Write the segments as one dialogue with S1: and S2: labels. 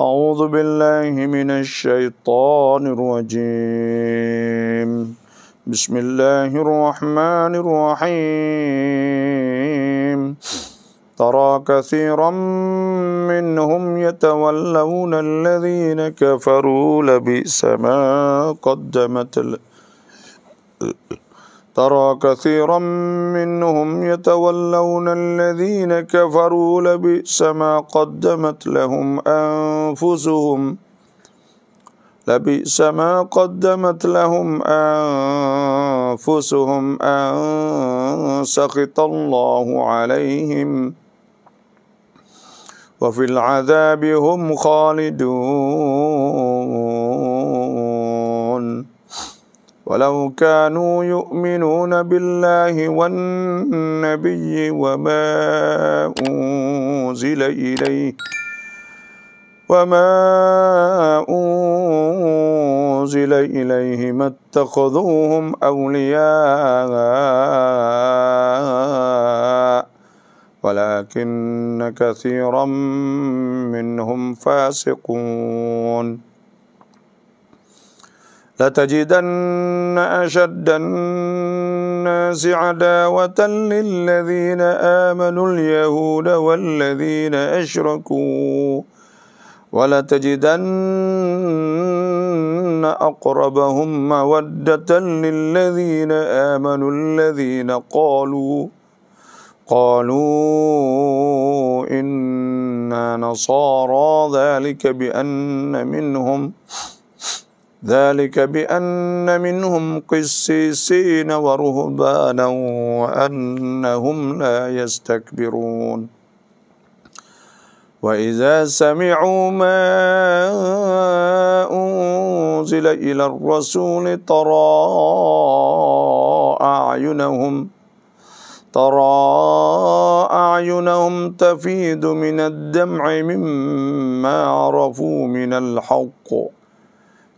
S1: أعوذ بالله من الشيطان الرجيم بسم الله الرحمن الرحيم ترى كثيرا منهم يتولون الذين كفروا لبئس ما قدمت ترى كثيرا منهم يتولون الذين كفروا لبئس ما قدمت لهم أنفسهم لبئس ما قدمت لهم أنفسهم أن سخط الله عليهم وفي العذاب هم خالدون ولو كانوا يؤمنون بالله والنبي وما أنزل إليه وما أنزل إليه ما اتخذوهم أولياء ولكن كثيرا منهم فاسقون لتجدن أشد الناس عداوة للذين آمنوا اليهود والذين أشركوا ولتجدن أقربهم مودة للذين آمنوا الذين قالوا قالوا إنا نصارى ذلك بأن منهم ذلك بأن منهم قسيسين ورهبانا وأنهم لا يستكبرون وإذا سمعوا ما أنزل إلى الرسول ترى أعينهم ترى أعينهم تفيد من الدمع مما عرفوا من الحق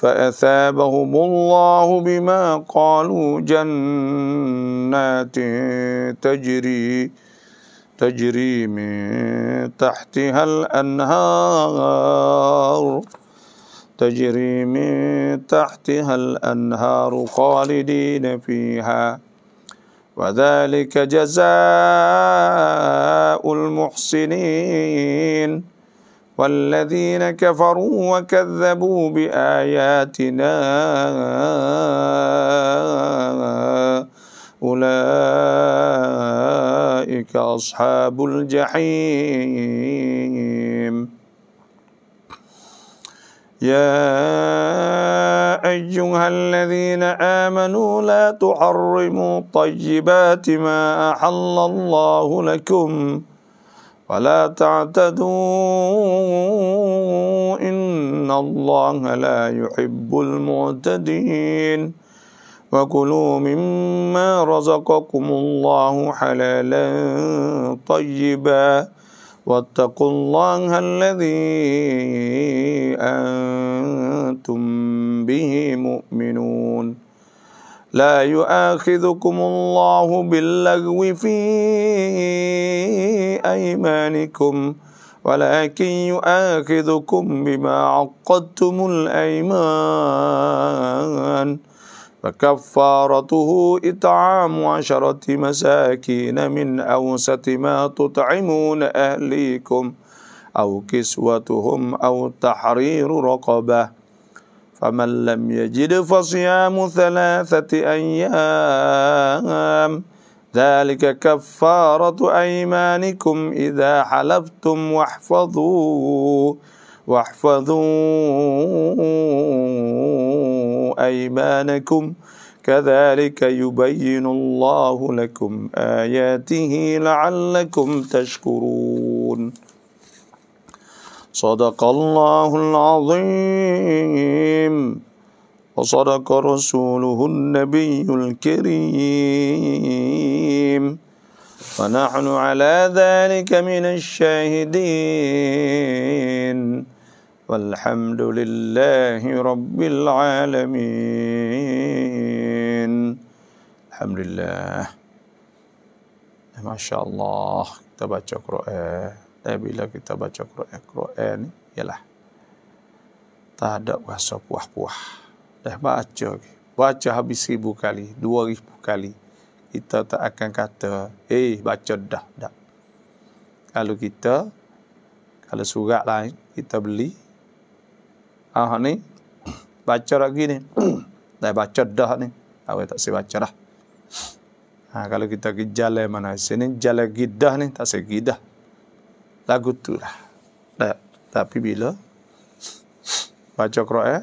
S1: فأثابهم الله بما قالوا جنات تجري تجري من تحتها الأنهار تجري من تحتها الأنهار خالدين فيها وذلك جزاء المحسنين والذين كفروا وكذبوا بآياتنا أولئك أصحاب الجحيم يا أيها الذين آمنوا لا تحرموا طيبات ما أحل الله لكم ولا تعتدوا إن الله لا يحب المعتدين وكلوا مما رزقكم الله حلالا طيبا واتقوا الله الذي أنتم به مؤمنون لا يؤاخذكم الله باللغو في أيمانكم ولكن يؤاخذكم بما عقدتم الأيمان فكفارته إطعام عشرة مساكين من أوسط ما تطعمون أهليكم أو كسوتهم أو تحرير رقبه فمن لم يجد فصيام ثلاثة أيام ذلك كفارة أيمانكم إذا حلفتم واحفظوا واحفظوا أيمانكم كذلك يبين الله لكم آياته لعلكم تشكرون صدق الله العظيم وصدق رسوله النبي الكريم ونحن على ذلك من الشاهدين والحمد لله رب العالمين الحمد لله ما شاء الله تبعت قرآن dan eh, bila kita baca Quran, Quran ni ialah tak ada rasa puah-puah. Dah baca, baca habis seribu kali, dua ribu kali, kita tak akan kata, eh hey, baca dah, dah. Kalau kita, kalau surat lain, kita beli, ah ni, baca lagi ni, dah baca dah ni, awak tak si baca dah. Ha, kalau kita ke jalan mana sini, jalan gidah ni, tak si gidah lagu tu lah. Nah, tapi bila baca Quran, eh,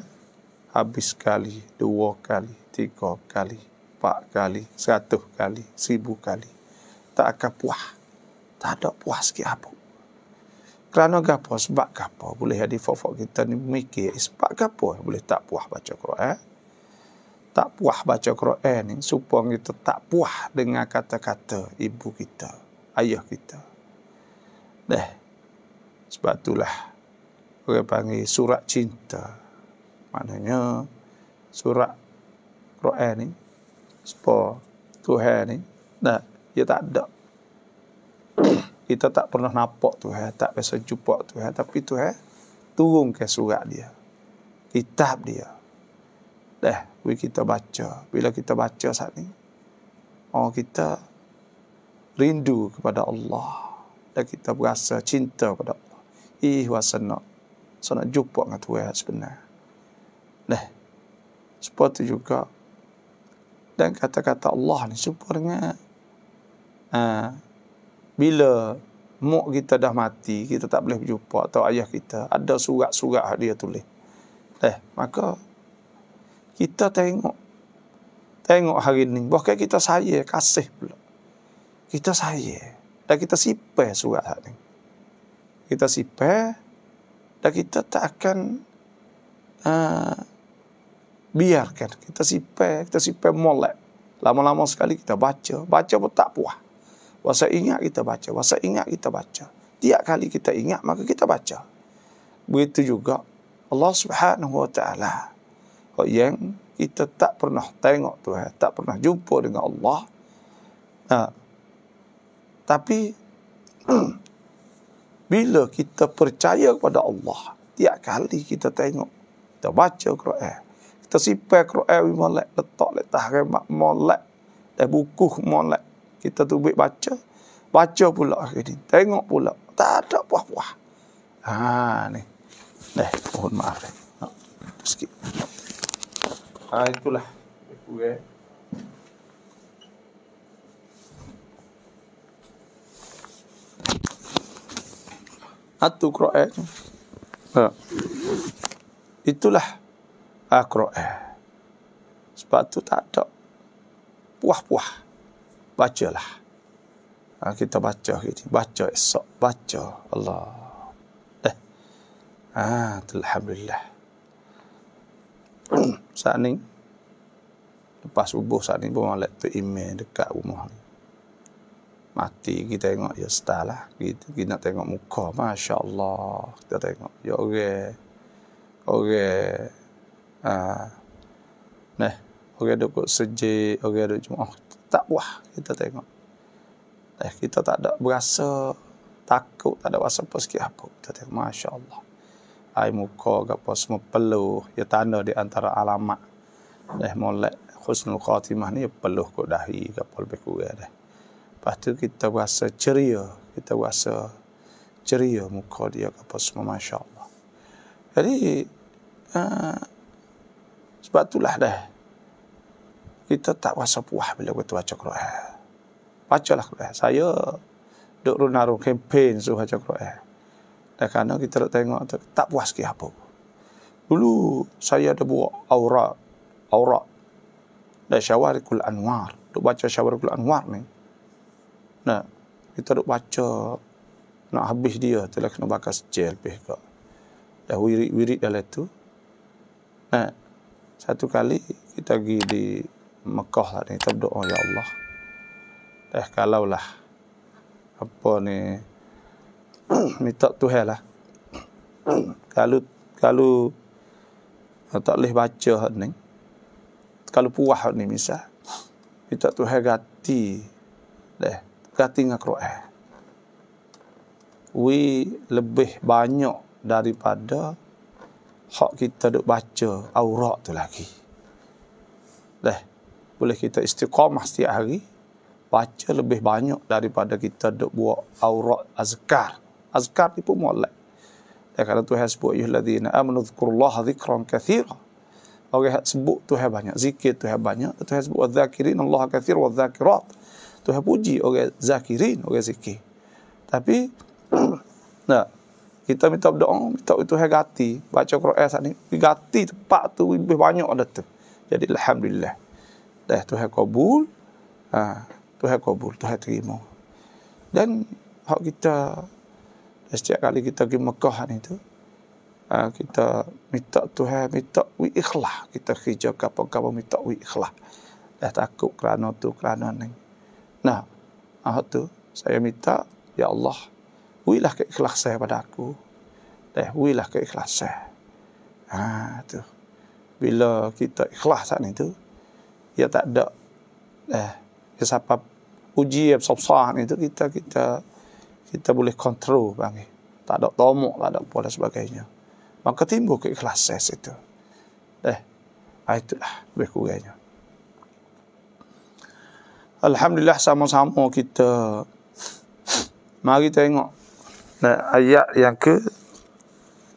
S1: habis sekali, dua kali, tiga kali, empat kali, seratus kali, seribu kali. Tak akan puas. Tak ada puas sikit apa. Kerana gapo? Sebab gapo? Boleh jadi fok-fok kita ni mikir. Sebab gapo? Boleh tak puas baca Quran. Eh? Tak puas baca Quran ni. Supaya kita tak puas dengan kata-kata ibu kita. Ayah kita. Dah Sebab itulah orang panggil surat cinta. Maknanya surat Quran ni sepo Tuhan ni nah dia tak ada. Kita tak pernah nampak Tuhan, tak biasa jumpa Tuhan, tapi Tuhan turun ke surat dia. Kitab dia. Dah, kita baca. Bila kita baca saat ni, oh kita rindu kepada Allah dan kita berasa cinta kepada Allah. Ih wa senak. Senak jumpa dengan Tuhan sebenar. Nah. Seperti juga dan kata-kata Allah ni serupa dengan ha, bila muk kita dah mati, kita tak boleh berjumpa atau ayah kita ada surat-surat dia tulis. Eh, maka kita tengok tengok hari ni bahkan kita saya kasih pula kita saya dan kita sipai surat hak ni. Kita sipai dan kita tak akan uh, biarkan. Kita sipai, kita sipai molek. Lama-lama sekali kita baca. Baca pun tak puas. Masa ingat kita baca. Masa ingat kita baca. Tiap kali kita ingat, maka kita baca. Begitu juga Allah subhanahu wa ta'ala. Yang kita tak pernah tengok tu. Tak pernah jumpa dengan Allah. Tapi bila kita percaya kepada Allah, tiap kali kita tengok, kita baca Quran. Kita simpan Quran wi molek letak letak remak molek dan eh, buku molek. Kita tu baca. Baca pula hari Tengok pula. Tak ada buah-buah. Ha ni. Dah, eh, mohon maaf. Eh. Ha. Sikit. Ha itulah. Okay. Atu Quran Ha. Itulah Ah quran Sebab tu tak ada. Puah-puah. Bacalah. Ha, kita baca gitu. Baca esok. Baca. Allah. Eh. Ha, Alhamdulillah. saat ni. Lepas subuh saat ni pun orang letak email dekat rumah ni mati kita tengok ya star lah kita, kita nak tengok muka masya Allah kita tengok ya orang okay. orang okay. Ha. ah neh orang okay, dekat seje orang okay, dekat jumaah oh, tak wah kita tengok eh kita tak ada berasa takut tak ada rasa apa sikit apa kita tengok masya Allah ai muka gapo semua perlu ya tanda di antara alamat eh molek husnul khatimah ni perlu kok dahi gapo lebih kurang dah Lepas tu kita rasa ceria. Kita rasa ceria muka dia kepada semua Masya Allah. Jadi, uh, sebab itulah dah. Kita tak rasa puas bila kita baca Quran. Bacalah Quran. Saya duduk runarung kempen suruh baca Quran. Dan kerana kita nak tengok, tak, tak puas ke apa. Dulu saya ada buat aurat. Aurat. Dan syawarikul anwar. Duk baca syawarikul anwar ni. Nah, kita duk baca nak habis dia telah kena bakar sejel lebih ke. Dah wirid-wirid dalam tu. Nah, satu kali kita pergi di Mekah lah ni, kita berdoa, Ya Allah. Dah kalaulah Apa ni, minta Tuhan lah. kalau, kalau eh, tak boleh baca ni, kalau puas ni misal, minta Tuhan ganti. Dah, berhati dengan Quran. We lebih banyak daripada hak kita duk baca aurat tu lagi. Dah. Boleh kita istiqamah setiap hari baca lebih banyak daripada kita duk buat aurat azkar. Azkar ni pun molek. Dah kata Tuhan sebut ya ladina amanu dzikrullaha dzikran katsira. Orang sebut Tuhan banyak, zikir Tuhan banyak, Tuhan sebut wadzakirin Allah kathir wadzakirat. Tuhan puji orang zakirin, orang zikir. Tapi, nah, kita minta doa, minta Tuhan ganti. Baca Quran saat ini, ganti tepat tu lebih banyak ada tu. Jadi, Alhamdulillah. Dah Tuhan kabul, ha, Tuhan kabul, Tuhan terima. Dan, kalau kita, setiap kali kita pergi Mekah ni tu, ha, kita minta Tuhan, minta wi ikhlas. Kita kerja kapan-kapan minta wi ikhlas. Dah takut kerana tu, kerana ni. Nah, ahad tu saya minta, Ya Allah, wilah keikhlasan pada aku. Eh, wilah keikhlasan. Ha, tu. Bila kita ikhlas saat itu, ya tak ada. Eh, ya uji yang sopsan itu kita kita kita boleh kontrol bangi, Tak ada tomok, tak ada pola sebagainya. Maka timbul keikhlasan situ. Eh, ah, itulah lebih kurangnya. Alhamdulillah sama-sama kita. Mari tengok nah, ayat yang ke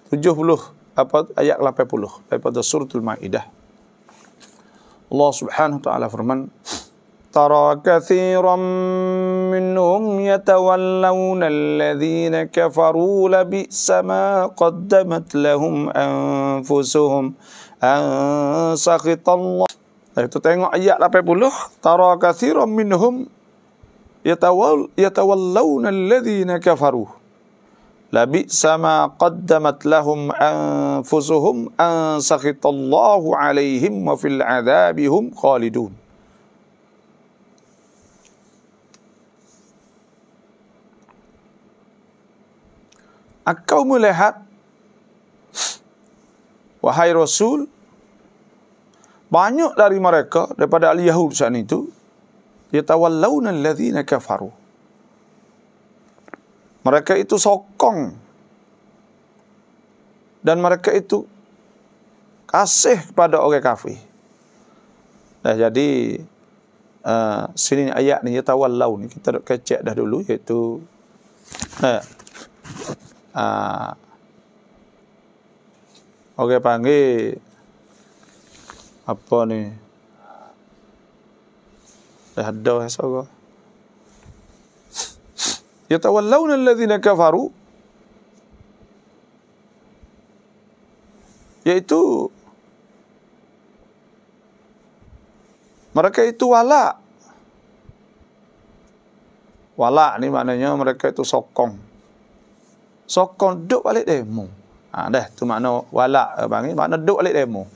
S1: 70 apa ayat 80 daripada suratul Maidah. Allah Subhanahu wa taala firman ترى كثيرا منهم يتولون الذين كفروا bi sama qaddamat lahum انفسهم an سخط Allah. Itu tengok ayat 80, tara kathiran minhum yatawall yatawallawna alladhina kafaru. Labi sama qaddamat lahum anfusuhum an sakhitallahu alaihim wa fil adhabihim khalidun. Engkau melihat Wahai Rasul banyak dari mereka daripada al yahud saat itu ya tawallawna alladhina kafaru mereka itu sokong dan mereka itu kasih kepada orang kafir dah jadi uh, sini ayat ni ya tawallaw ni kita dok kecek dah dulu iaitu uh, uh, orang panggil apa ni dah eh, ada esok ke yatawallawna alladhina kafaru yaitu mereka itu wala wala ni maknanya mereka itu sokong sokong duk balik demo ha, dah tu makna wala panggil eh, makna duk balik demo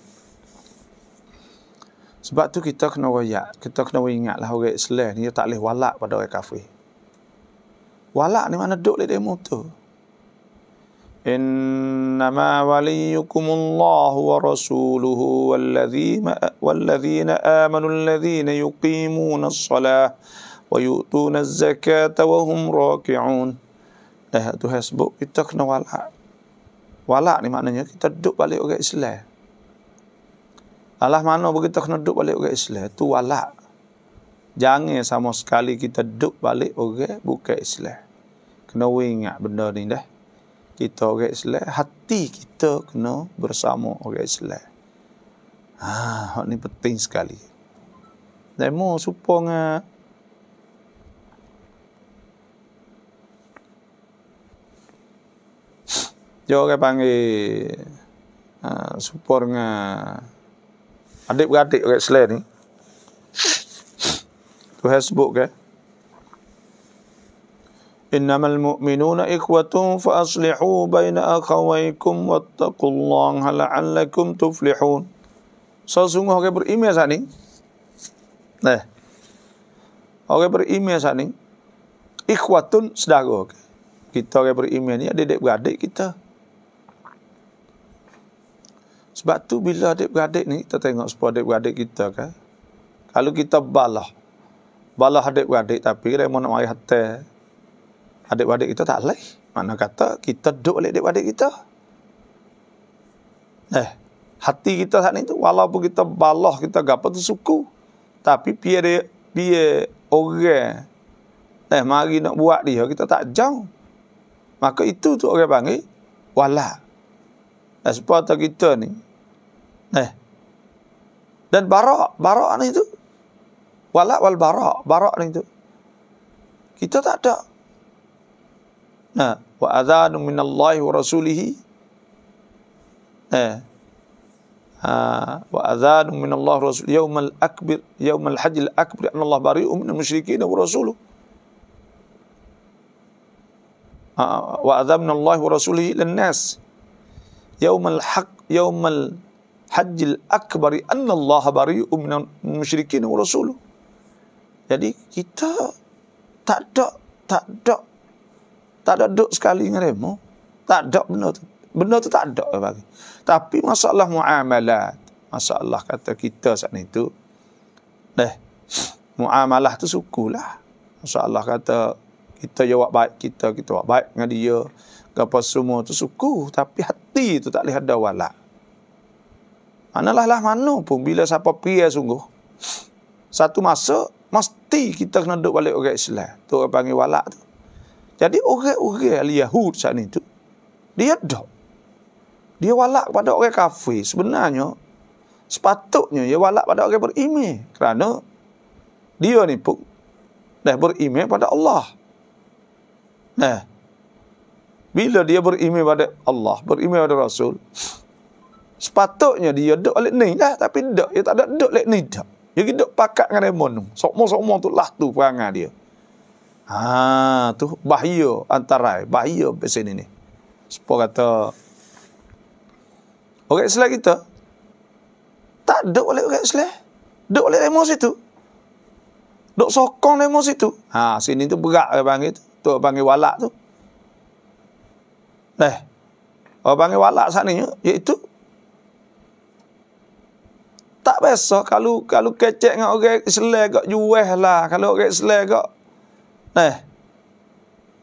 S1: sebab tu kita kena royak. Kita kena ingatlah orang Islam ni tak boleh walak pada orang kafir. Walak ni mana duduk di demo tu. Innama waliyukum Allah wa rasuluhu walladhina amanu alladhina yuqimuna salah wa yu'tuna zakata wa hum raki'un. Dah eh, tu hasbuk. Kita kena walak. Walak ni maknanya kita duduk balik orang Islam. Alah mana kita kena duduk balik orang Islam. Itu walak. Jangan sama sekali kita duduk balik orang buka Islam. Kena ingat benda ni dah. Kita orang Islam, hati kita kena bersama orang Islam. ah, ha, ini penting sekali. Dan mu supong jauh orang panggil uh, ha, supong adik-beradik orang Islam ni Tuhan sebut ke eh? innamal mu'minuna ikhwatun fa aslihu baina akhawaykum wattaqullaha la'allakum tuflihun so sungguh orang beriman saat ni nah eh, orang beriman saat ni ikhwatun sedara kita orang beriman ni adik-beradik kita sebab tu bila adik-beradik ni, kita tengok sepuluh adik-beradik kita kan. Kalau kita balah. Balah adik-beradik tapi dia mau nak mari hati. Adik-beradik kita tak leh. Mana kata kita duduk oleh adik-beradik kita. Eh, hati kita saat ni tu, walaupun kita balah, kita gapa tu suku. Tapi biar dia, biar orang. Eh, mari nak buat dia, kita tak jauh. Maka itu tu orang panggil, walah. Eh, sebab kita ni, Eh. Dan barok barak ni tu. Walak wal barok barak ni tu. Kita tak ada. Nah, wa adzanu min Allah wa rasulihi. Eh. Ha, wa adzanu min Allah rasul yaumal akbir, yaumal hajj al akbir an Allah bari'u min al musyrikin wa rasuluh. Ha, wa adzanu min wa rasulihi lin nas. Yaumal haq, yaumal حج الأكبر أن الله بريء من المشركين ورسوله jadi kita tak ada tak ada tak ada duk sekali dengan remo tak ada benda tu benda tu tak ada bagi tapi masalah muamalat masalah kata kita saat itu deh muamalah tu sukulah masalah kata kita jawab baik kita kita jawab baik dengan dia apa semua tu suku tapi hati tu tak lihat ada Manalah lah mana pun bila siapa pia sungguh. Satu masa mesti kita kena duduk balik orang Islam. Tu orang panggil walak tu. Jadi orang-orang Yahud saat itu dia dok. Dia walak pada orang kafir sebenarnya sepatutnya dia walak pada orang beriman kerana dia ni pun dah beriman pada Allah. Nah. Eh, bila dia beriman pada Allah, beriman pada Rasul, sepatutnya dia duduk oleh ni lah. Tapi duduk, dia tak ada duduk oleh ni dah. Dia duduk pakat dengan remon tu. Sokmo-sokmo tu lah tu perangai dia. Ha, tu bahaya antara bahaya pesen ini. Sepo kata orang Islam kita tak duduk oleh orang Islam. Duduk oleh remon situ. Duduk sokong remon situ. Ha, sini tu berat dia panggil tu. Tu panggil walak tu. Eh. Orang panggil walak sana ni iaitu tak biasa kalau kalau kecek dengan orang Islam gak jual lah kalau orang Islam gak eh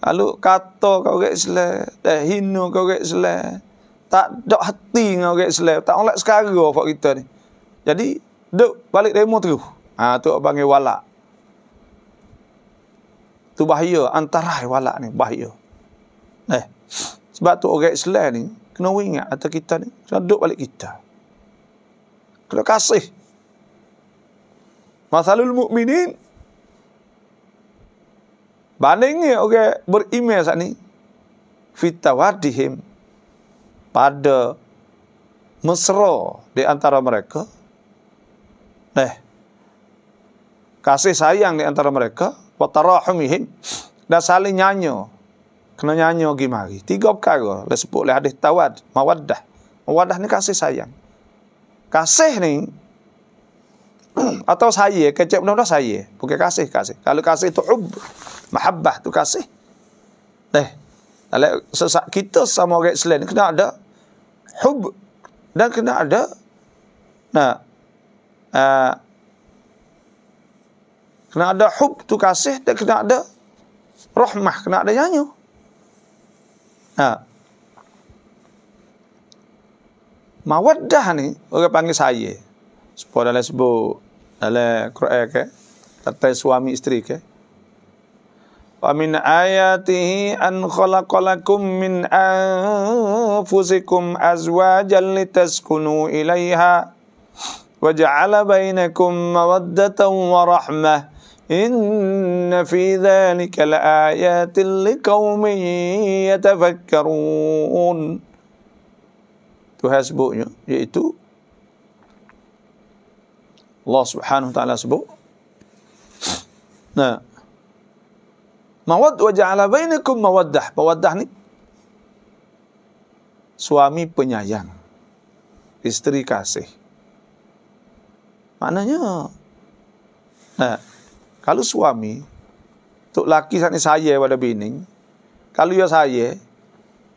S1: kalau kata kau orang Islam eh hina kau orang Islam tak dok hati dengan orang Islam tak olak sekara pak kita ni jadi duk balik demo terus ha tu panggil walak tu bahaya antara walak ni bahaya eh sebab tu orang Islam ni kena ingat atau kita ni kena duk balik kita Kena kasih. Masalul mukminin Bandingnya orang okay, beriman saat ini. Fitawadihim. Pada mesra di antara mereka. Nah. Eh, kasih sayang di antara mereka. Watarahumihim. Dan saling nyanyo. Kena nyanyo gimana? Tiga perkara. Lah Dia sebut oleh hadis tawad. Mawaddah. Mawaddah ni kasih sayang kasih ni atau saya kecek benar-benar saya bukan kasih kasih kalau kasih itu ub mahabbah tu kasih eh kalau sesak kita sama orang Islam kena ada hub dan kena ada nah uh, kena ada hub tu kasih dan kena ada rahmah kena ada nyanyu nah Mawaddah ni orang panggil saya. Sepuluh dalam sebut dalam Quran ke. Tentang suami isteri ke. Wa min ayatihi an khalaqalakum min anfusikum azwajan litaskunu ilaiha. Waja'ala bainakum mawaddatan wa rahmah. Inna fi dhalika la ayatin li qawmin yatafakkarun. Tuhan sebutnya iaitu Allah Subhanahu wa taala sebut. Nah. Mawad wa ja'ala bainakum mawaddah. Mawaddah ni suami penyayang. Isteri kasih. Maknanya nah, kalau suami untuk laki sana saya pada bini, kalau dia saya,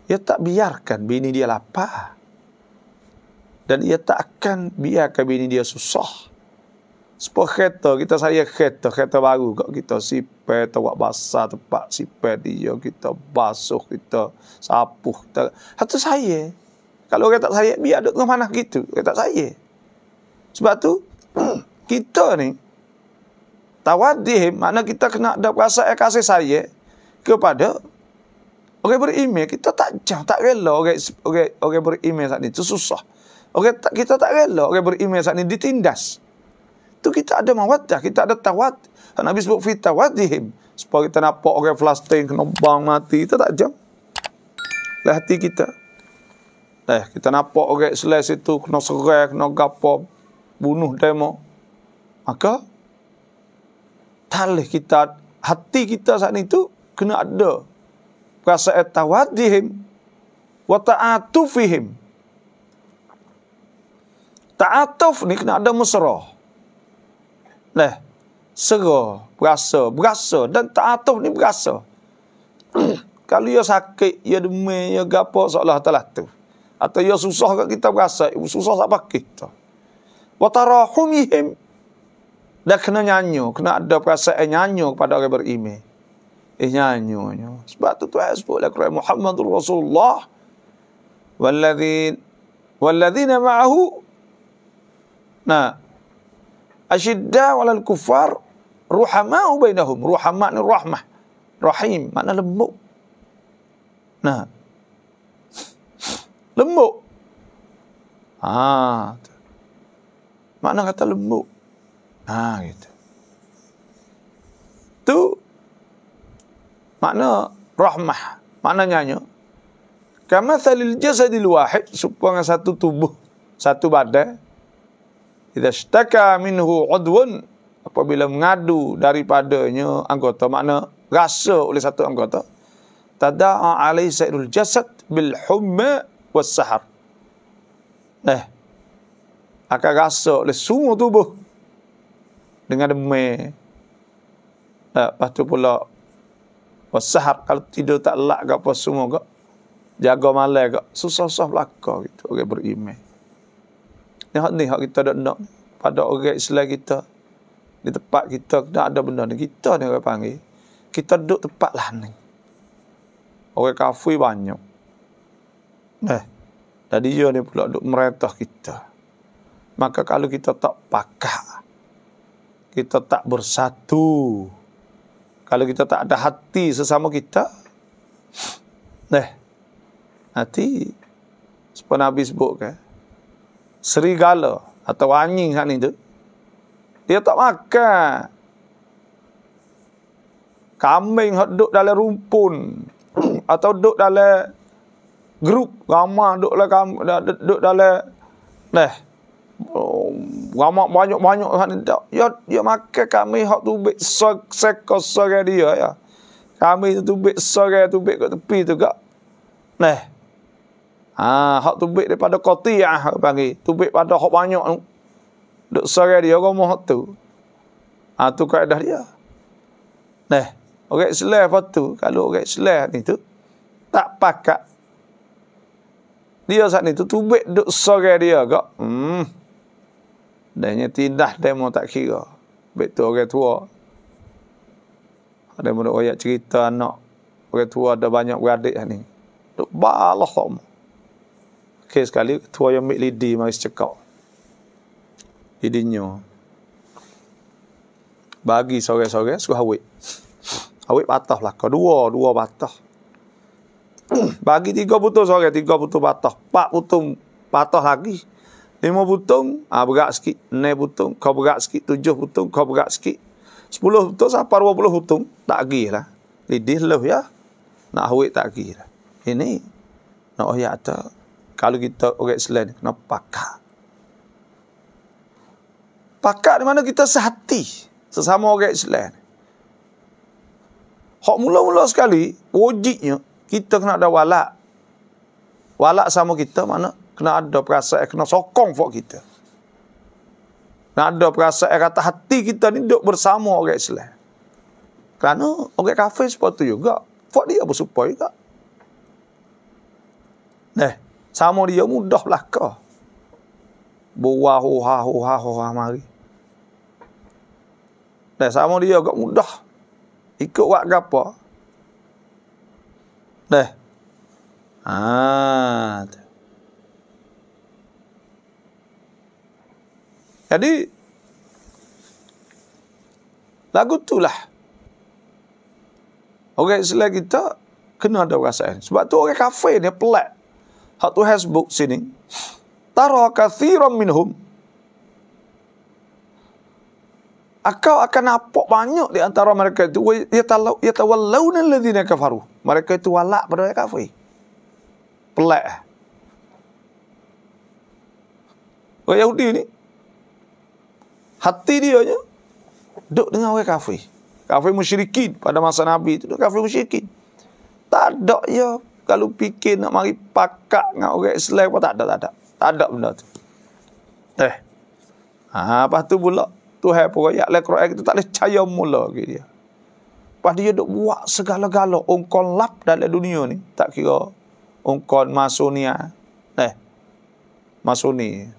S1: dia tak biarkan bini dia lapar. Dan ia tak akan biarkan bini dia susah. Sepuluh kereta, kita saya kereta, kereta baru kot kita. Sipai, tawak basah tempat, sipai dia, kita basuh, kita sapuh. Kita. Satu saya, kalau orang tak saya, biar duduk rumah mana gitu. Orang tak saya. Sebab tu, kita ni, tawadih, mana kita kena ada perasaan yang kasih saya kepada orang beriman. Kita tak jauh, tak rela orang, orang, orang beriman saat ni. Itu susah. Orang tak, kita tak rela orang beriman saat ini ditindas. tu kita ada mawadah, kita ada tawad. Nabi sebut fitawadihim. Supaya kita nampak orang flasting, kena bang mati. Itu tak jam. Lihat hati kita. Eh, kita nampak orang selesai itu, kena serai, kena gapa, bunuh demo. Maka, talih kita, hati kita saat itu, kena ada. Perasaan tawadihim, wa fihim. Ta'atuf ni kena ada mesra. Nah. Serah, berasa, berasa dan ta'atuf ni berasa. Kalau ia sakit, ia demi, ia gapo soalah telah tu. Atau ia susah kat kita berasa, susah sapa kita. Wa tarahumihim dan kena nyanyo, kena ada perasaan nyanyo kepada orang beriman. Eh nyanyo, nyanyo. Sebab tu tu sebutlah Quran Muhammadur Rasulullah. Walladzin walladzina ma'ahu Nah, asyidda walal kufar ruhama bainahum. Ruhama ni rahmah. Rahim makna lembut. Nah. Lembut. Ah, Makna kata lembut. Ah, gitu. Tu makna rahmah. Maknanya nyanyo. Kama salil jasadil wahid, supaya satu tubuh, satu badan, Iza shtaka minhu udwun Apabila mengadu daripadanya anggota Makna rasa oleh satu anggota Tada'a alaih sa'irul jasad bil humma was sahar Eh Akan rasa oleh semua tubuh Dengan demi eh, Lepas tu pula Was sahar Kalau tidur tak lak ke apa semua ke Jaga malai ke Susah-susah belakang gitu Orang okay, beriman Ni hak ni hak kita dak nak pada orang Islam kita. Di tempat kita tak ada benda ni. Kita ni orang panggil. Kita duduk tempat lah ni. Orang kafir banyak. Eh. Tadi dia ni pula duduk meretah kita. Maka kalau kita tak pakah Kita tak bersatu. Kalau kita tak ada hati sesama kita. Eh. hati Seperti Nabi sebut kan serigala atau anjing kan itu dia tak makan kambing hok duduk dalam rumpun atau duduk dalam grup ramai duduk dalam duduk dalam neh oh, ramai banyak-banyak kan tak ya dia makan kami hok tubik sekos-sekos dia ya kami tubik sore tubik kat tepi tu gak neh Ha, hak tubik daripada kotiah hak panggil. Tubik pada hak banyak. Duk sore dia orang mahu tu. Ha, tu kaedah dia. Nah, orang selah apa tu? Kalau orang selah ni tu, tak pakak. Dia saat ni tu, tubik duk sore dia kak. Hmm. Dahnya tidak demo tak kira. Betul orang tua. Ada mula orang cerita anak. Orang tua ada banyak beradik ni. Duk balah kamu. Okey sekali tua yang ambil lidi mari cekak. Lidinya. Bagi sore-sore suruh awek. Awek patah lah. Dua, dua patah. Bagi tiga putung sore, tiga putung patah. Empat putung patah lagi. Lima putung, ah ha, berat sikit. Enam putung, kau berat sikit. Tujuh putung, kau berat sikit. Sepuluh putung, sampai dua puluh putung. Tak pergi lah. Lidih lah ya. Nak awek tak pergi lah. Ini, nak oh ya tak. Kalau kita orang Islam kena pakar. Pakar di mana kita sehati sesama orang Islam. Hak mula-mula sekali wajibnya kita kena ada walak. Walak sama kita mana kena ada perasaan kena sokong fok kita. Kena ada perasaan kata hati kita ni duduk bersama orang Islam. Kerana orang kafir seperti itu juga. Fok dia bersupaya juga. Nah, sama dia mudah belaka. Buah oha oha oha mari. Dan sama dia agak mudah. Ikut buat apa? Dah. Ah. Ha, Jadi lagu tu lah. Okay Islam kita kena ada perasaan. Sebab tu orang kafir ni pelat. Satu tu Facebook sini. taro kathiran minhum. Akau akan nampak banyak di antara mereka itu. Ya talau, ya tawallau nalladzina kafaru. Mereka itu walak pada mereka kafir. Pelak. Orang Yahudi ni. Hati dia je. Duduk dengan orang kafir. Kafir musyrikin pada masa Nabi itu. kafir musyrikin. Tak ada ya kalau fikir nak mari pakak dengan orang Islam pun tak ada tak ada. Tak ada benda tu. Eh. Ha apa tu pula? Tu pun royak lah Quran kita tak boleh percaya mula ke dia. Pas dia duk buat segala-gala ungkon lap dalam dunia ni, tak kira ungkon masunia. Eh. Masuni.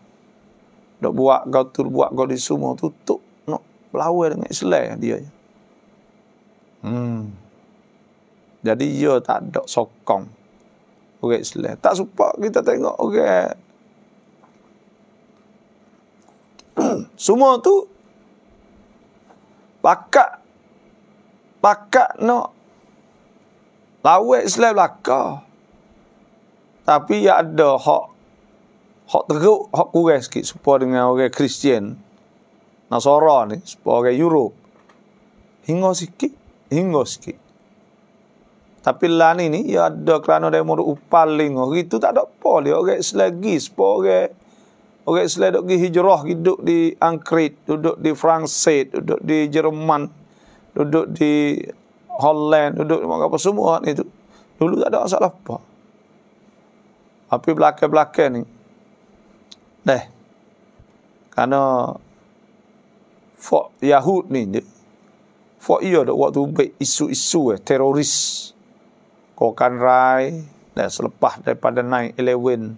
S1: Duk buat kau buat kau di semua tutup nak belawai dengan Islam dia. Hmm. Jadi dia ya, tak ada sokong orang Islam. Tak sempat kita tengok orang. Semua tu pakak pakak no lawat Islam belaka. Tapi ya ada hak hak teruk, hak kurang sikit supaya dengan orang Kristian Nasara ni, supaya orang Europe. Hingga sikit, hingga sikit. Tapi lan ni ya ada kerana dia mau upal lingo. gitu tak ada poli, ya orang selagi sepo orang orang selagi dok hijrah hidup di Angkrit, duduk di France, duduk di Jerman, duduk di Holland, duduk di apa semua ni tu. Dulu tak ada masalah apa. Tapi belakang-belakang ni. deh, Karena Fok Yahud ni dia. iya dah waktu baik isu-isu eh, teroris. Gokan Rai dan selepas daripada naik 11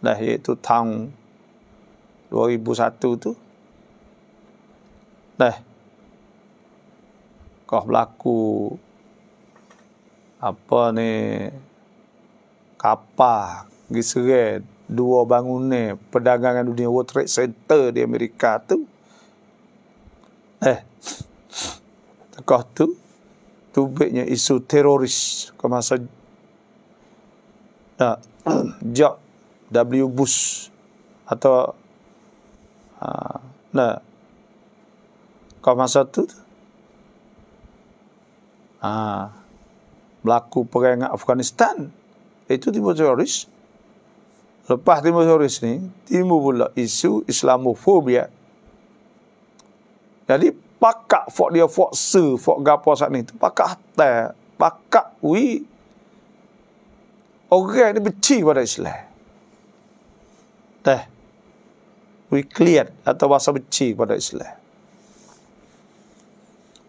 S1: dah iaitu tahun 2001 tu dah kau berlaku apa ni kapal diseret dua bangunan perdagangan dunia World Trade Center di Amerika tu eh kau tu tubiknya isu teroris ke masa nah, Jack W. Bush atau uh, ah, nah, ke masa tu ah, berlaku perang Afghanistan itu timbul teroris lepas timbul teroris ni timbul pula isu Islamofobia jadi pakak fok dia fok se fok gapo sat ni tu pakak hatta pakak wi orang ni benci pada Islam teh wi clear atau bahasa benci pada Islam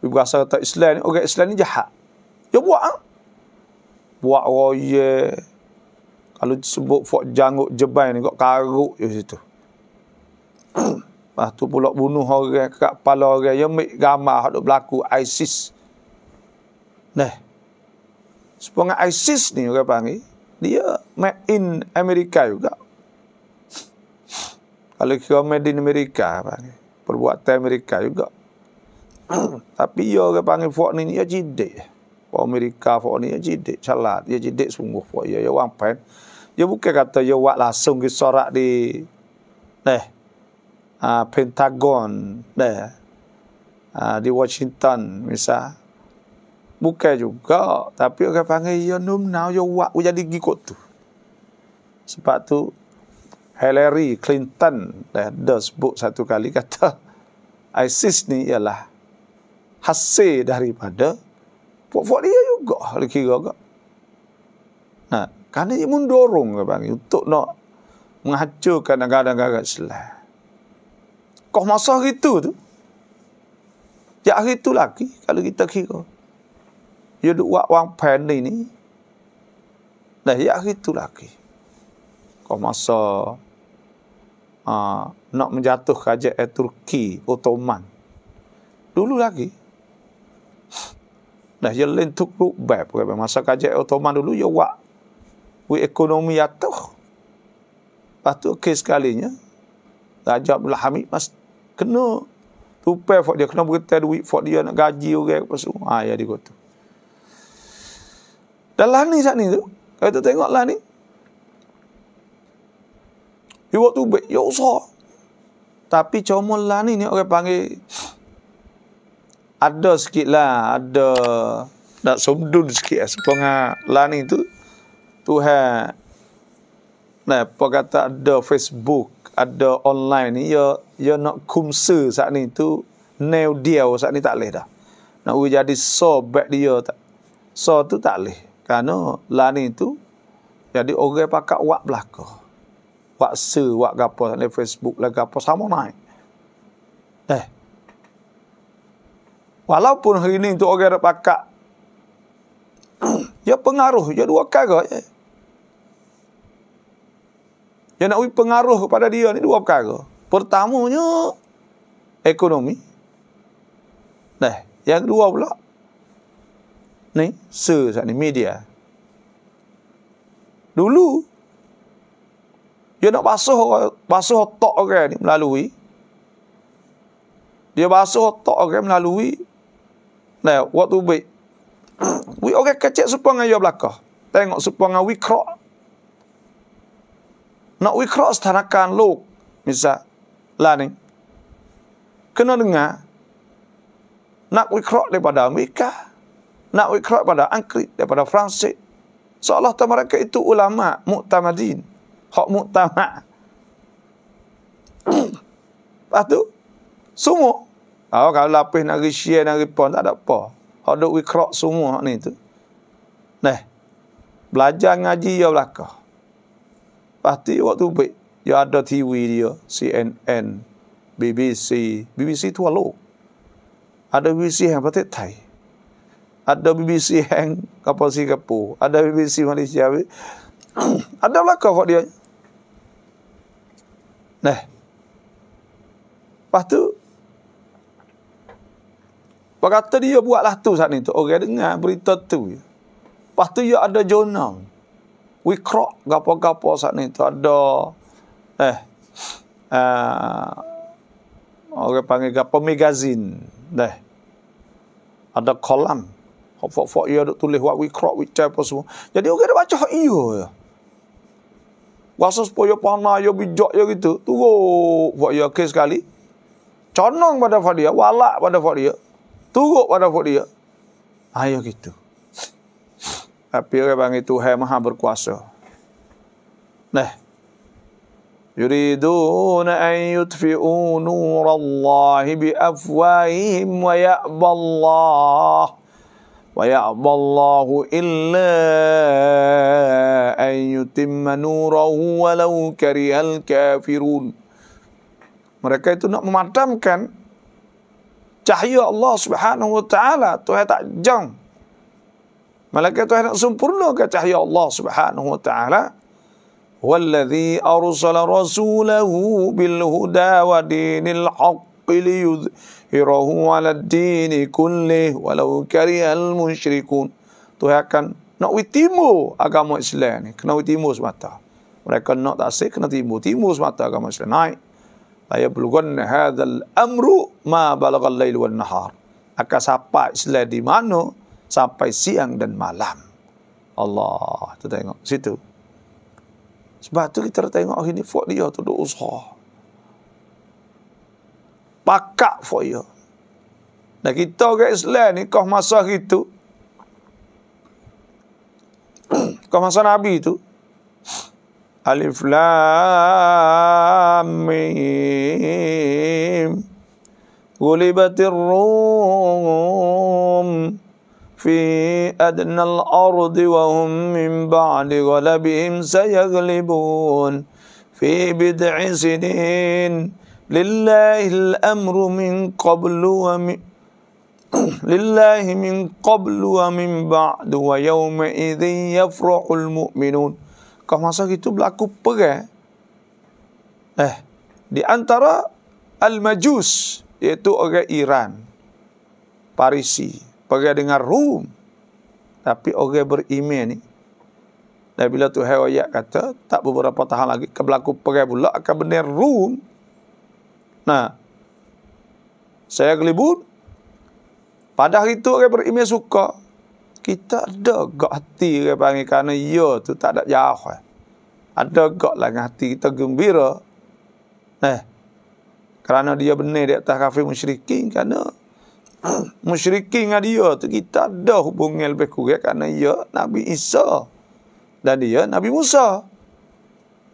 S1: wi berasa kata Islam ni orang Islam ni jahat dia buat ha? buat royal kalau disebut fok janguk jebai ni kok karuk je situ Lepas tu pula bunuh orang, kekak kepala orang. Yang ambil gambar yang berlaku ISIS. Nah. Sepuluhnya ISIS ni orang panggil. Dia made in Amerika juga. Kalau kira made in Amerika panggil. Perbuatan Amerika juga. Tapi dia ya, orang panggil fok ni, dia jidik. Fok Amerika, fok ni, dia jidik. Calat, dia jidik sungguh fok dia. Dia ya, orang pen. Dia ya, bukan kata dia buat langsung ke sorak di... Nah, uh, Pentagon deh uh, ah, di Washington misal buka juga tapi orang panggil yo num now yo wak jadi gigot tu sebab tu Hillary Clinton dah eh, sebut satu kali kata ISIS ni ialah hasil daripada pokok dia juga lagi kira gak. Nah, kerana dia mendorong ke bang untuk nak menghancurkan negara-negara Islam kau masa itu tu. Ya hari tu lagi kalau kita kira. Ya duk buat wang pen ni. Dah ya hari tu lagi. Kau masa uh, nak menjatuh raja Turki Ottoman. Dulu lagi. Dah ya lentuk rubab. Masa raja Ottoman dulu ya buat we ekonomi jatuh. Lepas tu okay sekalinya. Raja Abdul Hamid mas kena tupai fok dia kena beritahu duit fok dia nak gaji orang apa semua ha ya dia kata dalam ni sat ni tu kalau tu tengoklah ni dia waktu baik ya so tapi cuma lah ni ni orang panggil ada sikit lah ada nak sumdun sikit lah sepengah lah ni tu Tuhan nah apa kata ada Facebook ada online ni ya dia ya nak kumsa saat ni tu nail dia saat ni tak leh dah nak uji jadi sobek dia tak so tu tak leh kerana la ni tu jadi orang pakak wak belaka wak se wak gapo ni facebook lah gapo sama naik eh walaupun hari ni tu orang pakak ia ya pengaruh Ia ya dua perkara ya. Yang nak pengaruh kepada dia ni dua perkara. Pertamanya ekonomi. Dah, yang kedua pula ni se ni media. Dulu dia nak basuh basuh otak orang ni melalui dia basuh otak orang melalui nah waktu we we orang kecil supaya dengan dia belakang tengok supaya dengan we crock nak we crock setanakan look misal lah Kena dengar. Nak wikrok daripada Amerika. Nak wikrok daripada Angkrit. Daripada Fransik. Seolah-olah so, mereka itu ulama muktamadin. Hak muktamad. Lepas tu. Semua. Oh, kalau lapis nak share nak report. Tak ada apa. Hak duk wikrok semua hak ni tu. Nah. Belajar ngaji ya belakang. Pasti waktu baik. ยอดทีวีเดียว CNN BBC BBC ทั่วโลกอันดับ BBC แห่งประเทศไทยอันดับ BBC แห่งกัมพูชาอันดับ BBC มาเลเซียอันดับละก็ฟอดีนะพัตุพักตุดิโอบวกลาตุสันนี้ตุโอเคดึงงานบริตตุพัตุยออันดับจอนังวิเคราะห์กับพวกกับพวกสันนี้ตุอันดับ eh uh, orang panggil gapo magazin deh ada kolam fok fok ia ya, duk tulis what we crop we apa semua jadi orang dah baca iyo Wasa poyo ya pana yo ya bijak yo gitu. Tunggu buat yo kes sekali. Conong pada Fadia, walak pada Fadia. Tunggu pada Fadia. Ayo gitu. Tapi orang itu hai maha berkuasa. Nah. يريدون أن يطفئوا نور الله بأفواههم ويأبى الله ويأبى الله إلا أن يتم نوره ولو كره الكافرون mereka itu nak memadamkan cahaya Allah Subhanahu wa taala Tuhan tak jang malaikat Tuhan nak sempurnakan cahaya Allah Subhanahu wa taala والذي أرسل رسوله بالهدى ودين الحق ليظهره على الدين كله ولو كره المشركون تهكن nak we timbo agama Islam ni kena we timbo semata mereka nak tak sik kena timbo timbo semata agama Islam naik la ya bulugan hadzal amru ma balagha al-lail wal nahar akan sampai Islam di mana sampai siang dan malam Allah tu tengok situ sebab tu kita tengok hari ni Fokdia tu duk usah. Pakak Fokdia. Dan kita orang Islam ni kau masa itu kau masa Nabi tu Alif Lam Mim Gulibatir Rum في أدنى الأرض وهم من بعد غلبهم سيغلبون في بضع سنين لله الأمر من قبل ومن لله من قبل ومن بعد ويومئذ يفرح المؤمنون كما masa itu berlaku perang eh di antara al-majus iaitu orang Iran Parisi pergi dengar Rum. Tapi orang beriman ni, dan bila tu Hewayat kata, tak beberapa tahun lagi, akan berlaku perai pula, akan benda Rum. Nah, saya kelibut, pada hari tu orang beriman suka, kita ada gak hati orang panggil, kerana ya tu tak ada jauh. Eh. Ada gak lah hati kita gembira. Eh, kerana dia benar di atas kafir musyrikin, kerana musyrikin dengan dia tu kita ada hubungan lebih kurang kerana dia Nabi Isa dan dia Nabi Musa.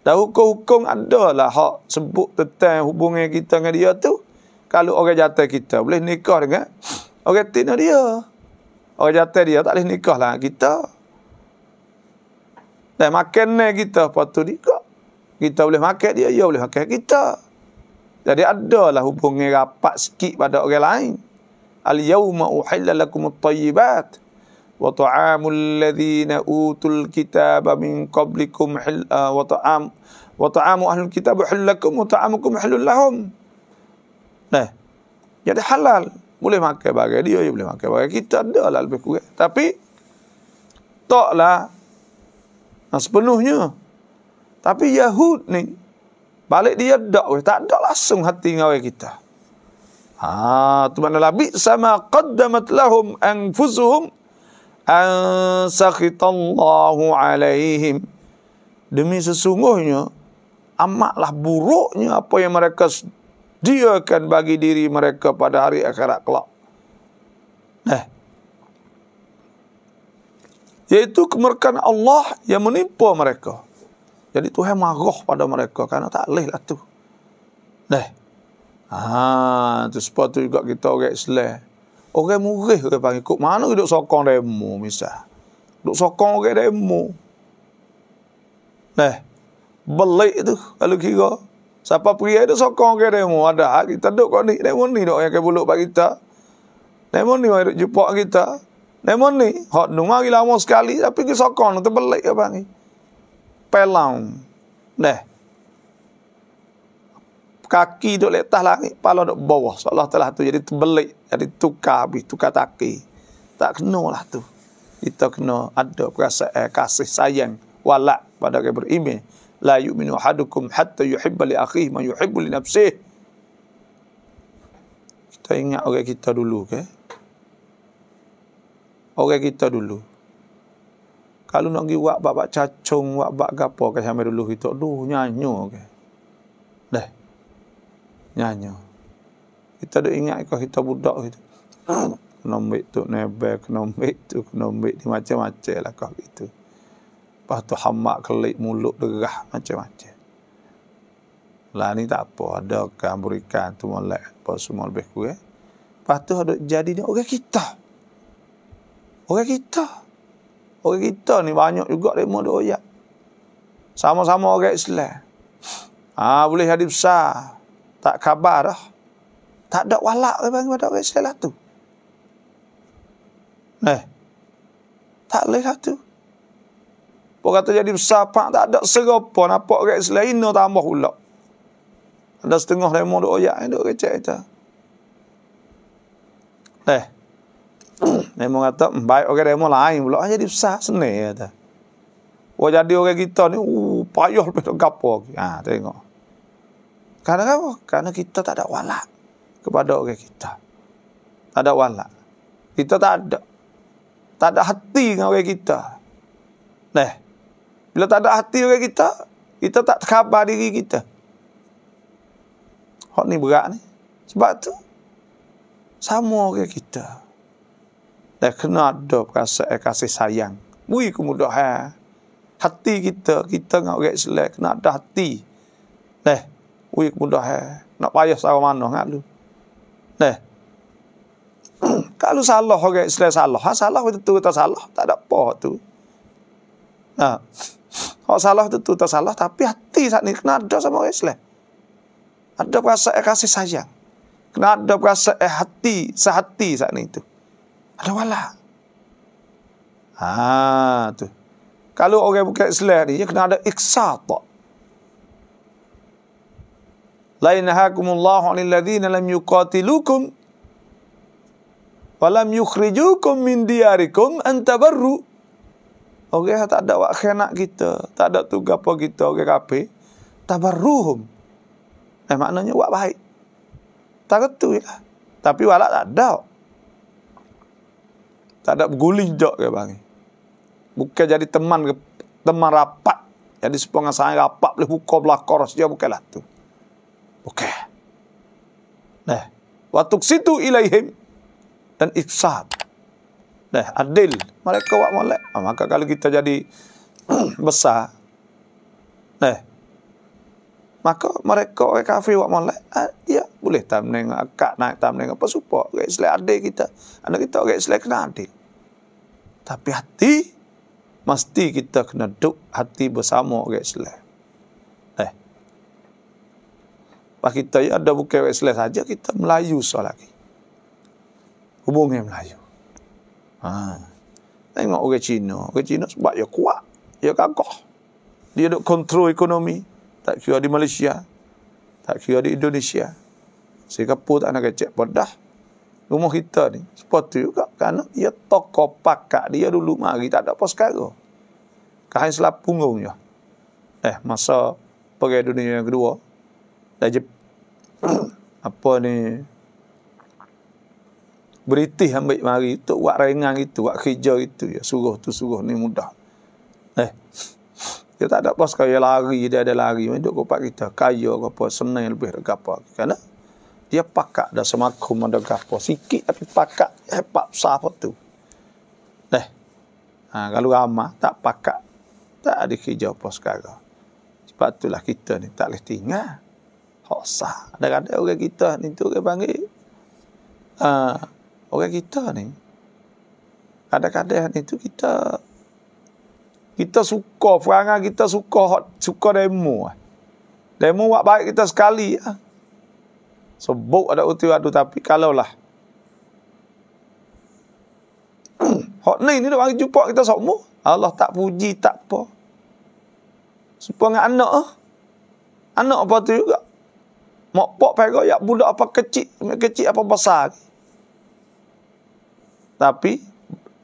S1: Dan hukum-hukum adalah hak sebut tentang hubungan kita dengan dia tu. Kalau orang jatuh kita boleh nikah dengan orang tina dia. Orang jatuh dia tak boleh nikah lah kita. Dan makan kita apa tu nikah. Kita boleh makan dia, dia boleh makan kita. Jadi adalah hubungan rapat sikit pada orang lain. اليوم أحل لكم الطيبات وطعام الذين أوتوا الكتاب من قبلكم حل وطعام وطعام أهل الكتاب حل لكم وطعامكم حل لهم نه jadi halal boleh makan bagai dia ya boleh makan bagai kita ada lah lebih kurang tapi taklah nah, sepenuhnya tapi Yahud ni balik dia dak tak ada langsung hati ngawe kita Ha tu mana labi sama qaddamat lahum anfusuhum an sakhitallahu alaihim. Demi sesungguhnya amatlah buruknya apa yang mereka diakan bagi diri mereka pada hari akhirat kelak. Eh. Yaitu kemurkan Allah yang menimpa mereka. Jadi Tuhan marah pada mereka. Kerana tak boleh tu. Dah. Eh. Ha, tu sebab tu juga kita orang Islam. Orang murih orang panggil kok mana duk sokong demo misal. Duk sokong orang demo. Nah. Eh, belik tu kalau kira siapa pria itu sokong orang demo ada kita duk kok ni demo ni dok yang ke buluk pak kita. Demo ni orang jumpa kita. Demo ni hot nu mari lama sekali tapi ke sokong tu belik apa ni. Pelang. Nah kaki duk letah langit, kepala duk bawah. Seolah telah tu jadi terbelik, jadi tukar habis, tukar taki. Tak kena tu. Kita kena ada perasaan eh, kasih sayang, walak pada orang beriman. La yu'minu hadukum hatta yuhibba li akhih ma yuhibbu li nafsih. Kita ingat orang kita dulu ke? Orang kita dulu. Kalau nak pergi buat bak cacung, wak bak gapo ke sampai dulu kita. dulu nyanyo ke? Okay? nyanyo. Kita dah ingat kalau kita budak kita. kena ambil tu nebel, kena ambil tu, kena ambil di macam-macam lah kau itu. Lepas tu hamak kelip mulut degah macam-macam. Lah ni tak apa, ada kan berikan tu molek apa semua lebih kurang. Eh? Lepas tu ada jadi ni orang kita. Orang kita. Orang kita ni banyak juga lima dua Sama-sama orang Islam. Ah boleh hadir besar tak khabar dah. Tak ada walak ke bagi pada orang Islam lah tu. Eh. Tak leh lah tu. Pok kata jadi besar pak tak ada serupa nampak orang Islam ino tambah pula. Ada setengah demo duk oyak ni duk kecek kita. Eh. demo kata hmm, baik orang demo lain pula ah, jadi besar seneng kata. Wah jadi orang kita ni uh, payah lebih tak gapo. Ha tengok. Karena apa? Karena kita tak ada walak kepada orang kita. Tak ada walak. Kita tak ada. Tak ada hati dengan orang kita. Nah. Bila tak ada hati orang kita, kita tak terkabar diri kita. Hak ni berat ni. Sebab tu, sama orang kita. Dah kena ada perasaan eh, kasih sayang. Beri kemudahan. Hati kita, kita dengan orang Islam, kena ada hati. Nah. Ui kemudah eh. Nak payah sama mana ngak lu. Neh. Kalau salah orang okay, Islam salah. Ha salah itu tu tak salah. Tak ada apa tu. Ha. Ha salah itu tu tak salah tapi hati saat ini kena ada sama orang Islam. Ada perasaan eh, kasih sayang. Kena ada perasaan eh, hati sehati saat ni tu. Ada wala. Ha tu. Kalau orang bukan Islam ni kena ada iksa tak. Lain lainahakumullahu anil ladina lam yuqatilukum walam yukhrijukum min diyarikum antabarru orang okay, tak ada wak khianat kita tak ada tugas apa kita orang okay, kafe tabarruhum eh maknanya wak baik tak ketu ya. tapi walak tak ada tak ada berguling jok ke bang bukan jadi teman teman rapat jadi sepengah sangat rapat boleh buka belakang rasa bukanlah tu Okay. Nah, waktu situ ilaihim dan iksab. Nah, adil. Mereka wak molek. Ah, maka kalau kita jadi besar. Nah, maka mereka wak kafir wak molek. Ah, ya, boleh tak menengok akak naik tak menengok apa support. Gak okay, adil kita. Anak kita gak okay, selai kena adil. Tapi hati, mesti kita kena duk hati bersama gak okay, Pak kita ya, ada bukan orang saja kita Melayu soal lagi. Hubungi Melayu. Ha. Tengok orang Cina, orang Cina sebab dia kuat, dia gagah. Dia dok kontrol ekonomi, tak kira di Malaysia, tak kira di Indonesia. Singapura tak nak kecek pedah. Rumah kita ni, seperti juga. Kerana dia tokoh pakat dia dulu mari, tak ada apa sekarang. Kain selap Eh, masa pergi dunia yang kedua, jep apa ni beritih ambil mari itu buat ringan itu, buat kerja itu ya suruh tu suruh ni mudah. Eh. Dia tak ada bos kaya lari dia ada lari duduk kau kita kaya ke apa senang lebih apa? kan. Dia pakak dah semakum ada gapo sikit tapi pakak eh, hebat besar apa tu. Eh. Ha, kalau ramah tak pakak tak ada kerja apa sekarang. Sebab itulah kita ni tak boleh tinggal. Oh, Ada kata orang kita ni tu orang panggil. Uh, orang kita ni. Ada kata ni tu kita. Kita suka. Perangai kita suka. Suka demo. Demo buat baik kita sekali. Ya. Ha. Sebut ada uti waktu. Tapi kalau lah. Hak hmm, ni ni orang jumpa kita semua. Allah tak puji tak apa. Supaya dengan anak. Ha. Anak apa tu juga. Mak pok payah ya budak apa kecil, kecil apa besar. Tapi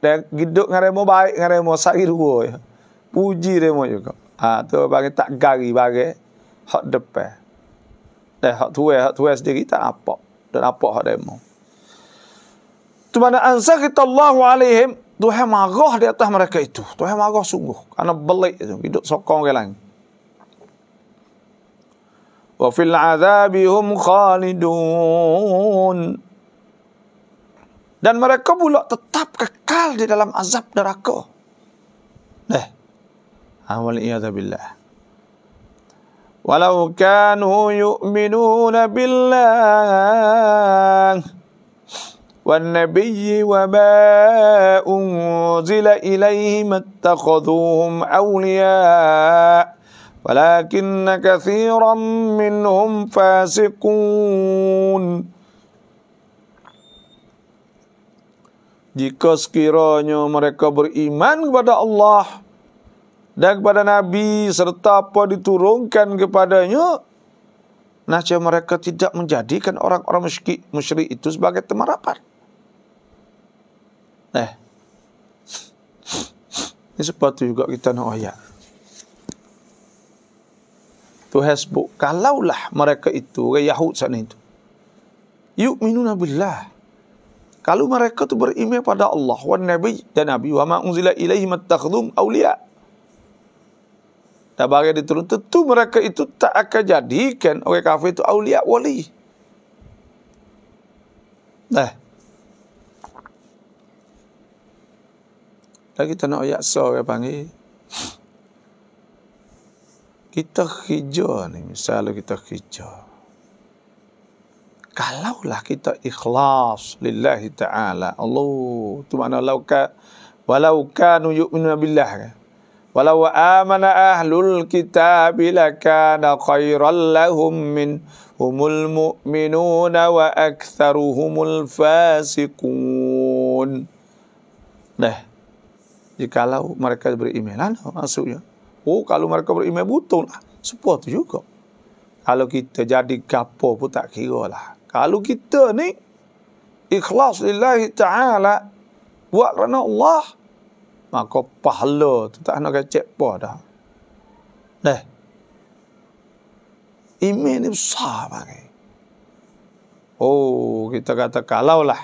S1: dia hidup dengan remo baik dengan remo sari dua ya. Puji remo juga. Ah ha, tu bagi tak gari bagi hak depan. Dah eh, hak tua hak tua sendiri tak apa. Dan apa hak demo. Tu mana ansa kita Allah alaihim Tuhan marah di atas mereka itu. Tuhan marah sungguh. Karena belik itu. Hidup sokong ke langit. وفي العذاب هم خالدون dan mereka pula tetap kekal di dalam azab neraka. Dah. Awal iyadzabillah. Walau kanu yu'minuna billah wan nabiy wa ma unzila ilaihim attakhadhuhum awliya' ولكن كثيرا منهم فاسقون Jika sekiranya mereka beriman kepada Allah dan kepada Nabi serta apa diturunkan kepadanya, nasya mereka tidak menjadikan orang-orang musyrik, musyrik itu sebagai teman rapat. Eh, ini sepatu juga kita nak ayat. Tuhan sebut kalaulah mereka itu orang Yahud sana itu yuk minuna billah kalau mereka tu beriman pada Allah wan nabi dan nabi wa ma unzila ilaihi mattakhdhum awliya tak bagai diturun tentu mereka itu tak akan jadikan orang kafir itu awliya wali dah eh. lagi tak nak ayat so orang panggil kita kerja ni, misalnya kita kerja. Kalaulah kita ikhlas lillahi ta'ala. Allah, tu mana lauka, walau kanu yu'minu billah. Walau amana ahlul kitab lakana khairan lahum min humul mu'minuna wa aktharuhumul fasikun. Dah. Jikalau mereka beriman. Lalu oh kalau mereka beriman betul lah. Semua tu juga. Kalau kita jadi gapo pun tak kira lah. Kalau kita ni ikhlas lillahi ta'ala buat kerana Allah maka pahala tu tak nak kecek pa dah. Dah. Iman ni besar bagai. Oh, kita kata kalau lah.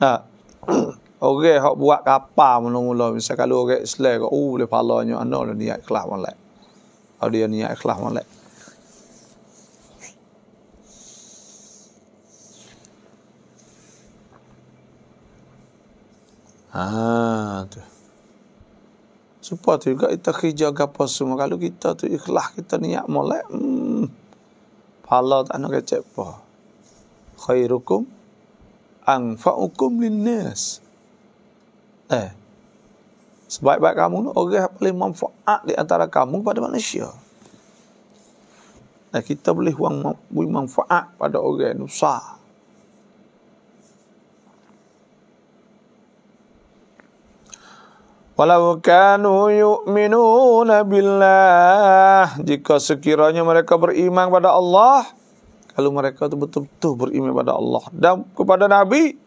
S1: Nah. Orang hok buat kapal mula-mula misalnya kalau orang Islam kau oh boleh palanya anak dia niat ikhlas molek. Oh dia niat ikhlas molek. Ah tu. Supaya tu juga kita kerja apa semua kalau kita tu ikhlas kita niat molek. Hmm. Pala tak nak kecek apa. Khairukum anfa'ukum linnas. nas Eh. Sebaik-baik kamu tu, orang yang paling manfaat di antara kamu pada manusia. Eh, kita boleh buang manfaat pada orang yang besar. Walau kanu yu'minuna billah. Jika sekiranya mereka beriman pada Allah. Kalau mereka itu betul-betul beriman pada Allah. Dan kepada Nabi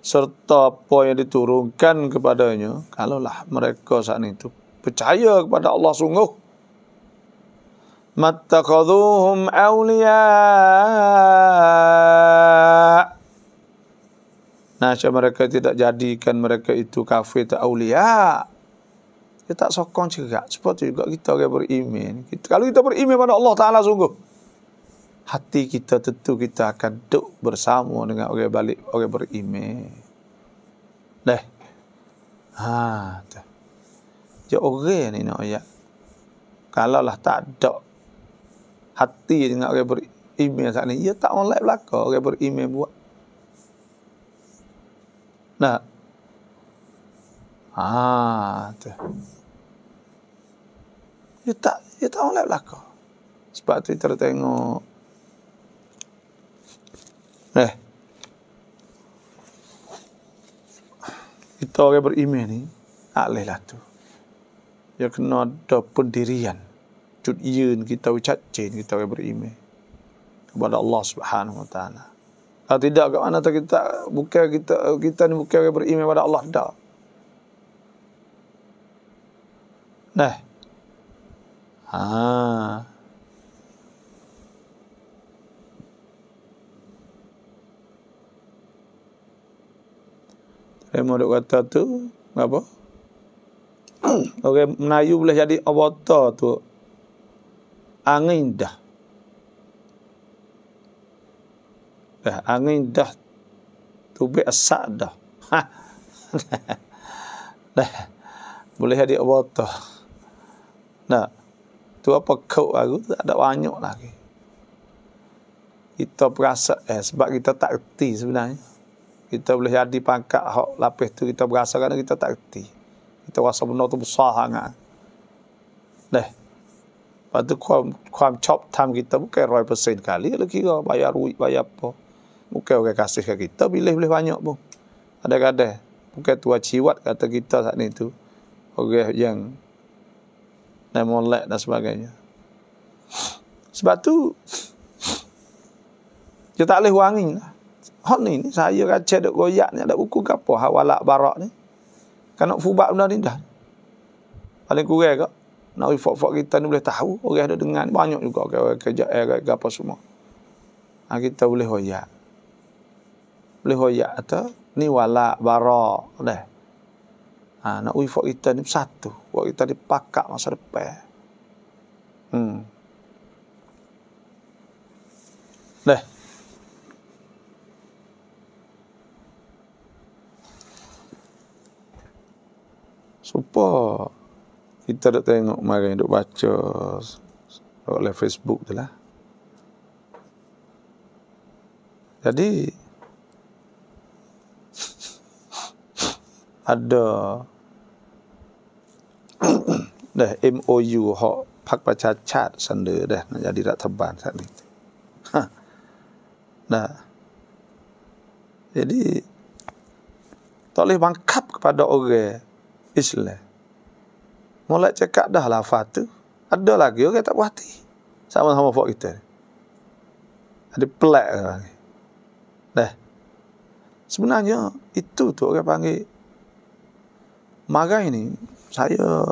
S1: serta apa yang diturunkan kepadanya kalaulah mereka saat itu percaya kepada Allah sungguh mattakhaduhum awliya nah mereka tidak jadikan mereka itu kafir atau awliya kita tak sokong juga seperti juga kita beriman kalau kita beriman pada Allah taala sungguh hati kita tentu kita akan duduk bersama dengan orang balik orang beriman. Dah. Ha. Tu. Ya orang ni nak no, ya. Kalau lah tak ada hati dengan orang beriman saat ni, ia tak online belaka orang beriman buat. Nah. Ha. Tu. Ia tak ia tak online belaka. Sebab tu kita tengok Ya. Eh. Kita orang beriman ni, alih lah tu. Ya kena ada pendirian. Cut iyan kita ucap cain kita orang beriman. Kepada Allah subhanahu wa ta'ala. Kalau tidak, ke mana tak kita, bukan kita, kita ni bukan orang beriman kepada Allah. Tak. Nah. Haa. Eh, Memang duk kata tu apa? Orang Melayu boleh jadi awata tu. Angin dah. Dah angin dah. Tu be asak dah. dah. Boleh jadi awata. Nah. Tu apa kau aku tak ada banyak lagi. Kita perasa eh, sebab kita tak erti sebenarnya kita boleh jadi pangkat hok lapis tu kita berasa kan kita tak reti. Kita rasa benda tu besar sangat. Leh. Lepas kuam, kuam chop time kita bukan 100% kali. lagi kira bayar ruik, bayar apa. Bukan orang kasih ke kita. boleh boleh banyak pun. ada kadang Bukan tua ciwat kata kita saat ni tu. Orang yang nemolek dan sebagainya. Sebab tu. Kita tak boleh wangi lah. Hak ni, ni saya raja kan duk goyak ni, ada ukur ke apa, walak barak ni. Kan nak fubat benda ni dah. Paling kurang kak. Nak ifak-fak kita ni boleh tahu, orang ada dengar ni. Banyak juga orang okay, kerja air, ke apa semua. Ha, kita boleh hoyak. Boleh hoyak tu, ni walak barak dah. Ha, nak ifak kita ni satu. Buat kita dipakak masa depan. Hmm. Dah. jumpa. Kita dok tengok kemarin, dok baca oleh Facebook je lah. Jadi, ada dah MOU hak Pak Baca Chat sende dah nak jadi rat teban saat ni. Ha. Nah. Jadi tak boleh bangkap kepada orang Islam. Mula cakap dah lafaz tu, ada lagi orang tak puas hati. Sama-sama fok kita. Ada pelak lah orang. Dah. Sebenarnya itu tu orang panggil marah ini saya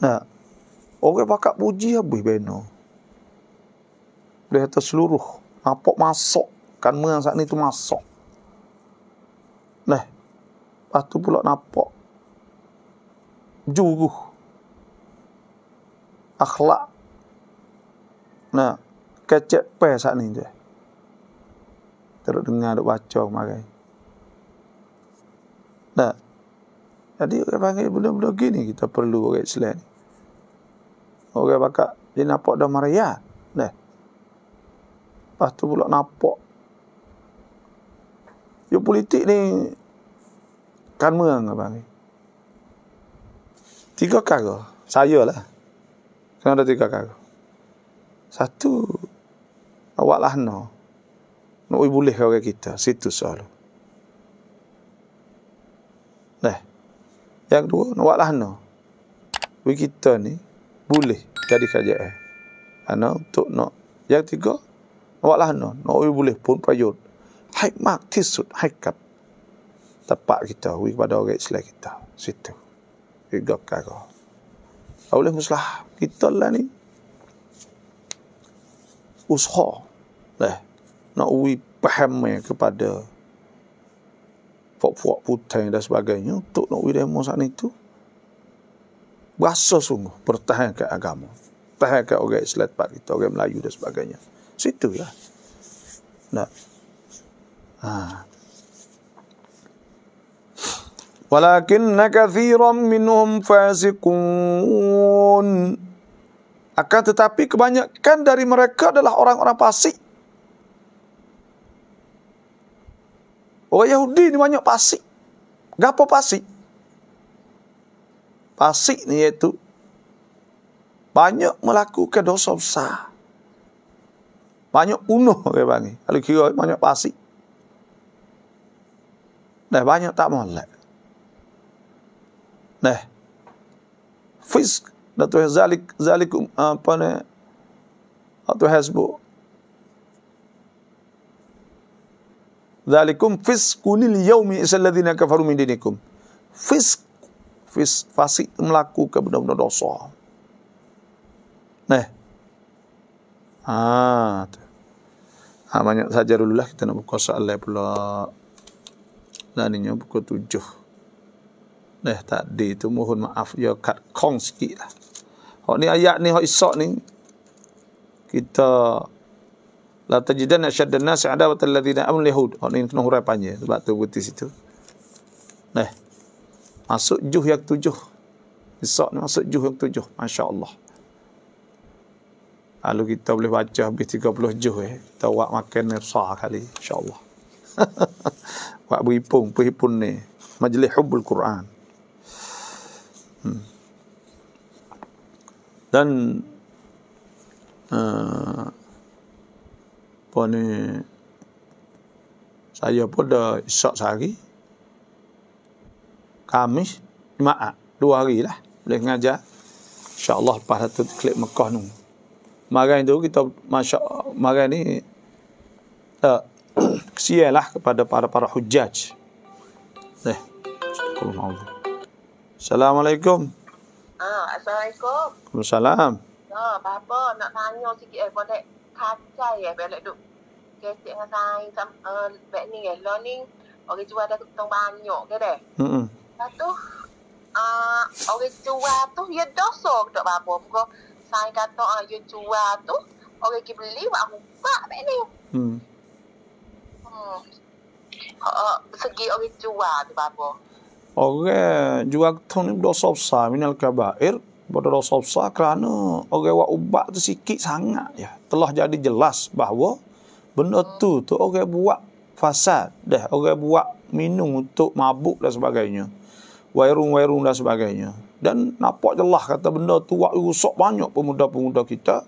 S1: Nah, orang pakak puji habis beno. Dia kata seluruh apa masuk kan mengang saat ni tu masuk. Dah. Lepas tu pula nampak juguh akhlak nah kecek pe sak ni je terus dengar dok baca kemarin nah jadi orang panggil belum-belum gini kita perlu orang Islam ni orang bakal dia nampak dah maria nah lepas tu pula nampak yo politik ni kan mengang apa panggil Tiga kara. Saya lah. Kena ada tiga kara. Satu. Awak lah no. Nak boleh ke orang kita. Situ selalu. Nah. Yang kedua. Awak lah no. kita ni. Boleh jadi kerja eh. Ano untuk nak. Yang tiga. Awak lah no. Nak boleh pun payut. Haikmat tisut haikat. Tepat kita. Bagi kepada orang Islam kita. Situ. Situ digakkan kau. Oleh muslah kita lah ni usha lah nak ui paham kepada puak-puak putih dan sebagainya untuk nak ui demo saat itu berasa sungguh bertahan ke agama bertahan ke orang Islam Pak kita orang Melayu dan sebagainya situ lah Nah, ha. ولكن كثيرا منهم فاسقون akan tetapi kebanyakan dari mereka adalah orang-orang fasik orang Yahudi ni banyak fasik gapo fasik fasik ni iaitu banyak melakukan dosa besar banyak unuh ke bang kalau kira banyak fasik dah banyak tak molek né? Fisk, Dr. Zalik, Zalik, apa né? Dr. Hasbo. Zalikum fiskunil yaumi isalladzina kafaru min dinikum. Fisk, fis, fasik melaku ke benda-benda dosa. Nah. Ah, Ha, banyak saja dulu kita nak buka soal lain pula. Lah ninya buka tujuh. Eh, tadi tu mohon maaf. Ya, kat kong sikit lah. Hak ni ayat ni, hak isok ni. Kita... La tajidan asyadun nasi adawat alladhina amun lihud. Hak ni kena hurai panjang. Sebab tu putih situ. Eh. Masuk juh yang tujuh. Isok ni masuk juh yang tujuh. Masya Allah. Lalu kita boleh baca habis 30 juh eh. Kita buat makan ni besar kali. Insya Allah. buat berhipung. Berhipung ni. Majlis hubul Quran dan uh, apa ni saya pun dah isap sehari Kamis Jumaat dua hari lah boleh ngajar insyaAllah lepas satu klik Mekah ni marah tu kita masya marah ni tak uh, kesialah kepada para-para hujaj deh Assalamualaikum Assalamualaikum.
S2: Ah, Assalamualaikum.
S1: Waalaikumsalam.
S2: Ah, apa-apa nak tanya sikit eh boleh kacai ya, eh belak duk. Kecik dengan sain sam uh, ni eh lo ni jual ada tong banyak ke deh. Hmm. Satu ah orang jual tu ya dosok dok apa-apa. Muka sain kata ah ya jual tu orang ki beli wak rupa bek ni. Hmm. Hmm. Uh, segi orang jual tu apa-apa
S1: orang jual tu ni dosa besar minal kabair pada dosa besar kerana orang buat ubat tu sikit sangat ya telah jadi jelas bahawa benda tu tu orang buat fasad dah orang buat minum untuk mabuk dan sebagainya wairung-wairung dan sebagainya dan nampak jelas kata benda tu buat rusak banyak pemuda-pemuda kita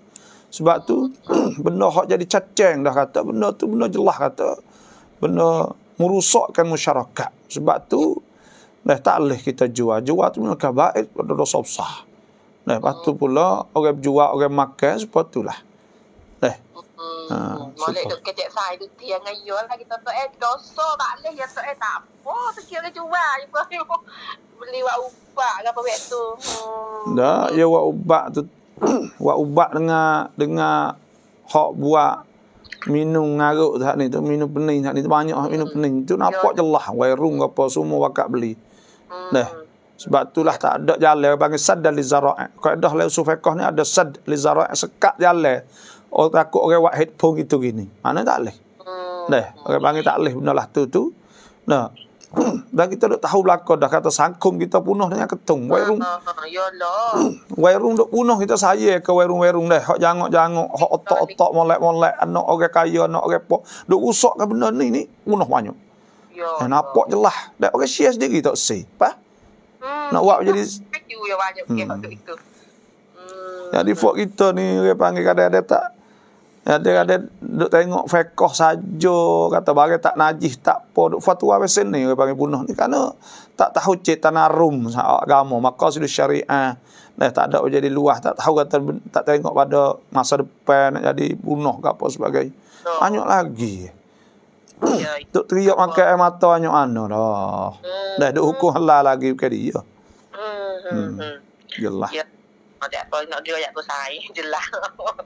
S1: sebab tu benda hak jadi cacing dah kata benda tu benda jelas kata benda merusakkan masyarakat sebab tu Nah, tak boleh kita jual. Jual tu mereka baik, pada dosa besar. Nah, lepas tu pula orang jual, orang makan, seperti lah. Nah. Hmm. tu Boleh
S2: saya tu dia dengan you lah. Kita tu eh dosa tak boleh. Ya tu eh tak apa. Sekiranya orang jual. dia. Beli wak ubat ke apa waktu. Hmm.
S1: Dah, ya wak ubat tu. wak ubat dengan, dengan hak buat minum ngaruk saat ni tu minum pening saat ni tu banyak minum hmm. pening tu nampak ya. je lah wairung apa semua wakak beli Nah. Ah. Sebab itulah tak ada jalan orang panggil sad dari zara'i. Kaedah lain usul fiqh ni ada sad li sekat jalan. Orang takut orang buat headphone itu gini. Mana tak boleh. Nah, orang panggil tak boleh benarlah tu tu. Nah. Dan kita dah tahu belakang dah kata sangkung kita punuh. dengan ketung. Wairung. Ah, ah, Yalah. Wairung dah punuh kita saya ke wairung-wairung dah. Hak jangok-jangok, hak otak-otak molek-molek anak orang kaya, anak orang pok. Dah usok ke benda ni ni punuh banyak. Ya. Eh, yeah. nampak je lah. Dan orang Syiah sendiri tak say. Apa? Hmm. Nak buat jadi... Thank ya, hmm. hmm. yang banyak. Hmm. Okay, Jadi fok kita ni, dia panggil kadang-kadang tak Ya dia ada duk tengok fekoh saja kata bagai tak najis tak apa duk fatwa mesin ni orang panggil bunuh ni kerana tak tahu cerita narum agama maka sudah syariah dah tak ada jadi luah, tak tahu kata tak tengok pada masa depan nak jadi bunuh ke apa sebagainya banyak lagi Tok teriak makan air mata anyo ano dah. Hmm. Dah duk hukum halal lagi bukan dia.
S2: Hmm. hmm. hmm. hmm. Ya. Ada apa nak dia ayat kusai jelah.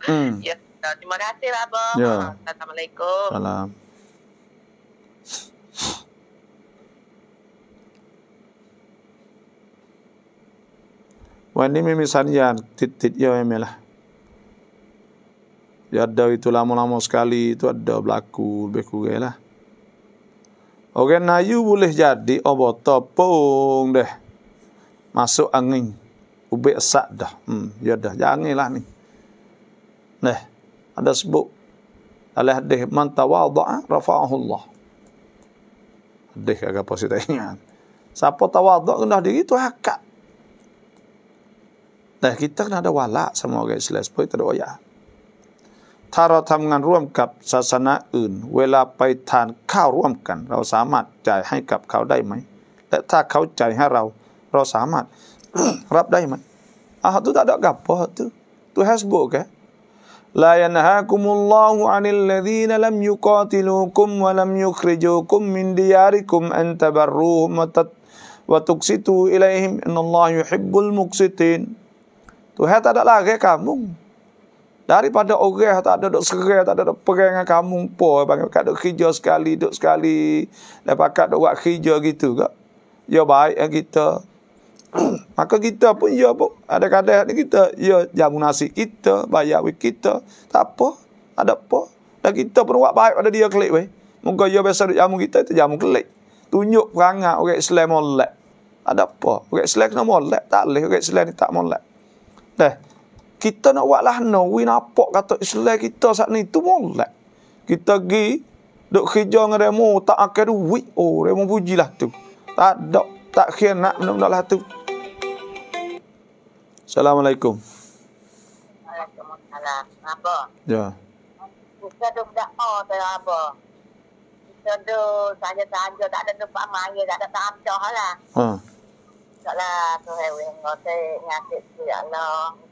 S2: Hmm. Ya. Terima kasih lah abang. Ya. Assalamualaikum. Salam.
S1: Wani mimi sanian titit yo emelah. Ya ada itu lama-lama sekali itu ada berlaku lebih kurang lah. Orang Nayu boleh jadi obat topung deh. Masuk angin. Ubek sak dah. Hmm, ya dah. Jangan lah ni. Nah, ada sebut. Alah hadith man tawadu'a rafa'ahullah. Deh agak positif. Siapa tawadu'a rendah diri itu akak. Nah, kita kena ada walak sama orang Islam. Sebab itu ada wayah. ถ้าเราทำงานร่วมกับศาสนาอื่น เวลาไปทานข้าวร่วมกัน เราสามารถจ่ายให้กับเขาได้ไหมและถ้าเขาจ่ายให้เรา เราสามารถรับได้ไหมอ่ะตุตาดกับพอตุตุฮัสบุกะ لا ينهاكم الله عن الذين لم يقاتلوكم ولم يخرجوكم من دياركم أن تبروهم وتقسطوا إليهم إن الله يحب المقسطين ต u h a n tak ada lagi kamu daripada orang tak ada duk serai tak ada duk perang dengan kamu apa bang kat duk kerja sekali duk sekali lepas kat duk buat kerja gitu ke ya baik yang kita maka kita pun ya pun ada kadang kita ya jamu nasi kita bayar wik kita tak apa ada apa dan kita pun buat baik pada dia klik weh moga ya biasa duk jamu kita itu jamu klik tunjuk perangai orang Islam molek ada apa orang Islam kena molek tak leh orang Islam ni tak molek dah kita nak buat lahna, we nampak kata Islam kita saat ni, tu molek. Kita pergi, duk kerja dengan remo, tak akan duit. Oh, remo lah tu. Tak ada, tak khianat benda-benda lah tu. Assalamualaikum. Apa? Ya.
S2: Kita duk dak oh tu apa? Kita duk saja-saja tak ada tempat main, tak ada tamca lah. Ha. Taklah tu hewe ngote ngasih tu ya Allah.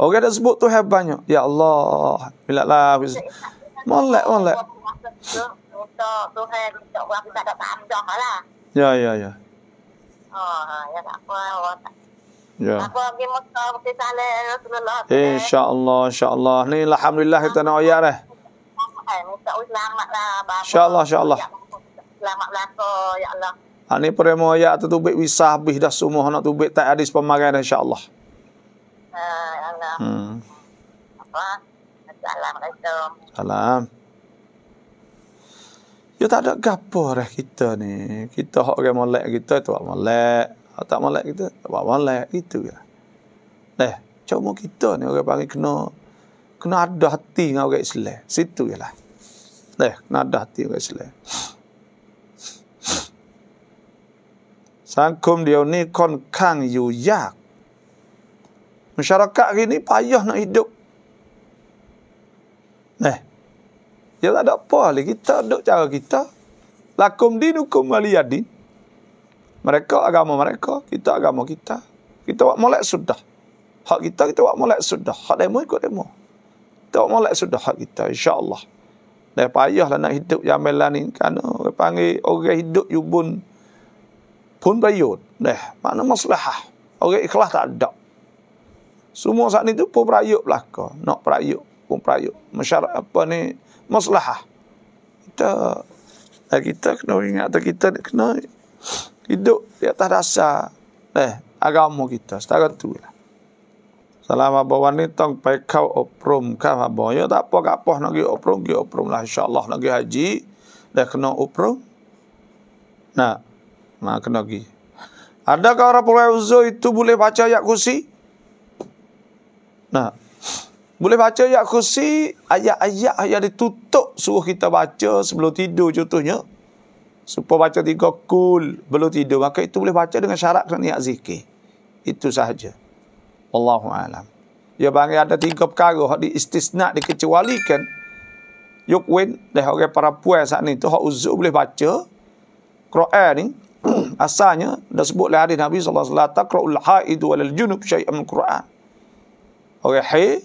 S1: Orang dah sebut Tuhan banyak. Ya Allah. Bila lah. Molek, molek.
S2: Tuhan tak ada
S1: lah. Ya, ya, ya. Oh, ya tak apa orang tak. Ya. Eh. InsyaAllah, insyaAllah. Ni Alhamdulillah kita nak ayah dah.
S2: Eh, lah, InsyaAllah, insyaAllah. Ya, selamat lah, ya Allah.
S1: Ini ha, perempuan ayah tu tubik wisah habis dah semua. Nak tubik tak ada sepamaran Allah.
S2: Hmm. Apa? Assalamualaikum.
S1: Salam. Ya tak ada gapo dah kita ni. Kita hak orang molek kita tu hak molek. Hak tak molek kita, tak buat molek itu ya. Eh, cuma kita ni orang panggil kena kena ada hati dengan orang Islam. Situ je lah. Eh, kena ada hati orang Islam. Sangkum dia ni kon kang yu yak. Masyarakat hari ni payah nak hidup. Eh. Ya tak ada apa lagi. Kita duduk cara kita. Lakum din hukum waliyadin. Mereka agama mereka. Kita agama kita. Kita buat molek sudah. Hak kita, kita buat molek sudah. Hak demo ikut demo. Kita buat molek sudah hak kita. InsyaAllah. Dah payahlah nak hidup jamelan ni. Kerana orang panggil orang hidup yubun. Pun payut. Dah. Eh, Mana masalah. Orang ikhlas tak ada. Semua saat ni tu pun perayuk belaka. Nak perayuk, pun perayuk. Masyarakat apa ni, masalah. Kita, eh, kita kena ingat atau kita kena hidup di atas dasar eh, agama kita. Setara tu lah. Salam apa wanita, pakai kau oprum kan apa. Ya tak apa, tak apa nak pergi oprum, pergi oprum lah. InsyaAllah nak pergi haji, dah kena oprum. Nah, nak kena pergi. Adakah orang pulau itu boleh baca ayat kursi? Nah. Boleh baca ayat kursi, ayat-ayat yang ditutup suruh kita baca sebelum tidur contohnya. Supaya baca tiga kul belum tidur. Maka itu boleh baca dengan syarat kena niat zikir. Itu sahaja. Wallahu alam. Ya bangi ada tiga perkara hak diistisna dikecualikan. Yukwin dah orang para puan saat ni tu hak uzur boleh baca. Quran ni asalnya dah sebut oleh hadis Nabi sallallahu alaihi wasallam taqra'ul haidu wal junub syai'an min Quran orang haid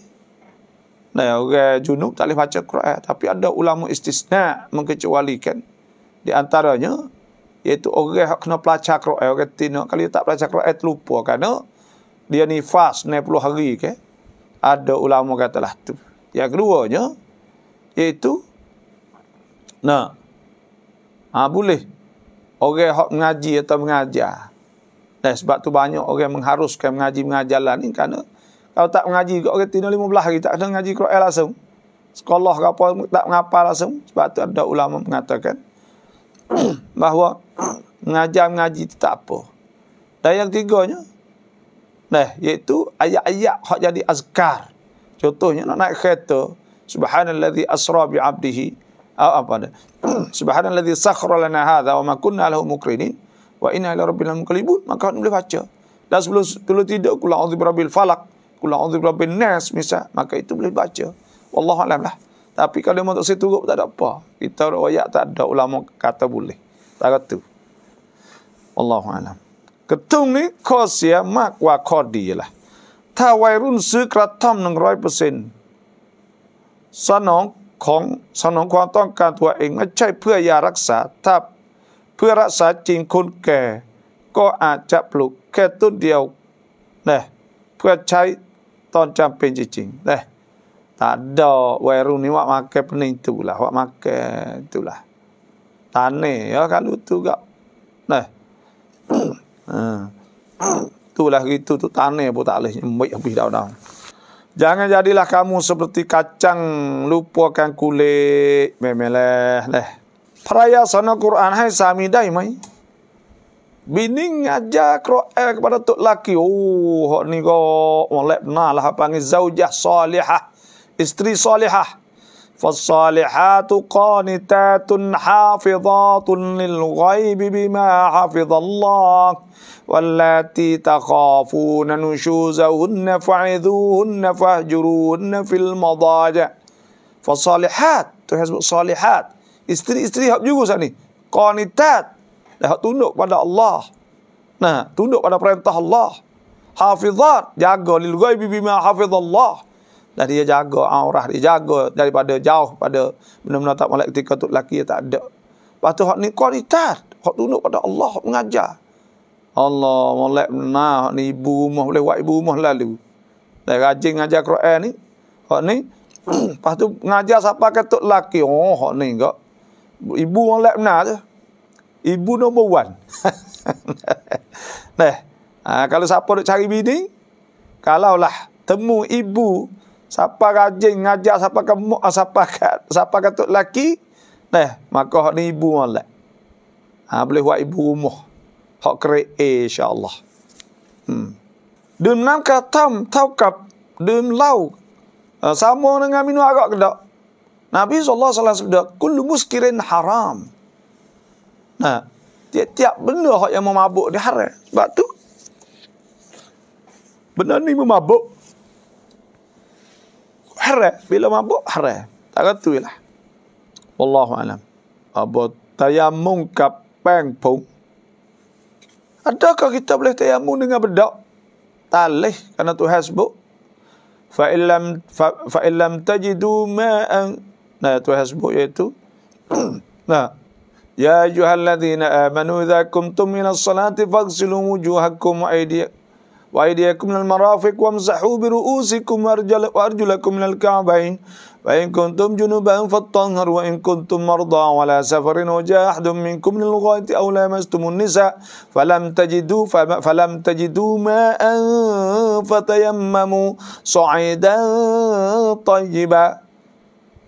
S1: dan orang junub tak boleh baca Quran tapi ada ulama istisna mengecualikan di antaranya iaitu orang yang kena pelajar Quran orang tino kali tak pelajar Quran terlupa kerana dia ni fast 90 hari ke ada ulama katalah tu yang keduanya iaitu nah ha, boleh orang hok mengaji atau mengajar dan sebab tu banyak orang mengharuskan mengaji mengajar lah ni kerana kalau tak mengaji kat orang lima 15 hari tak ada mengaji Quran langsung. Sekolah ke apa tak mengapa langsung. Sebab tu ada ulama mengatakan bahawa mengajar mengaji itu tak apa. Dan yang tiganya nah iaitu ayat-ayat hak jadi azkar. Contohnya nak naik kereta subhanallazi asra bi abdihi atau ah, apa dah. subhanallazi sakhara lana hadza wa ma kunna lahu mukrinin wa inna ila rabbina munqalibun maka boleh baca. Dan sebelum tidur kula auzu birabbil falaq Kul a'udzu birabbin nas misal, maka itu boleh baca. Wallahu alam lah. Tapi kalau dia untuk situ tak ada apa. Kita royak tak ada ulama kata boleh. Tak kata. Wallahu alam. Ketung ni kos ya mak wa kodi lah. ถ้าวัยรุ่นซื้อกระท่อมหนึ่งร้อยเปอร์เซ็นต์สนองของสนองความต้องการตัวเองไม่ใช่เพื่อยารักษาถ้าเพื่อรักษาจริงคนแก่ ก็อาจจะปลูกแค่ต้นเดียวนะเพื่อใช้ tonton campin cicing. Eh, tak ada wairu ni wak makan pening tu lah. Wak makan tu lah. Tane ya kalau tu gak. Nah. Tu lah gitu tu tane pun tak boleh. Mbik habis daun-daun. Jangan jadilah kamu seperti kacang lupakan kulit memeleh. Nah. perayaan sana Quran hai samidai mai. Bini ngajar Quran kepada tu laki. Oh, hok ni ko molek nalah panggil zaujah salihah. Isteri salihah. Fasalihatu qanitatun hafizatun lil ghaibi bima hafizallah. واللاتي تخافون نشوزهن فعذوهن فاهجروهن في المضاجع فصالحات تحسب صالحات استري استري هب جوجو ساني قانتات dah tunduk pada Allah. Nah, tunduk pada perintah Allah. Hafizat, jaga lil ghaibi bima hafizallah. Dan dia jaga aurah, dia jaga daripada jauh pada benda-benda tak malak ketika tu laki tak ada. Lepas hak ni kualitas, hak tunduk pada Allah, hak mengajar. Allah malak nah ni ibu rumah boleh buat ibu rumah lalu. Dan rajin ngajar Quran ni, hak ni lepas mengajar siapa ketuk laki. Oh, hak ni enggak. Ibu malak benar je ibu nombor wan. nah, ha, kalau siapa nak cari bini, kalaulah temu ibu, siapa rajin ngajar siapa ke ah, siapa siapa katuk laki, nah, maka hak ni ibu malak. Ha, boleh buat ibu rumah. Hak kerek eh, insya-Allah. Hmm. Dun nam katam taukap dun lau. Ha, sama dengan minum agak ke tak? Nabi saw. alaihi Kulu sabda, muskirin haram." Nah, ha. tiap-tiap benda hak yang memabuk dia haram. Sebab tu benda ni memabuk haram. Bila mabuk haram. Tak kata itulah. Wallahu alam. Apa tayamum kapeng pun. Adakah kita boleh tayamum dengan bedak? Talih kerana Tuhan sebut. Fa illam fa, fa illam tajidu ma'an. Nah, Tuhan sebut iaitu. nah, يا أيها الذين آمنوا إذا قمتم من الصلاة فاغسلوا وجوهكم وأيديكم من المرافق وامسحوا برؤوسكم وأرجلكم من الكعبين وإن كنتم جنوبا فاطهروا وإن كنتم مرضى ولا سفر وجاء أحد منكم من الغائط أو لامستم النساء فلم تجدوا فلم تجدوا ماء فتيمموا صعيدا طيبا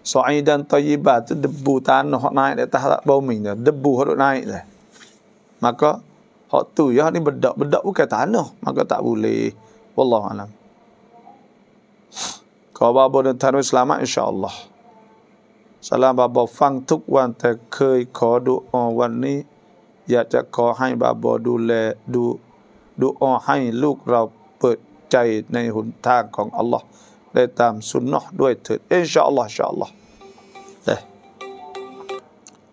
S1: Sa'idan tayyibat tu debu tanah hok naik di atas bumi tu. Debu hok naik tu. Maka hok tu ya ni bedak. Bedak bukan tanah. Maka tak boleh. Wallahu alam. Kau bapa dan tanah selamat insyaAllah. Salam bapa fang tuk wan te kei ko doa wan ni. Ya cak ko hai bapa du le du. Doa hai luk rau pet cai nei hun tang kong Allah. Le tam sunnah duai te. InsyaAllah insyaAllah.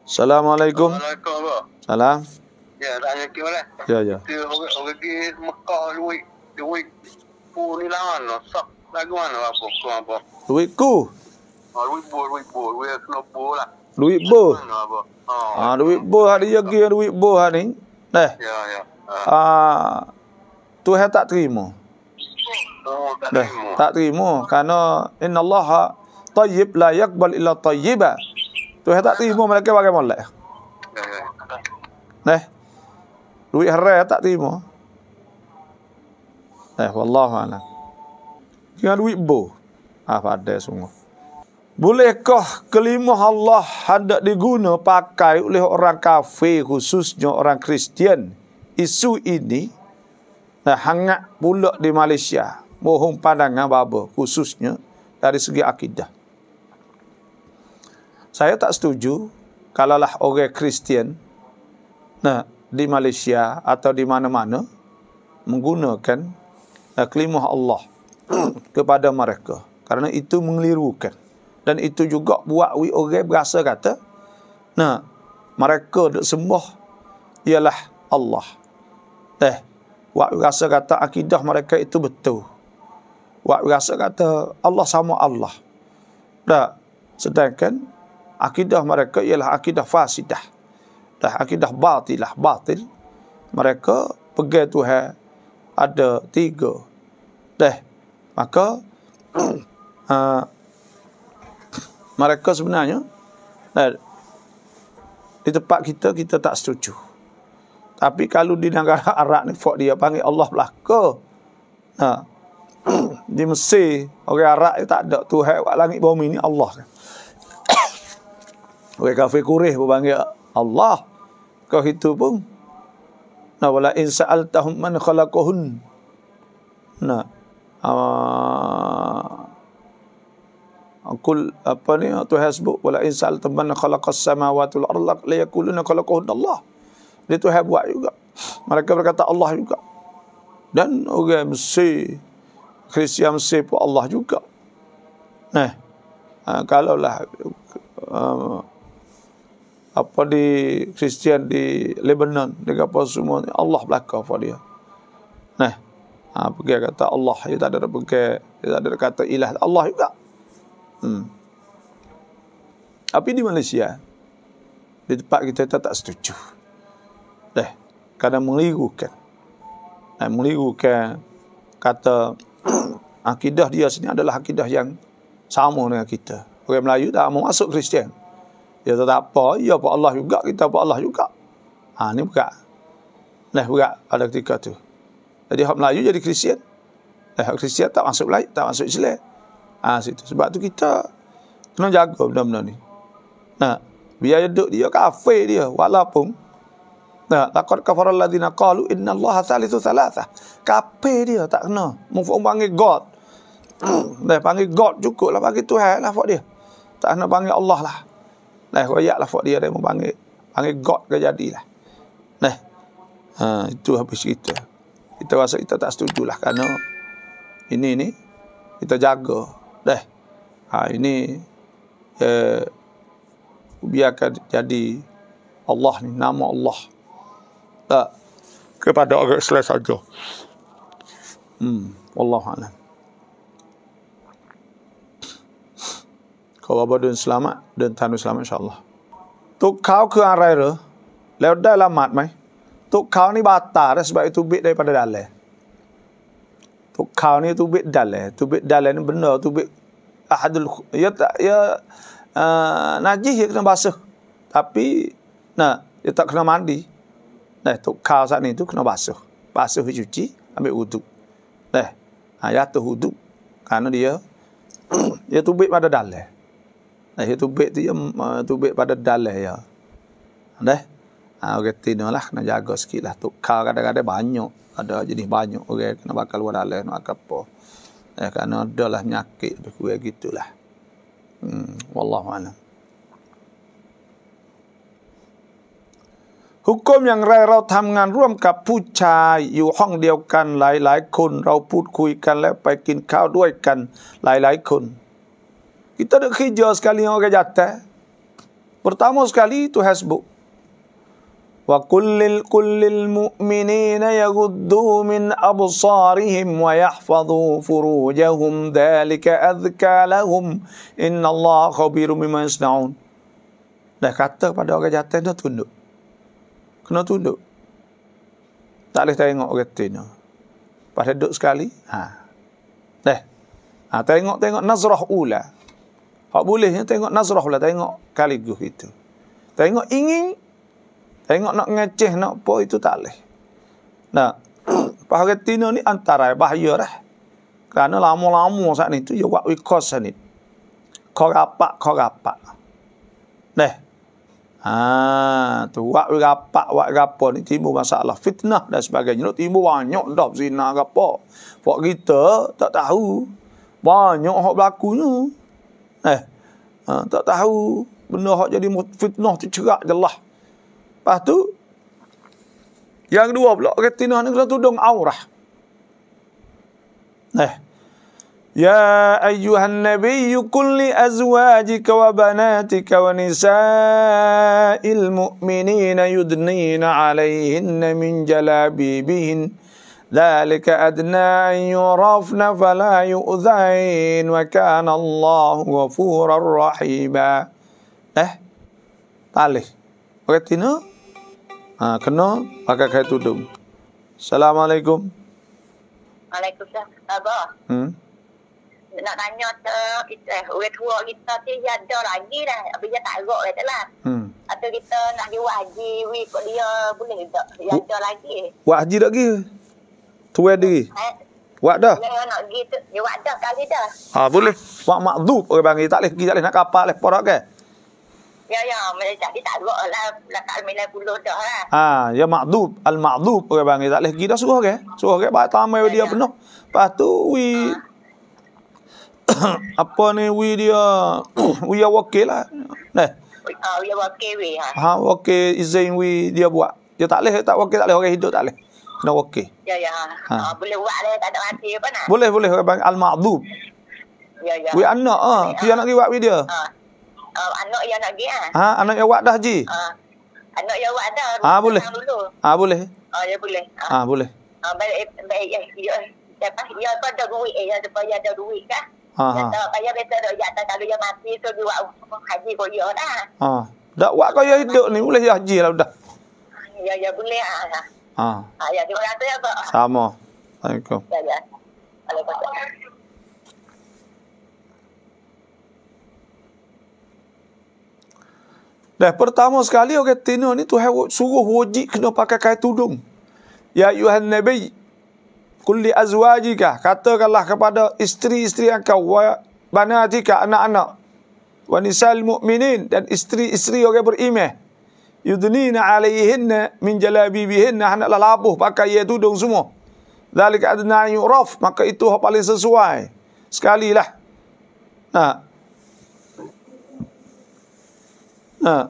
S1: Assalamualaikum. Salam.
S2: Ya, nak kira.
S1: mana? Ya, ya. Kita
S2: orang orang di Mekah duit duit ku ni lawan no sok lagu mana lah ku apa.
S1: Duit ku.
S2: Ah, duit bo, duit bo, duit kena lah.
S1: Duit bu. Ah, ha, ah, bu bo hari ya ge duit bu hari ni. Neh. Ya, ya. Ah. ah tu hak tak terima.
S3: Oh, tak eh, terima. Tak
S1: terima kerana innallaha tayyib la yakbal illa tayyibah tu hata timu mereka bagai molek. Neh. Duit harre hata timu. Neh wallahu ala. Jangan duit bo. Apa ah, ada sungguh. Bolehkah kelima Allah hendak diguna pakai oleh orang kafir khususnya orang Kristian? Isu ini nah, eh, hangat pula di Malaysia. Mohon pandangan babo khususnya dari segi akidah saya tak setuju kalaulah orang Kristian nah di Malaysia atau di mana-mana menggunakan uh, kelimah Allah kepada mereka kerana itu mengelirukan dan itu juga buat we orang berasa kata nah mereka duk sembah ialah Allah eh wak rasa kata akidah mereka itu betul wak rasa kata Allah sama Allah dak sedangkan akidah mereka ialah akidah fasidah. Dah akidah batilah, batil. Mereka pegang Tuhan ada tiga. Dah. Maka uh, mereka sebenarnya dah, di tempat kita kita tak setuju. Tapi kalau di negara Arab ni fok dia panggil Allah belaka. Nah, di Mesir orang Arab tak ada Tuhan wak langit bumi ni Allah. Kan? Orang kafir kureh pun panggil Allah. Kau itu pun. Nah, wala in sa'altahum man khalaquhun. Nah. Uh, ah, Kul apa ni tu hasbu wala in sa'altahum man khalaqas samawati wal ardh khalaquhun Allah. Dia tu buat juga. Mereka berkata Allah juga. Dan orang Mesir, Kristian Mesir pun Allah juga. Nah, uh, kalaulah uh, apa di Kristian di Lebanon dengan apa semua Allah belaka for dia. Nah. Ha pergi kata Allah dia tak ada nak pergi, dia tak ada kata ilah Allah juga. Hmm. Tapi di Malaysia di tempat kita, kita tak setuju. Dah, kadang mengelirukan. Nah, mengelirukan kata akidah dia sini adalah akidah yang sama dengan kita. Orang Melayu tak mau masuk Kristian. Ya tak apa, ya buat Allah juga, kita buat Allah juga. Ha, ni buka. Nah, buka pada ketika tu. Jadi orang Melayu jadi Kristian. Eh, orang Kristian tak masuk Melayu, tak masuk Islam. Ha, situ. Sebab tu kita kena jaga benda-benda ni. Nah, biar hidup dia kafe dia walaupun nah, laqad di nak kalu inna Allah Allaha thalithu sah. Kafir dia tak kena. Mufung panggil God. Dah panggil God cukup lah panggil Tuhan lah buat dia. Tak kena panggil Allah lah. Nah, royak lah dia dia panggil. Panggil God ke jadilah. Nah, ha, itu habis kita. Kita rasa kita tak setuju lah. Kerana ini ni, kita jaga. Dah. Ha, ini, eh, biarkan jadi Allah ni, nama Allah. Tak. Kepada orang selesai saja. Hmm, Wallahualam. ขาบอกเดินสลามะเดินทางด้วยสลามะอัลลอฮ์ทุกข้าวคืออะไรหรอแล้วได้ละหมาดไหมทุกข้าวนี่บาตาและสบายทุบิได้ประดานเลยทุกข้าวนี่ทุบิดานเลยทุบิดานเลยนี่บุญเนอทุบิอาหัดุลยะตะยะนาจีเหตุนั้นบาสุทัพปีนะยะตะขณะมันดีนะทุกข้าวสักนี่ทุกขณะบาสุบาสุฮิจุจีอเมอุดุนะอายะตุฮุดุการนั้นเดียวยะทุบิมาได้ดานเลย Eh, tubik tu eh, ya, tubik pada dalai ya. Dah. Ha, orang okay, tino lah, nak jaga sikit lah. Tukar kadang-kadang banyak. Ada jenis banyak orang okay, nak bakal luar dalai, nak apa. Eh, kerana ada lah menyakit, lebih kurang gitulah. Hmm, Wallahualam. Hukum yang rai เราทำงานร่วมกับผู้ชายอยู่ห้องเดียวกันหลายๆคนเราพูดคุยกันและไปกินข้าวด้วยกันหลายๆคน kita ada kerja sekali yang orang jatah. Pertama sekali itu hasbuk. Wa kullil kullil mu'minina yaguddu min absarihim wa yahfadhu furujahum dhalika adhka lahum inna Allah khabiru mima isna'un. Dah kata pada orang jatah dia tunduk. Kena tunduk. Tak boleh tengok orang tina. Pada duduk sekali. Ha. Dah. Ha, tengok-tengok nazrah ula. Tak boleh. Ya, tengok nazrah lah Tengok kaligus itu. Tengok ingin. Tengok nak ngeceh nak apa itu tak boleh. Nah. Pahagat tina ni antara bahaya lah. Kerana lama-lama saat ni tu. Ya buat wikos ni. kau korapak. Nah. Ha, tu wak rapak, wak rapak ni timbul masalah fitnah dan sebagainya. Tu timbul banyak dah zina rapak. Buat kita tak tahu. Banyak orang berlaku Eh. Ha, tak tahu benda hak jadi fitnah tu cerak je lah. Lepas tu, yang kedua pula, retina ni kena tudung aurah. Eh. Ya ayyuhan nabiyyu kulli azwajika wa banatika wa nisa'il mu'minina yudnina alaihinna min jalabibihin. ذلك أدنى أن يعرفن فلا يؤذين وكان الله غفورا رحيما eh talih pakai tino ah kena pakai kain tudung assalamualaikum
S2: Waalaikumsalam. Apa? Hmm? Nak tanya tu, kita, eh, orang tua kita tu, dia ada lagi dah. Tapi dia tak agak lah tu lah. Hmm. Atau kita nak pergi wajib, wajib dia boleh tak? Dia ada lagi.
S1: Wajib lagi? Ha tu ready eh, buat dah
S2: dia nak pergi tu dia ya, buat dah kali dah
S1: ha boleh buat makdub orang panggil tak boleh pergi tak boleh nak kapal leh porak ke
S2: ya ya jadi tak buat lah lah kat milai puluh dah lah
S1: ha ya makdub al makdub orang panggil tak boleh pergi dah suruh ke suruh ke baik tamai ya, dia ya. penuh lepas tu wi, apa ni wi dia we are okay lah Neh. Ah, uh,
S2: ya okay wi ha. Ha,
S1: okay izin wi dia buat. Dia tak leh, tak okay, tak leh orang hidup tak leh kena wakil. Ya, ya. Ha. Uh,
S2: boleh buat lah, tak ada mati apa nak?
S1: Boleh, boleh. Al-Ma'zub. Ya, ya. Wih anak, ha. Ya, ya. Dia nak pergi buat video. Ha.
S2: Uh, anak yang nak pergi, ha. Ha,
S1: anak yang buat dah, Ji. Ha.
S2: anak yang buat dah. Ha, boleh. Ha, boleh. Ha, ya, boleh. Ha, boleh. Ha, baik, eh, baik. Ya, ya. Dia ya, apa ada duit, eh, ya, supaya ada duit, kan? Ya, ha. tak payah betul dok. Ya, tak kalau dia mati tu dia buat haji kau dia ya, dah.
S1: Ha. Dak buat kau hidup ni boleh haji lah dah.
S2: Ya, ya boleh ah. Ah. Ah, ya, terima kasih ya,
S1: Pak. Sama. Assalamualaikum. Ya, ya. Dah pertama sekali orang Tino ni tu suruh wajib kena pakai kain tudung. Ya ayuhan nabi kulli azwajika katakanlah kepada isteri-isteri engkau wa banatika anak-anak wanisa mukminin dan isteri-isteri orang beriman yudnina alaihinna min jalabibihinna hana lalabuh pakai ia tudung semua dalika adna yuraf maka itu paling sesuai sekali lah ha ha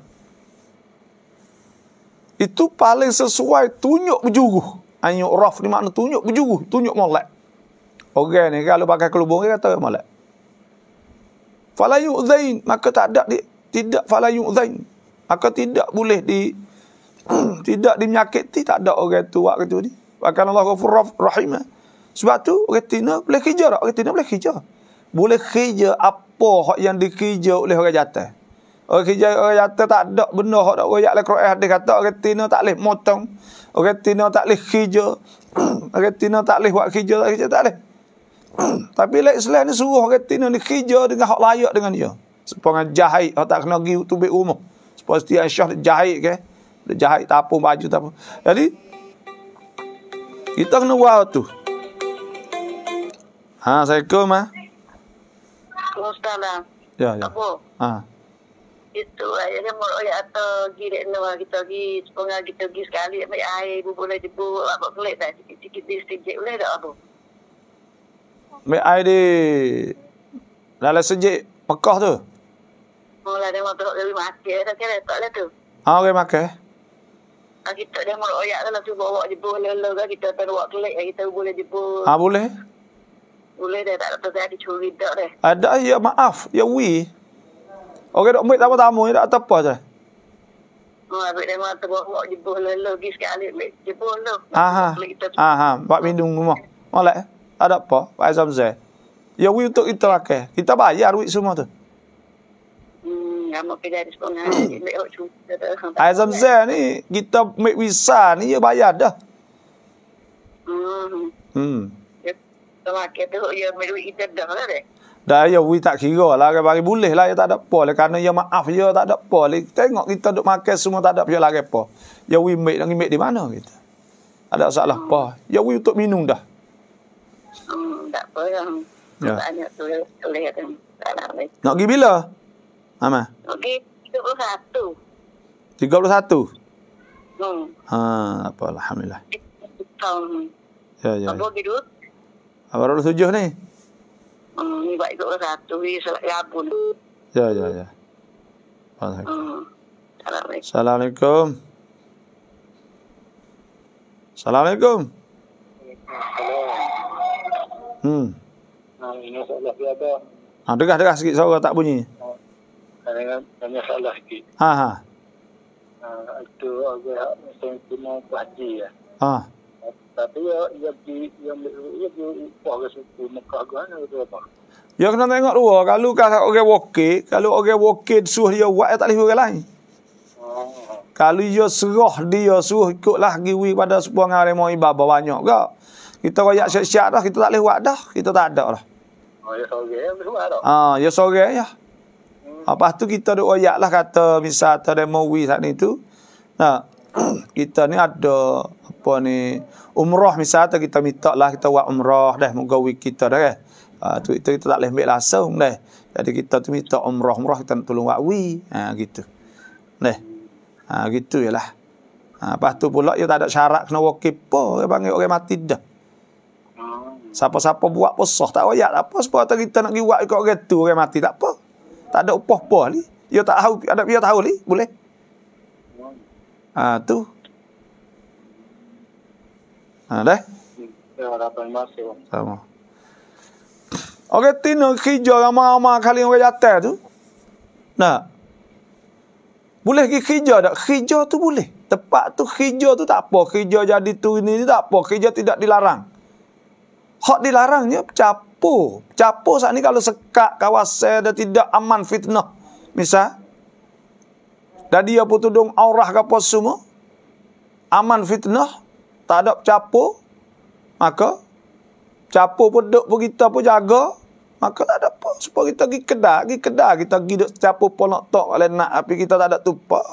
S1: itu paling sesuai tunjuk berjuruh ayu raf ni makna tunjuk berjuruh tunjuk molek orang ni kalau pakai kelubung dia kata molek falayu zain maka tak ada dia tidak falayu zain Maka tidak boleh di tidak dimenyakiti tak ada orang tu waktu tu ni. Bahkan Allah Ghafur Rahim. Eh. Sebab tu orang tina boleh kerja tak? Orang tina boleh kerja. Boleh kerja apa hak yang dikerja oleh orang jatuh. Orang kerja orang jatuh tak ada benda hak tak royak lah Quran hadis kata orang tina tak boleh motong. Orang tina tak boleh kerja. orang tina tak boleh buat kerja tak kerja tak boleh. Tapi lek Islam ni suruh orang tina ni kerja dengan hak layak dengan dia. Sepanjang jahit hak tak kena pergi tubik rumah seperti yang syah jahit ke dia jahit tapung baju tapu. jadi kita kena buat tu ha saya ke ma
S2: Ustaz
S1: ya ya apa ha
S2: itu ayah mau oi atau gire no kita gi sepengal kita gi sekali mai air, ibu boleh jebu apa kelik dah sikit-sikit di sikit boleh dak apa
S1: mai ai di dalam sejik Mekah tu
S2: Mula dia mahu lebih makan, saya kira tak ada lah tu. Ah, okey, makan. Ah, kita dia mahu royak tu, lah. bawa jebol lelah kita terus buat kelek, kita boleh jebol. Ah, boleh. Boleh dah, tak ada saya dicuri tak dah.
S1: Ada, ya maaf, ya we. Okey, dok ambil tamu-tamu, ya tak apa saja. Ah,
S2: Mula dia mahu terus buat jebol lelah, sekali jebol lelah.
S1: Aha, aha, ah, buat minum rumah. Boleh, ada apa, Pak Azam Zain. Ya, we untuk kita pakai. Kita bayar duit semua tu. Ya,
S2: nama kerja di sekolah ni lewat
S1: ni kita make visa ni ya bayar dah.
S2: Hmm. Hmm. Sama kita make kita dah lah deh.
S1: Dah ya, we tak kira lah. Lagi bagi boleh lah, ya tak ada apa. Lah. Kerana ya maaf, ya tak ada apa. Tengok kita duduk makan semua tak ada apa. Lagi apa. Ya, we make, lagi make di mana kita. Ada salah apa. Ya, we untuk minum dah.
S2: Hmm, tak apa. Lah. Ya. Ya. Tak ada tu.
S1: Nak pergi bila? Ama.
S2: Okey, 31.
S1: 31. Hmm. Ah, apa alhamdulillah. Tahun. Ya, ya. Apa gitu? Apa lulus tujuh ni?
S2: Hmm, buat tu ke satu ni, selat gabun. Ya, ya, ya. Hmm.
S1: Assalamualaikum. Assalamualaikum. Assalamualaikum. Hmm. Ha, dengar, dengar sikit suara tak bunyi
S2: dengan banyak salah sikit. Ha ha. Ha itu agak macam kena pasti ya. Ha. Tapi ya ya di yang ya suku Mekah gana itu apa?
S1: Ya kena tengok dua. Kalau kalau orang okay, wakil, kalau orang okay, wakil suruh dia buat, ya tak boleh orang lain. Oh. Kalau dia serah dia suruh ikutlah giwi pada sebuah ngaremo orang ibadah banyak ke. Kita rakyat siap-siap dah, kita tak boleh buat dah. Kita tak ada dah.
S3: Oh, ya sore, ya, boleh buat dah.
S1: Ah, ya sore, ya. Lepas tu kita ada oyak lah kata misal ada mawi saat ni tu. Nah, kita ni ada apa ni umrah misal kita minta lah kita buat umrah dah moga kita dah kan. Ah eh. uh, ha, tu kita tak boleh ambil langsung dah. Jadi kita tu minta umrah umrah kita nak tolong buat wi. Ha gitu. Nah. Ha gitu jelah. Ha lepas tu pula dia tak ada syarat kena wakil apa dia panggil orang mati dah. Oh. Siapa-siapa buat pesah tak payah apa sebab kita nak pergi buat ikut orang tu orang mati tak apa tak ada apa-apa ni. Dia tak tahu, ada dia tahu ni, boleh. Ah ha, tu. Ha dah. Sama. Okey, tino kijo ama-ama kali orang jatuh tu. Nah. Boleh pergi kerja tak? Kerja tu boleh. tepat tu kerja tu tak apa. Kerja jadi tu ini, ini tak apa. Kerja tidak dilarang. Hak dilarangnya, capa capur. Capur saat ini kalau sekat kawasan dia tidak aman fitnah. Misal. Dan dia pun tudung aurah ke apa semua. Aman fitnah. Tak ada capur. Maka. Capur pun duduk pun kita pun jaga. Maka tak ada apa. supaya kita pergi kedai. Pergi kedai. Kita pergi duduk capur pun nak tok. Kalau nak. Tapi kita tak ada tupak.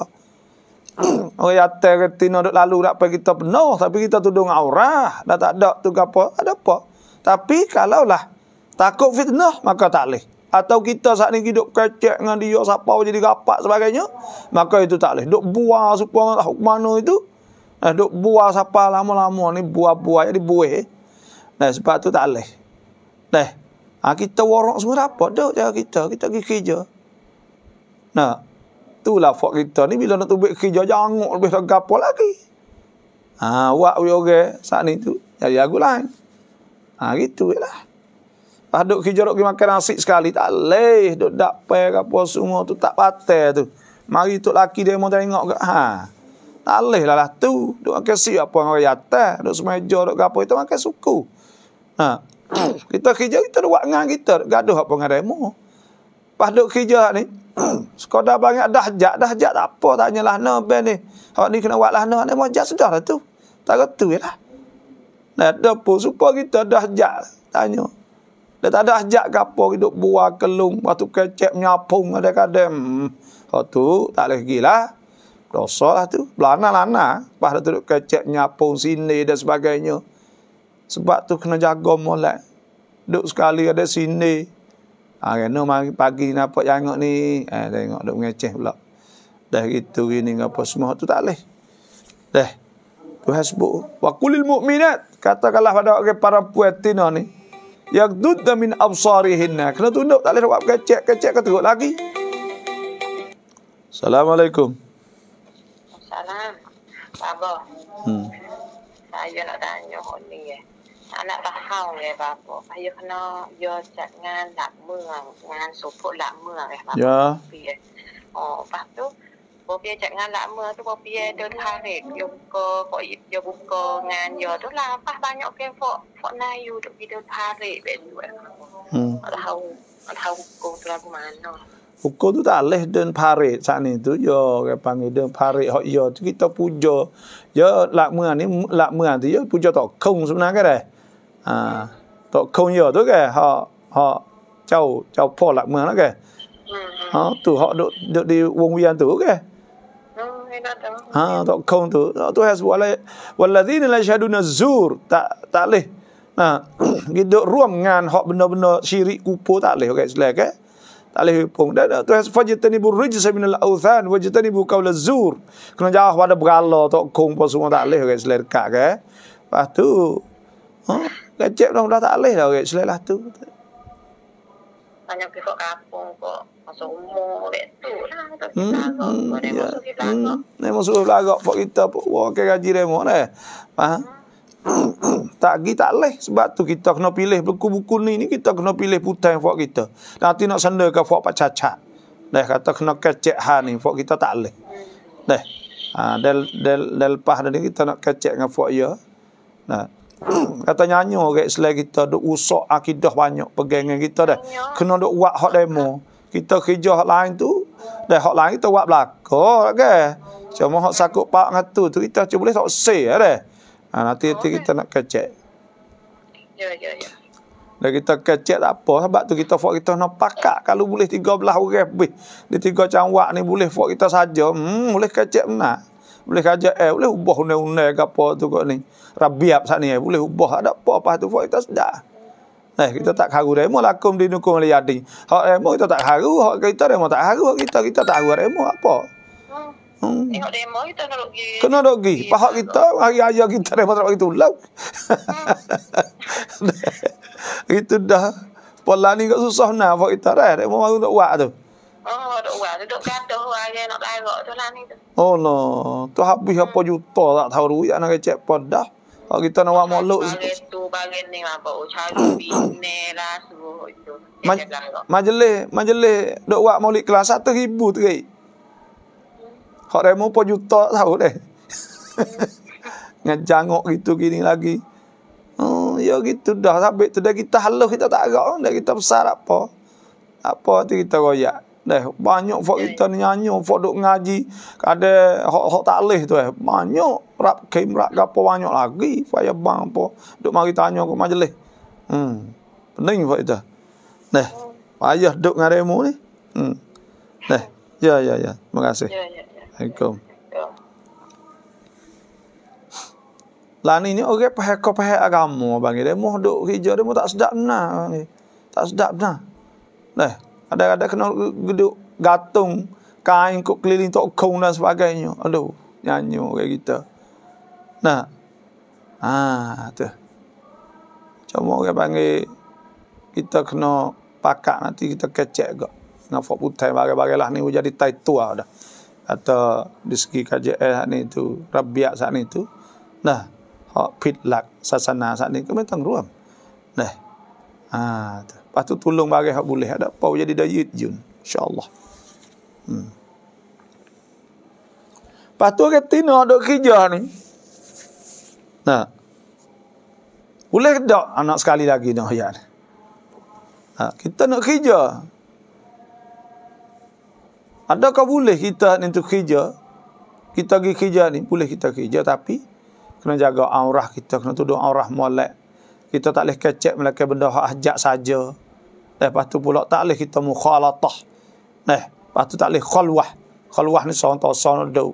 S1: Orang yang retina duduk lalu tak apa kita penuh tapi kita tudung aurah dah tak ada tu apa ada apa tapi kalaulah Takut fitnah, maka tak boleh. Atau kita saat ni hidup kecek dengan dia, siapa jadi rapat sebagainya, maka itu tak boleh. Duk buah supaya orang tahu mana itu. nah eh, dok buah siapa lama-lama ni buah-buah jadi buih. Nah, eh, sebab tu tak boleh. Nah, eh, ha, kita warak semua rapat duk cara kita. Kita pergi kerja. Nah, itulah fok kita ni bila nak tubik kerja, jangan lebih tergapa lagi. Ha, buat orang saat ni tu, jadi lagu lain. Ha, gitu lah. Aduk kijorok pergi makan nasi sekali. Tak leh. Duk dapai ke apa semua tu. Tak patah tu. Mari tu laki dia mau tengok ke. Ha. Tak leh lah, lah tu. Duk makan si apa orang yata. Duk semeja, duk apa itu makan suku. Ha. kita kerja, kita buat dengan kita. Gaduh apa dengan demo. Lepas duk kerja ni. sekodah banyak dah dahjak. Dahjak tak apa. Tanyalah no band ni. Awak ni kena buat lah no. Ni mojak sudah lah tu. Tak kata tu je lah. Nah, dah pun. Supaya kita dah dahjak. Tanya. Dia tak ada ajak ke apa. Hidup buah, kelung. Lepas tu kecep, nyapung. Ada kadang. Hmm. Lepas oh, tu tak boleh pergi lah. Dosa lah tu. Belana-lana. Lepas tu duduk kecep, nyapung, sini dan sebagainya. Sebab tu kena jaga mulai. Duduk sekali ada sini. Ha, kena mari pagi nampak jangok ni. Eh, tengok duduk mengeceh pula. Dah gitu gini apa semua tu tak boleh. Dah. Tuhan sebut. Wa kulil mu'minat. Katakanlah pada orang para puetina ni yang dudda min absarihinna. Kena tunduk tak boleh jawab kecek kecek kata teruk lagi. Assalamualaikum.
S2: Assalam. Baba. Hmm. Saya nak tanya ni eh. Anak bahau ya eh, Baba. Saya kena yo cak ngan lak mua, ngan sopok lak eh Baba. Ya. Eh. Oh, pastu ពួកវាចាក់ងានឡាមើទៅពួកវាទៅថារេយកកពួកយកបុកកងานយកទៅឡាប៉ះបានយកគេពួកពួកណាយូទៅពីទៅថារេបែបហ្នឹងអត់ហៅអត់ហៅកូនត្រង់ម៉ានណោះ
S1: Hukum tu tak leh dan pare saat ni tu yo ke panggil dan pare hok yo tu kita puja yo lak muan ni lak muan tu yo puja tok kong sebenarnya ke deh à tok kong yo tu ke họ họ cháu cháu phò lak muan đó ke họ tu họ được được đi vùng viên tu ke Ha, tok kau tu. Tok ha, tu has wala walladzina la yashhaduna zur tak tak leh. Ha, gitu ruam ngan hok benda-benda syirik kupo tak leh okey selek eh. Tak leh pun. Dan uh, tu has fajitani bur rijsa min al authan wajitani bu qaul az zur. Kena jawab pada begala tok kaum pun semua tak leh okey selek kak eh. Pastu ha, gajek dah tak leh dah okey selek lah tu. Ha
S2: macam pergi kat kampung kok masuk umur tu lah tu kita hmm, kok hmm, yeah. Ya. masuk belagak
S1: hmm. Nemo suruh belagak pok kita pok wah ke gaji demo eh. ne ha tak gi tak leh sebab tu kita kena pilih buku-buku ni ni kita kena pilih putih fok kita nanti nak sanda ke fok pak cacat dah kata kena kecek ha ni fok kita tak leh dah ha del del del pah dan kita nak kecek dengan fok ya nah kata nyanyo orang Islam kita duk usak akidah banyak pegangan kita dah. Kena duk buat hak demo. Kita kerja hak lain tu dah hak lain kita buat belaka kan. Okay? Cuma hak sakut pak ngatu tu kita cuba boleh tak sel ya, dah. Ha, nanti, nanti oh, kita nak kecek. Ya, ya, ya. kita kecek tak apa sebab tu kita fok kita nak pakak kalau boleh 13 orang lebih. Di tiga cawak ni boleh fok kita saja. Hmm boleh kecek benar boleh kerja eh boleh ubah undang-undang apa tu kok ni rabiap sat ni eh. boleh ubah ada apa apa tu kita sudah eh kita tak haru demo lakum di nukum ali adi hak demo kita tak haru hak kita demo tak haru hak kita kita tak haru demo apa hmm. demo hmm. kita nak rugi kena rugi hmm. pahak kita hari aja kita demo tak begitu lah itu dah pola ni kok susah nak apa kita dah demo mau nak buat tu
S2: Oh, duduk buat. Duduk gaduh orang yang nak larut tu lah ni
S1: Oh, no. Tu habis apa juta tak tahu duit anak kecek padah. Kalau oh, kita nak buat makhluk. Bagi
S2: tu, bagi ni apa. Cari bini lah tu. itu.
S1: Maj majlis, majlis. Duduk buat maulid kelas satu ribu tu, gay. Kalau remo pun juta tahu deh. Ngejangok gitu gini lagi. Oh, ya gitu dah. Sampai tu dah kita halus kita tak agak. Dah kita besar apa. Apa tu kita royak. Deh, banyak fok yeah. kita nyanyi, fok duk ngaji. Ada hok-hok taklih tu eh. Banyak rap kem rap gapo banyak lagi. Faya bang apa duk mari tanya ke majlis. Hmm. Pening fok kita. Deh. Payah duk ngaremu ni. Hmm. Deh. Ya ya ya. Terima kasih. Ya ya ya. Assalamualaikum. Ya. Lani ni orang okay, pahak pahak agama bang. Dia mau duk hijau dia tak sedap nah. Tak sedap nah. Deh. Nah. Kadang-kadang kena geduk gatung kain kok keliling tok kong dan sebagainya. Aduh, nyanyi kayak kita. Nah. Ha, tu. Cuma orang panggil kita kena pakak nanti kita kecek gak. Nak fok putih bagai-bagai lah ni oh, jadi tai tua dah. Atau di segi KJL ni tu, Rabiak saat ni tu. Nah, hok pitlak sasana saat ni kami tang ruam. Nah. Ha, tu. Lepas tu tolong barang hak boleh. Ada apa jadi dah yujun. InsyaAllah. Hmm. Lepas tu orang tina duk kerja ni. Nah. Boleh tak anak sekali lagi dah ya. Ha, kita nak kerja. Adakah boleh kita ni tu kerja? Kita pergi kerja ni boleh kita kerja tapi kena jaga aurah kita, kena tuduh aurah molek. Kita tak boleh kecek melaka benda hak hajat saja. Eh, lepas tu pula tak boleh kita mukhalatah. Eh, lepas tu tak boleh khalwah. Khalwah ni seorang tak seorang ada.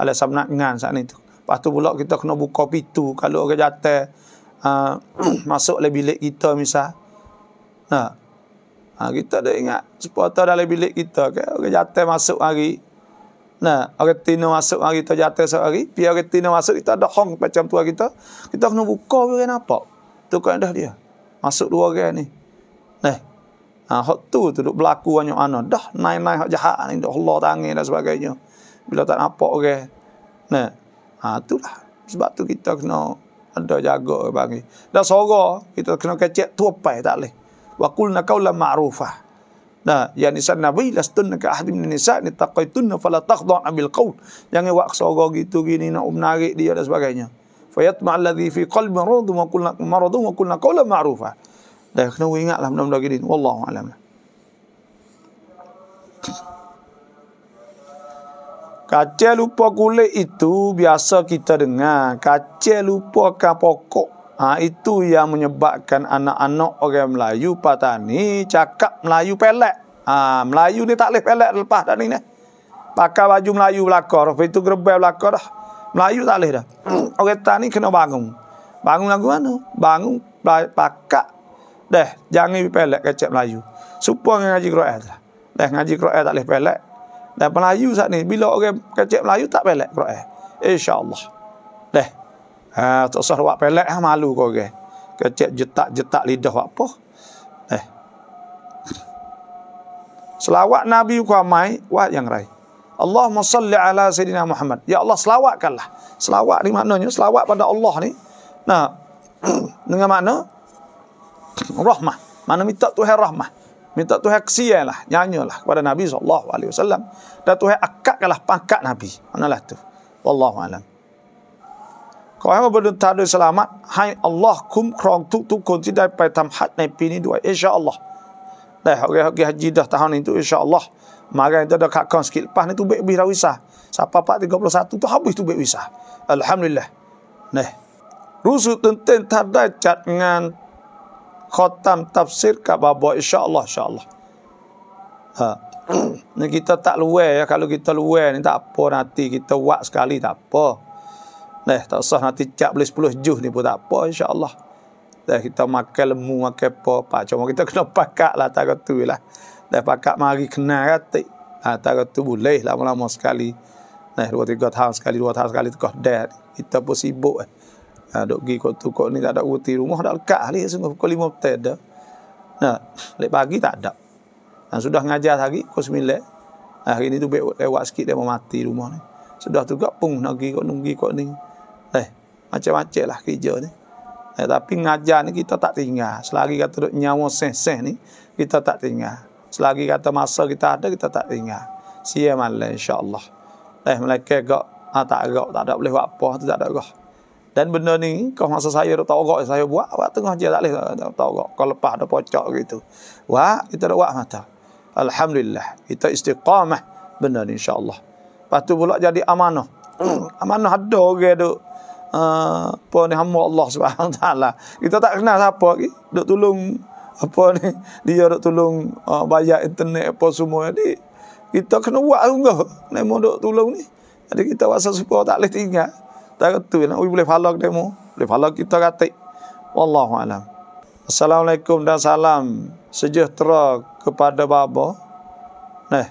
S1: Alah sama nak ngan saat ni tu. Lepas tu pula kita kena buka pintu. Kalau orang jatuh uh, masuk dalam bilik kita misal. Nah. Ha, kita dah ingat supporter dalam bilik kita ke. Orang jatuh masuk hari. Nah, orang tino masuk hari kita jatuh satu hari. Pi orang tino masuk kita ada hong macam tua kita. Kita kena buka orang nampak. Tu kan dah dia. Masuk dua orang ni. Nah, Ah ha, hak tu tu duk berlaku hanya ana. Dah naik-naik hak jahat ni duk Allah tangis dan sebagainya. Bila tak apa orang. Okay. Nah. Ah tu lah. Sebab tu kita kena ada jaga ke bagi. Dah sorok kita kena kecek apa tak leh. Wa qulna qawlan ma'rufah. Nah, yang nisan nabi lastunna ka ahdi min nisa ni taqaitunna fala taqdu abil yang Jangan wak sorok gitu gini nak menarik dia dan sebagainya. Fayatma alladhi fi qalbi maradun wa qulna maradun wa qulna qawlan ma'rufah. Dah kena ingat lah benda-benda gini. Wallahu alam. Kacil lupa kulit itu biasa kita dengar. Kacil lupa kan pokok. Ha, itu yang menyebabkan anak-anak orang Melayu patah ni cakap Melayu pelek. Ha, Melayu ni tak boleh pelek lepas dah ni. ni. Pakai baju Melayu belakang. Lepas itu gerbel belakang dah. Melayu tak boleh dah. orang tani kena bangun. Bangun lagu mana? Bangun pakai Dah, jangan pelek kecek Melayu. Supaya dengan ngaji Quran tu. Dah, ngaji Quran tak boleh pelek. Dan Melayu saat ni, bila orang kecek Melayu tak pelek Quran. Allah. Dah. Ha, tak usah buat pelek, ha, malu kau orang. Kecek jetak-jetak lidah apa. Dah. Selawat Nabi ku amai, buat yang rai. Allahumma salli ala Sayyidina Muhammad. Ya Allah, selawatkanlah. Selawat ni maknanya, selawat pada Allah ni. Nah, dengan makna, rahmah. Mana minta Tuhan rahmah. Minta Tuhan kesian lah. Nyanyalah kepada Nabi SAW. Dan Tuhan akadkanlah pangkat Nabi. Mana lah tu. Wallahualam. Kau yang berdua tak ada selamat. Hai Allah kum krong tuk tuk konti daripada tamhat naipi ni dua. InsyaAllah. Dah, hari-hari haji dah tahun itu insyaAllah. Maka kita dah kakak sikit. Lepas ni tu baik lebih dah wisah. Sapa 31 tu habis tu baik wisah. Alhamdulillah. Nah. Rusuk tenten tadai cat dengan khotam tafsir kat baba insya-Allah insya-Allah. Ha. ni kita tak luar ya kalau kita luar ni tak apa nanti kita buat sekali tak apa. Nah, eh, tak usah nanti cap beli 10 juz ni pun tak apa insya-Allah. Dah eh, kita makan lemu makan apa ha, pak cuma kita kena pakak lah tak tu lah. Dah eh, pakak mari kena ratik. Ha tak tu boleh lah, lama-lama sekali. Nah, dua tiga tahun sekali, dua tahun sekali tekah dah. Kita pun sibuk eh. Ha, duk pergi kot tukok ni tak ada uti rumah dah lekat lah sungguh pukul 5 petai dah. Nah, ha, lepas pagi tak ada. Ha, sudah ngajar hari pukul 9. Ha, hari ni tu lewat sikit dia mati rumah ni. Sudah tu gak pung nak pergi kot nunggi kot ni. Eh, macam-macam lah kerja ni. Eh, tapi ngajar ni kita tak tinggal. Selagi kata duk nyawa seh ni, kita tak tinggal. Selagi kata masa kita ada, kita tak tinggal. Siam insya Allah. Eh, mereka gak, ha, tak gak, tak ada boleh buat apa, tu tak ada gak. Dan benda ni kau masa saya tak ogok saya buat buat tengah je tak leh tak ogok. Kau lepas ada pocok gitu. Wah, kita dak buat mata. Alhamdulillah, kita istiqamah benda ni insya-Allah. Pastu pula jadi amanah. amanah ada orang okay, uh, apa ni hamba Allah Subhanahu taala. Kita tak kenal siapa lagi duk tolong apa ni dia duk tolong uh, bayar internet apa semua ni. Kita kena buat sungguh. Nak mau duk tolong ni. Jadi kita rasa supaya tak boleh tinggal tak tu lah. Ui boleh falak demo. Boleh falak kita kata. Wallahu alam. Assalamualaikum dan salam sejahtera kepada baba. Nah.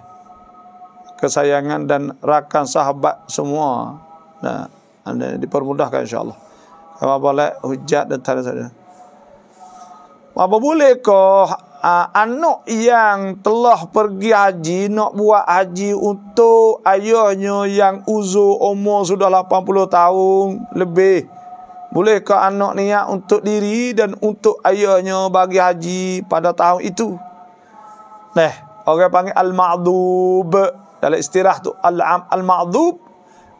S1: Kesayangan dan rakan sahabat semua. Nah, anda dipermudahkan insya-Allah. Kalau boleh hujat dan tanda saja. Apa boleh kau uh, anak yang telah pergi haji nak buat haji untuk ayahnya yang uzur umur sudah 80 tahun lebih boleh ke anak niat untuk diri dan untuk ayahnya bagi haji pada tahun itu neh orang panggil al-ma'dhub dalam istilah tu al-am al-ma'dhub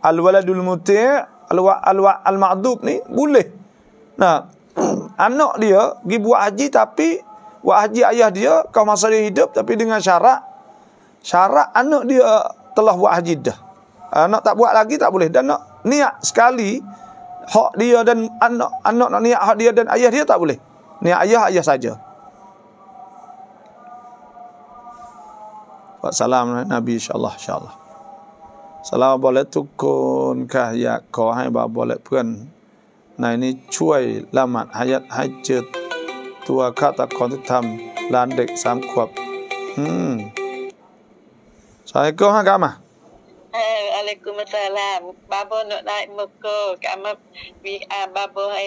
S1: al-waladul muti' al-wa al-wa al-ma'dhub ni boleh nah anak dia pergi buat haji tapi buat haji ayah dia kau masa dia hidup tapi dengan syarat syarat anak dia telah buat haji dah ah, anak tak buat lagi tak boleh dan nak niat sekali hak dia dan anak anak nak niat hak dia dan ayah dia tak boleh niat ayah ayah saja Salam Nabi insyaAllah insyaAllah Salam boleh tukun kah ya kau hai boleh pun Nah ini cuai lamat hayat hajat ัวฆาตกรที่ทำลานเด็กสามขวบอืมสายก็ห้ากามะ
S2: กูมาสลามบาโบนอได้มโกกามาวีอาบาโบให้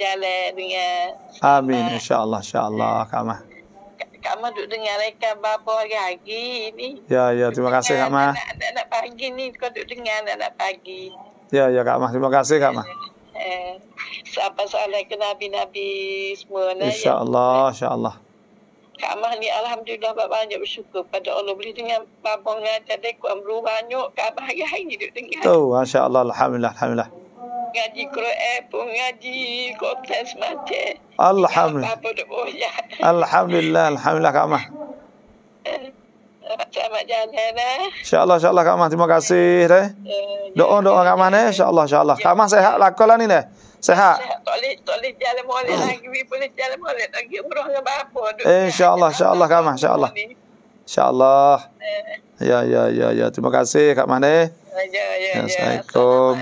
S2: จาแลดึง
S1: อามีนอินชาอัลลอฮ์อินชาอัลลอฮ์กามา
S2: กามาดูดึงอะไรกับบาโบอากาศนี่ยายาขอบคุณกา
S1: มาอันนั้นพั
S2: กกินนี่ก็ดูดึงอันนั้นพักกิน
S1: ยายากามาขอบคุณกามา
S2: Sahabat eh, salih ke Nabi-Nabi
S1: semua. Ya? InsyaAllah, ya. insyaAllah. Kak Amah ni Alhamdulillah banyak bersyukur pada
S2: Allah. Boleh dengan Bapak mengajar dia kuat beru banyak. Kak Amah hari-hari ni duduk dengar.
S1: Tahu, oh, insyaAllah. Alhamdulillah, Alhamdulillah.
S2: Ngaji Quran pun ngaji kompleks macam.
S1: Alhamdulillah. Alhamdulillah, Alhamdulillah Kak Amah selamat jalan eh. InsyaAllah, insyaAllah Kak Mah. Terima kasih eh. Doa, doa Kak Mah eh. InsyaAllah, insyaAllah. Kak Mah sehat lah. Kau ni ni. Sehat. Tak boleh, tak boleh jalan molek lagi.
S2: Bila boleh jalan molek lagi. Umrah dengan
S1: bapa. Eh, InsyaAllah, insyaAllah Kak Mah. InsyaAllah. InsyaAllah. Ya, ya, ya, ya. Terima kasih Kak Mah ni. Ya, ya, ya, ya. Assalamualaikum.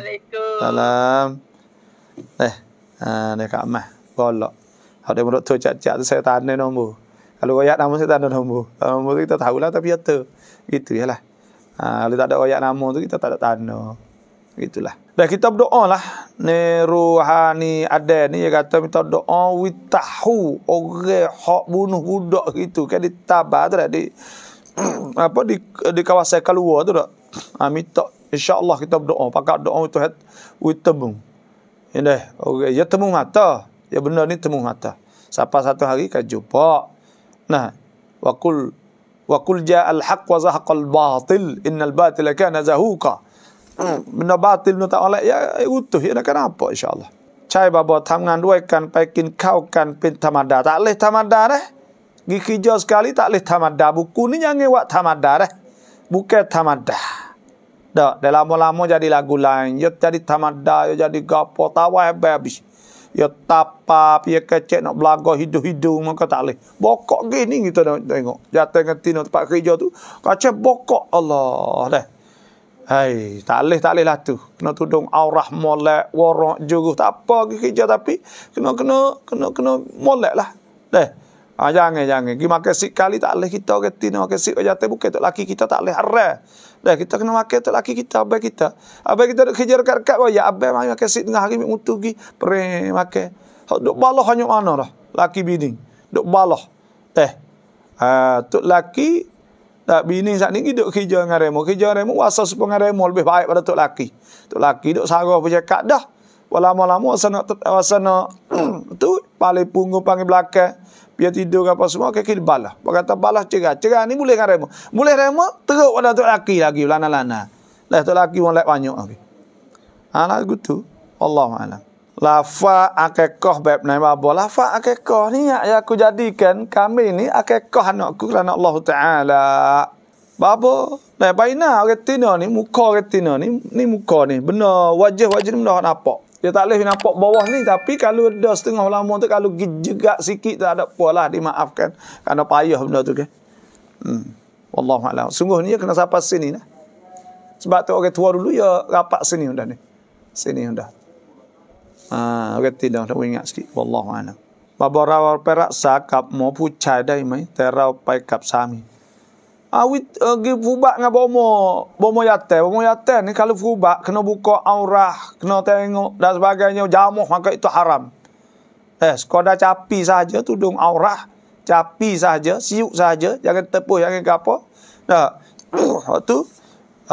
S1: Salam. Eh, ha, ni Kak Mah. Bolok. Ada yang menurut tu, cak-cak tu saya tanya nombor. Kalau ayat nama saya tanda nombor. Nombor tu kita tahulah tapi ya tu. Itu ya lah. Ha, kalau tak ada ayat nama tu, kita tak ada tanah. Gitulah. Dan kita berdoa lah. Ni ruhani ada ni. Dia kata kita doa. We tahu. Orang hak bunuh budak gitu. Kan ditabah tu lah. Di, apa, di, di kawasan keluar tu tak. Ha, minta. InsyaAllah kita berdoa. Pakat doa itu. hat we temung. Ya deh. Okay. Ya temung mata. Ya benar ni temung mata. Sampai satu hari kan jumpa. Nah. Wakul wa kul ja'al haqq wa zahaqal batil innal batila kana zahuqa hmm, benda batil nota oleh ya, ya utuh ya kan apa insyaallah cai babo tangan duai kan pai kin kau kan pin tamada tak leh tamada deh gi kijo sekali tak leh tamada buku ni yang ngewak tamada deh buka tamada dah dalam lama jadi lagu lain yo ya jadi tamada yo ya jadi gapo tawa habis ya tapa ya kecek nak belaga hidung-hidung maka tak leh bokok gini kita nak tengok jatuh dengan tino tempat kerja tu kacau bokok Allah dah Hai, tak leh tak leh lah tu. Kena tudung aurah molek, warak juru. Tak apa pergi kerja tapi kena kena kena kena molek lah. Dah. Ha, jangan jangan. Gi makan sekali tak leh kita ke tino ke sik jatuh bukan tu laki kita tak leh arah. Dah kita kena makan tu laki kita, abai kita. Abai kita duk kejar kat dekat bawah. Ya abai mari makan sit tengah hari mutu pergi. Pereng makan. Hak duk balah hanya mana dah. Laki bini. dok balah. Eh. Ha, tu laki. Tak bini saat ni dok kejar dengan remo. kejar remo wasa sepuluh dengan remo lebih baik pada tu laki. Tu laki dok sarah bercakap dah. Walama-lama wasa nak. tu paling punggung panggil belakang. Biar tidur apa semua, kaki dibalah. Dia kata balas cerah. Cerah ni boleh kan rema. Boleh rema, teruk pada tu laki lagi. Lana-lana. Lah ha, tu laki pun lep banyak. Okay. Alah gitu. Allah ma'alam. Lafa akekoh bab naim abu. Lafa akekoh ni yang aku jadikan kami ni akekoh anakku kerana Allah Ta'ala. babo, lah, Bapa, lepainah retina ni, muka retina ni, ni muka ni. Benar, wajah-wajah ni benar nampak. Dia tak boleh nampak bawah ni. Tapi kalau dah setengah lama tu, kalau gejegak sikit, tak ada apa lah Dimaafkan. Kerana payah benda tu. kan. Hmm. Wallahualam. Sungguh ni, ya kena sampai sini lah. Sebab tu orang tua dulu, ya rapat sini dah ni. Sini dah. Ha, ah, orang tidak, tak ingat sikit. Wallahualam. Bapak rawar perak sakap, mau pucat dah, terau paikap sami. Awit, ah, pergi ah, uh, furubat dengan bomo, bomo yatel. Bomo yatel ni kalau furubat, kena buka aurah, kena tengok dan sebagainya. Jamuh maka itu haram. Eh, sekadar capi saja tu dong aurah. Capi saja, siuk saja, jangan tepu, jangan kapo. apa. Nah, tu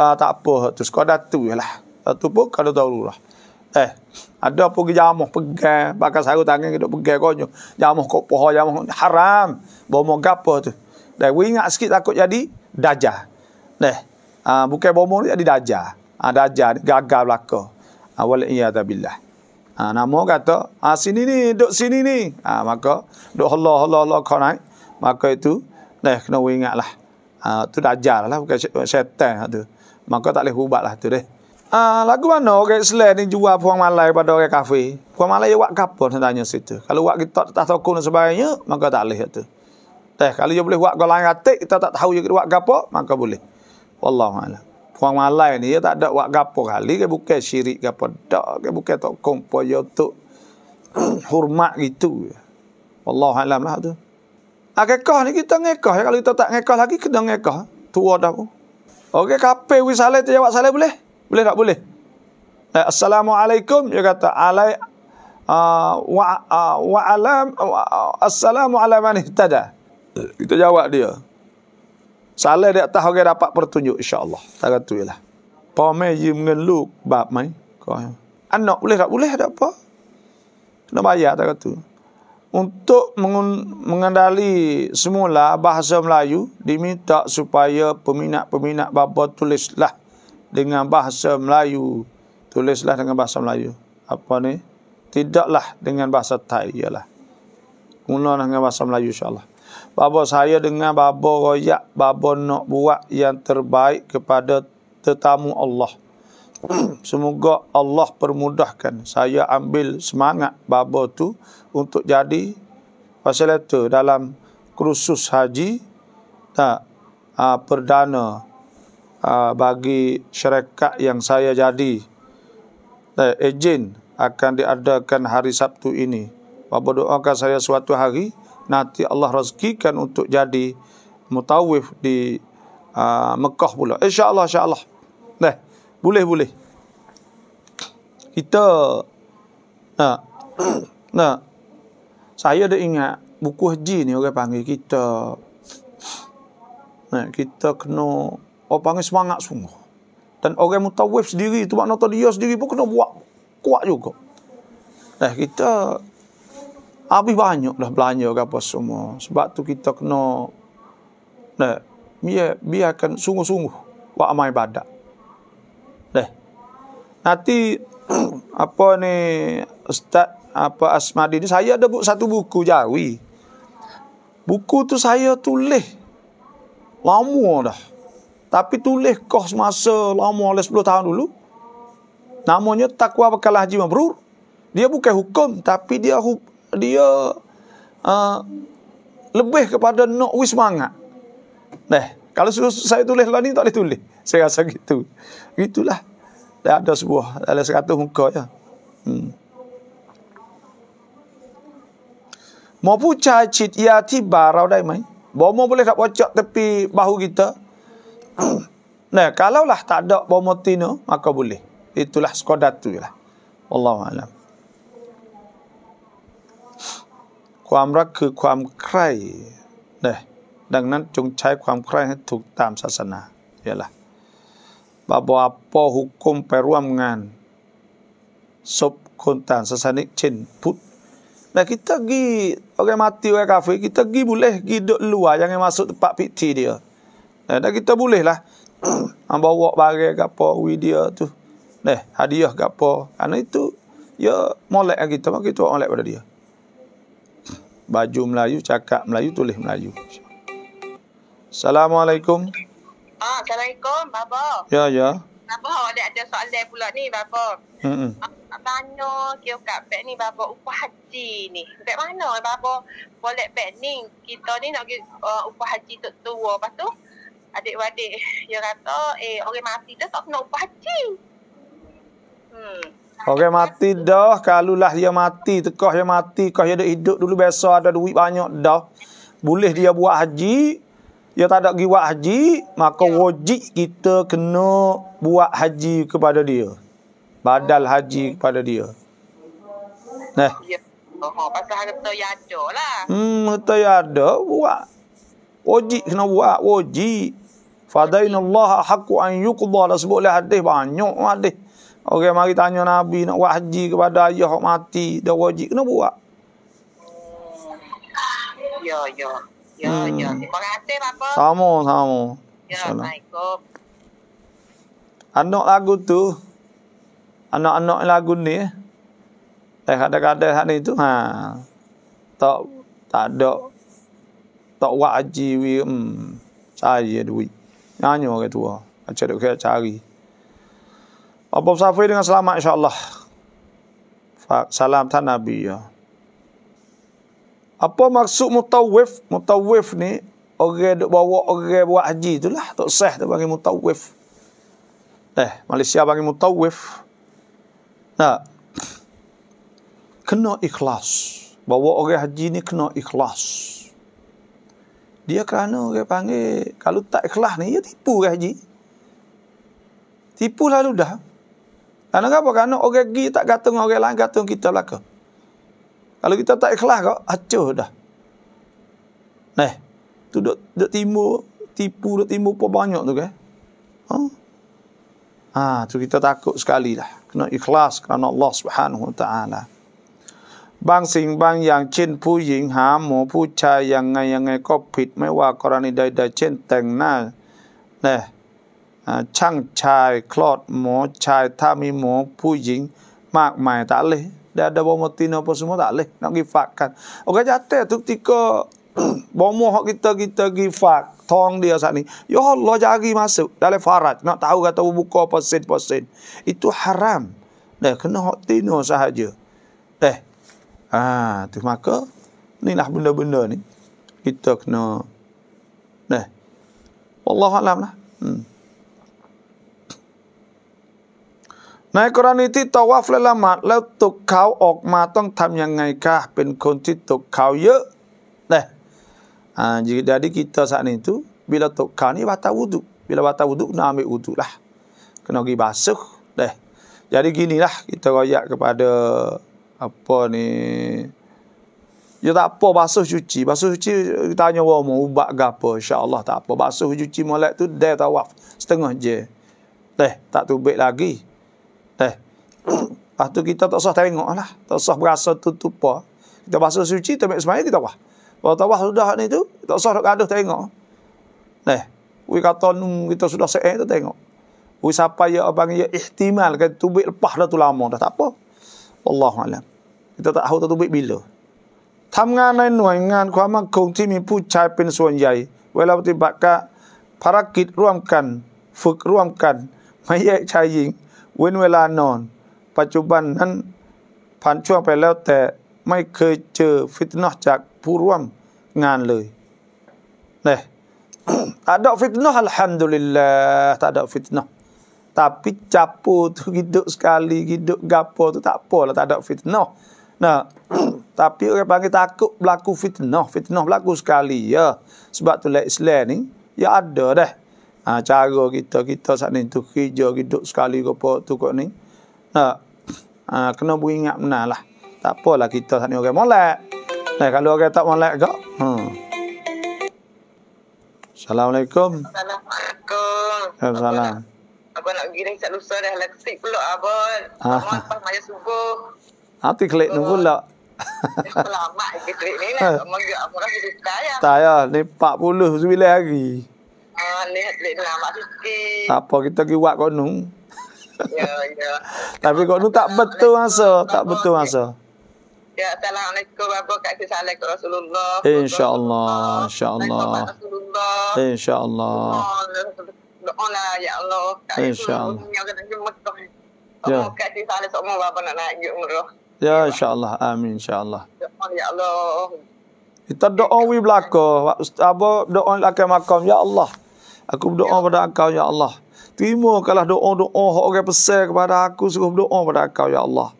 S1: uh, ah, tak apa, waktu sekadar tu je lah. Waktu pun kalau tahu lah. Eh, ada pun jamuh pegang, bakal sarung tanya kita pegang kau Jamuh kok poho, jamuh haram. Bomo kapo tu. Dah, we ingat sikit takut jadi dajah. Dah. Ah uh, bukan bomoh jadi dajah. Ah uh, dajah gagal belaka. Awal uh, iya tabillah. Ah uh, nama kata, ah uh, sini ni, duk sini ni. Ah uh, maka duk Allah Allah Allah kau naik. Maka itu dah kena we ingatlah. Ah uh, tu dajah lah bukan syaitan lah tu. Maka tak boleh ubat lah tu deh. Ah uh, lagu mana orang okay, Islam ni jual puang malai pada orang okay, kafe? Puang malai buat kapur tanya situ. Kalau buat kita tak tahu dan sebagainya, maka tak boleh lah tu. Okay. Teh kalau dia boleh buat golang ratik kita tak tahu dia buat gapo maka boleh. Wallahu a'lam. Puang malai ni dia tak ada buat gapo kali ke bukan syirik gapo dak ke bukan tok kompo yo tu hormat gitu. Wallahu a'lam lah tu. Akekah ha, ni kita ngekah kalau kita tak ngekah lagi kena ngekah. Tua dah. Okey kape wis salah tu jawab salah boleh? Boleh tak boleh? Eh, assalamualaikum dia kata alai uh, wa uh, wa alam uh, assalamu ala man ihtada. Kita jawab dia. Salah dia tak orang dapat pertunjuk insya-Allah. Tak kata ialah. Pomai ji mengeluk bab mai. Kau. Anak boleh tak boleh ada apa. Kena bayar tak kata. Untuk mengendali semula bahasa Melayu diminta supaya peminat-peminat bapa tulislah dengan bahasa Melayu. Tulislah dengan bahasa Melayu. Apa ni? Tidaklah dengan bahasa Thai ialah. Gunalah dengan bahasa Melayu insya-Allah. Babo saya dengan babo royak, babo nak buat yang terbaik kepada tetamu Allah. Semoga Allah permudahkan saya ambil semangat babo tu untuk jadi fasilitator dalam kursus haji tak aa, ha, perdana aa, ha, bagi syarikat yang saya jadi ejen akan diadakan hari Sabtu ini. Bapa doakan saya suatu hari nanti Allah rezekikan untuk jadi mutawif di uh, Mekah pula. insya Allah. Nah, boleh, boleh. Kita, nah, nah, saya ada ingat buku haji ni orang panggil kita, nah, kita kena, orang panggil semangat sungguh. Dan orang mutawif sendiri, tu makna dia sendiri pun kena buat kuat juga. Nah, kita, Habis banyaklah belanja ke apa semua. Sebab tu kita kena nah, biar biarkan sungguh-sungguh buat amal ibadat. Nah. Nanti apa ni Ustaz apa Asmadi ni saya ada buku satu buku Jawi. Buku tu saya tulis lama dah. Tapi tulis kos masa lama oleh 10 tahun dulu. Namanya Takwa Bekal Haji Mabrur. Dia bukan hukum tapi dia hukum dia uh, lebih kepada nak wis semangat. Nah, kalau saya tulis lah ni tak boleh tulis. Saya rasa gitu. Gitulah. Dah ada sebuah ada satu muka ya. Hmm. Mau puca cit ya tiba rau dai mai. Bomo boleh tak pocok tepi bahu kita. nah, kalaulah tak ada bomo tino maka boleh. Itulah skodat sekodatu lah. Wallahu a'lam. ความรักคือความใคร่นะดังนั้นจงใช้ความใคร่ให้ถูกตามศาสนาเยล่ะบาบาปอหุกมไปร่วมงานศพคนต่างศาสนิกเช่นพุทธแต่คิตากีโอเคมาติวกาฟคิตากีบุเลห์กีดลัวยังไงมาสุดปะพิธีเดียวนะแต่คิตาบุเลห์ละอันบาวบางเกะกับพอวีเดียตุเนี่ยฮาดิยะกับพออันนี้ตุเยอะมอเล็กกิตาบางกิตาอันเล็กกว่าเดียว baju Melayu, cakap Melayu, tulis Melayu. Assalamualaikum.
S2: Ah, Assalamualaikum, Baba. Ya, ya. Baba, ada ada soalan pula ni, Baba. Hmm.
S1: -mm. Ah,
S2: mana kita kat bag ni, Baba, upah haji ni? Bag mana, Baba? Boleh bag ni, kita ni nak pergi uh, upah haji tu tu, Lepas tu, adik-adik, dia kata, eh, orang mati tu tak kena upah haji.
S1: Hmm. Orang mati dah, kalulah dia mati, tekah dia mati, kah dia dah hidup dulu biasa ada duit banyak dah. Boleh dia buat haji, dia tak ada pergi buat haji, maka ya. wajib kita kena buat haji kepada dia. Badal haji ya. kepada dia. Ya. Nah.
S2: Oh, pasal harta yang lah.
S1: Hmm, harta yang ada, buat. Wajib kena buat, wajib. Fadainallah haqqu an yuqda. Dah sebut hadis banyak hadis. Orang okay, mari tanya Nabi nak buat haji kepada ayah yang mati. Dia wajib kena buat.
S2: Ya, ya. Ya, hmm. ya. Terima kasih,
S1: Bapak. Sama, sama. Ya, Assalam. Anak lagu tu. Anak-anak lagu ni. Eh, ada kadang hak ni tu. Ha. Tak, tak ada. Tak buat haji. Hmm. Cari duit. Nanya orang tua. Macam duit cari. Apa Safi dengan selamat insya-Allah. Salam tan Nabi ya. Apa maksud mutawif? Mutawif ni orang duk bawa orang buat haji itulah. Tak sah tu panggil mutawif. Eh, Malaysia panggil mutawif. Nah. Kena ikhlas. Bawa orang haji ni kena ikhlas. Dia kerana orang panggil, kalau tak ikhlas ni, dia tipu orang haji. Tipu lalu dah. Kerana apa? Kerana orang gi tak gantung orang lain, gantung kita belaka. Kalau kita tak ikhlas kok, acuh dah. Nah, tu duk, duk timur, tipu duk timu pun banyak tu ke? Kan. Huh? Ha? Ah, tu kita takut sekali lah. Kena ikhlas kerana Allah Subhanahu Wa Taala. Bang sing bang yang cin pu ying ha mo pu cha yang ngai yang ngai ko pit mai wa korani dai dai cin teng na. Nah, ช่างชายคลอดหมอชายถ้ามีหมอผู้หญิงมากมายตัดเลยดาดาบอมตินอปสมุตัดเลยนักกีฝากกันโอเคจัดเตะทุกทีก็บอมหอกิตากิตากีฝากทองเดียวสักนี้ย้อนลอจากีมาสุดได้เลยฟารัดนักท้าวกันตัวบุกอปสิทธ์ปสิทธ์อิทุ haram เด็กคนหอกตินอสักเดียวเด็กอ่าถึงมาก็นี่นะบุญเดบุญเดนี่กิตากนอเด็กอัลลอฮฺอัลลอฮฺนะอืมในกรณีที่ตะวัฟและละหมาดแล้วตกเขาออกมาต้องทำยังไงคะเป็นคนที่ตกเขาเยอะนะอ่าจิดาดิกิตาสานิทุบิลาตกเขานี่วัตาวุดุบิลาวัตาวุดุนามิอุดุลาคนอกีบาสุกนะ ha, lah. jadi gini lah kita royak kepada apa ni Ya tak apa basuh cuci. Basuh cuci kita tanya orang mau ubat ke apa. InsyaAllah tak apa. Basuh cuci molek tu dia tawaf. Setengah je. Teh tak lagi. Lepas tu kita tak usah tengok lah. Tak usah berasa tu tupa. Kita bahasa suci, kita ambil semayang, kita wah. Kalau tawah sudah ni tu, tak usah nak aduh tengok. Nah, Wui kata kita sudah se'e tu tengok. Wui siapa ya abang yang ihtimal kan tubik lepas dah tu lama dah tak apa. Allah Alam. Kita tak tahu tu tubik bila. Tamngan nai nuai ngan kwa mak kong ti mi pu chai pin suan yai. Wela puti bakka parakit ruamkan, fuk ruamkan, mayek chai ying, wen wela non. ปัจจุบันนั้นผ่านช่วงไปแล้วแต่ไม่เคยเจอฟิตนอจากผู้ร่วมงานเลยนะอาดอฟิตนอฮัลฮัมดุลิลลาห์ตาดอฟิตนอตาปิดจับปูกิดดุสกาลีกิดดุกับปูตุตาปูแล้วตาดอกฟิตโนนะตาปิ้วแกบางทีตาคุบลักูฟิตโนฟิตโนบลักูสกาลีเออเสบะตุเลอิสเลนิยาอัดเดอร์เดอจ้าโกกิตโตกิตโตสันนิทุกขีโจกิดดุสกาลีกับปูตุก็นิ่นะ ha, kena beringat benar lah. Tak apalah kita saat ni orang molek. Nah, eh, kalau orang tak molek kak. Hmm. Ha. Assalamualaikum.
S2: Assalamualaikum.
S1: Assalamualaikum.
S2: Abang nak pergi ni sat lusa dah lah pula abang. Ha. Abang maya subuh.
S1: Nanti klik ni pula.
S2: Eh, lama je klik ni lah. Eh. Abang juga abang rasa suka ya.
S1: Tak ya, ni 49 hari.
S2: Ah, ni klik ni lama sikit.
S1: Tak apa, kita pergi buat konung. Ya, ya. Tapi kok nu tak betul masa, tak betul masa.
S2: Ya, assalamualaikum bapa kat ke salam ke Rasulullah.
S1: Insya-Allah, insya-Allah. Insya-Allah.
S2: Doa lah, ya Allah. Insya-Allah. Ya. Kat ke salam semua bapa nak naik umrah.
S1: Ya, insya-Allah. Amin, insya-Allah.
S2: Ya Allah.
S1: Kita doa wi belaka. Apa doa nak makam ya Allah. Aku berdoa ya. pada engkau ya Allah. Terima kalah doa-doa hak orang besar kepada aku suruh berdoa pada kau ya Allah.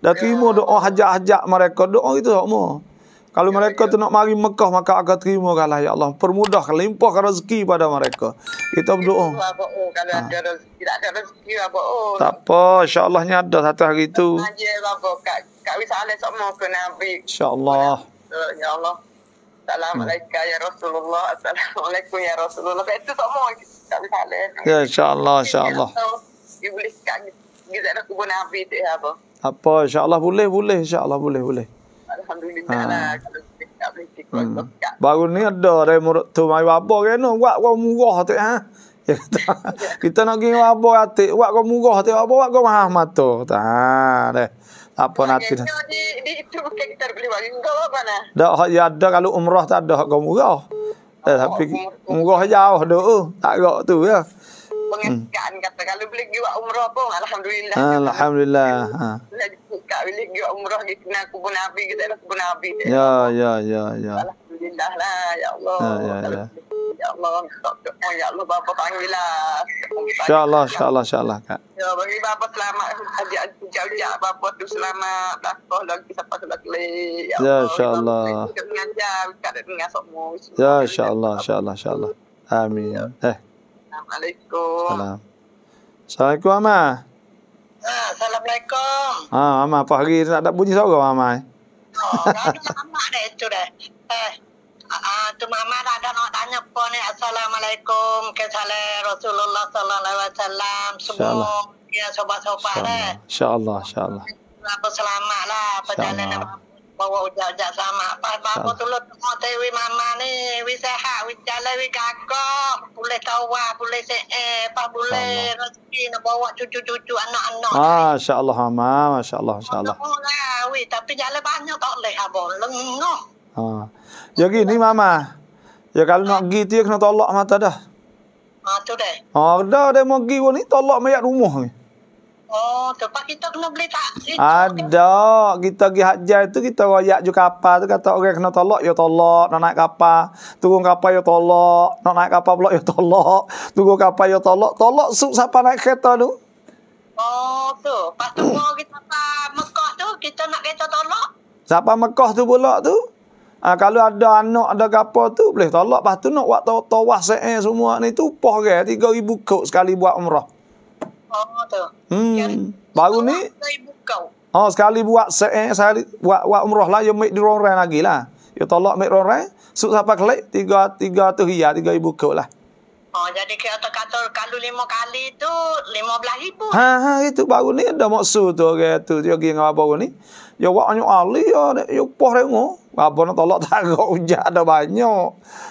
S1: Dan terima doa hajat-hajat mereka. Doa itu sama. Kalau mereka tu nak mari Mekah maka aku terima kalah ya Allah. Permudah kelimpah rezeki pada mereka. Kita berdoa. Ha. Tidak ada rezeki apa oh. Tak apa, insya-Allahnya ada satu hari itu. Insya-Allah.
S2: Ya Allah. Assalamualaikum ya Rasulullah. Assalamualaikum ya Rasulullah. Itu semua tak bersalah. Ya, insyaAllah, insyaAllah. Dia boleh kat nak pun habis tak apa.
S1: Apa, insyaAllah boleh, boleh, insyaAllah boleh, boleh.
S2: Alhamdulillah ha. lah, ah. kalau boleh, tak boleh kekuat.
S1: Hmm. Baru ni ada, dari tu, mai wabah kena, buat kau murah tu, ha? kita nak pergi apa hati buat kau murah tu apa buat kau mahal mata tak ha deh apa nanti Di itu bukan kita boleh buat kau apa nah dah ya, ada kalau umrah tak ada kau murah để thằng bị gò dao nữa, tại gọ từ ấy à. penghargaan hmm. kata kalau boleh buat umrah pun
S2: alhamdulillah ah, alhamdulillah kata, ha juga boleh buat umrah di sana aku pun nabi kita nak pun nabi ya ya ya ya alhamdulillah lah ya Allah ah, ya ya ya ya Allah ya Allah bapa panggillah
S1: insyaallah insyaallah insyaallah kak ya bagi
S2: bapa selamat haji haji bapa tu selamat tak lagi siapa selamat lagi ya, ya insyaallah
S1: ya insyaallah insyaallah insyaallah amin eh
S2: Assalamualaikum.
S1: Salam. Assalamualaikum Amma.
S2: Ah, Assalamualaikum.
S1: Ah, ha, Amma apa hari nak tak bunyi suara Amma? Oh, kan nama dah itu dah. Eh, Ah, uh, tu mama dah ada nak tanya apa ni.
S2: Assalamualaikum. Kesale Rasulullah sallallahu alaihi wasallam. Semua ya sobat-sobat eh. Insya-Allah, insya-Allah. Apa selamatlah perjalanan apa. บอกว่าจะจะสมัครไปบาบอตุลพอเทวีมามานี่วิสาหะวิจารวิกาก็ปุเลตาวาปุเลเซเอ
S1: ปาปุเลรัส
S2: กีนะบอกว่าจุจุจุจุ
S1: อันนั้นอ่ะอ่าชาอัลลอฮ์มามาชาอัลลอฮ์ชาอัลลอฮ์
S2: วิแต่ปีจารบ้านเนาะต้องเลยอ่ะบอกลุงเนาะ
S1: อ่าอย่างนี้นี่มามา Ya kalau nak pergi tiak nak tolak mata dah. Ha tu dah. Ha dah dah mau pergi ni tolak mayat rumah ni. Ha. Oh, tempat kita kena beli tak? ada. Kita pergi hajar tu, kita rayak je kapal tu. Kata orang kena tolak, ya tolak. Nak naik kapal. Turun kapal, ya tolak. Nak naik kapal pula, ya tolak. Turun kapal, ya tolak. Tolak sup siapa naik kereta tu? Oh, tu. Pas tu kita Mekah tu, kita nak kereta tolak. Siapa Mekah tu pula tu? Ha, kalau ada anak ada gapo tu boleh tolak lepas tu nak buat tawas se semua ni tu poh ke 3000 kok sekali buat umrah. Oh, Hmm. Yang Baru ni? Oh, sekali buat saya eh, saya buat, buat umrah lah, yo ya mik di rorai lagi lah. Yo ya tolak mik rorai, suk sapa kelik, tiga, tiga tu hiya, tiga ibu kau lah.
S2: Oh, jadi kata kata kalau lima kali tu, lima belah ibu.
S1: Ha, ha, itu baru ni ada maksud tu, kaya okay, tu, yo gini apa baru ni. Yo ya wak anyu ali, yo, yo poh rengu. Apa nak tolak tak ada banyak.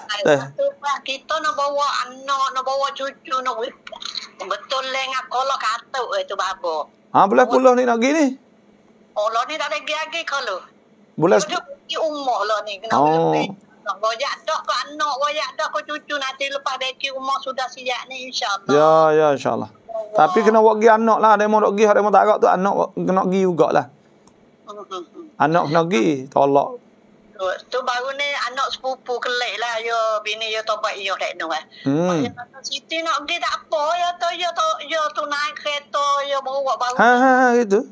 S1: Ay, eh. Satu,
S2: kita nak bawa anak, nak bawa cucu, nak bawa Betul dengan kolo katuk itu babo.
S1: Ah ha, belah pulau ni nak pergi ni?
S2: Kolo ni tak ada gigi kolo. Belah tu di umur lo lah ni kena oh. Lebih. Wajak dah ke anak, wajak dah ke cucu
S1: nanti lepas beki umur sudah siap ni insyaAllah. Ya, ya insyaAllah. Oh, Tapi kena pergi anak lah. Dia mau pergi, dia mau tak agak tu anak kena pergi juga lah. Hmm, hmm, hmm. Anak kena pergi, tolak
S2: kot. Tu baru ni anak sepupu kelek lah. Ya, bini ya tobat ya kat ni. Eh. Hmm. Siti nak pergi tak apa. Ya tu, ya tu, ya tu naik kereta. Ya baru
S1: buat baru. Ha, ha, ha, gitu.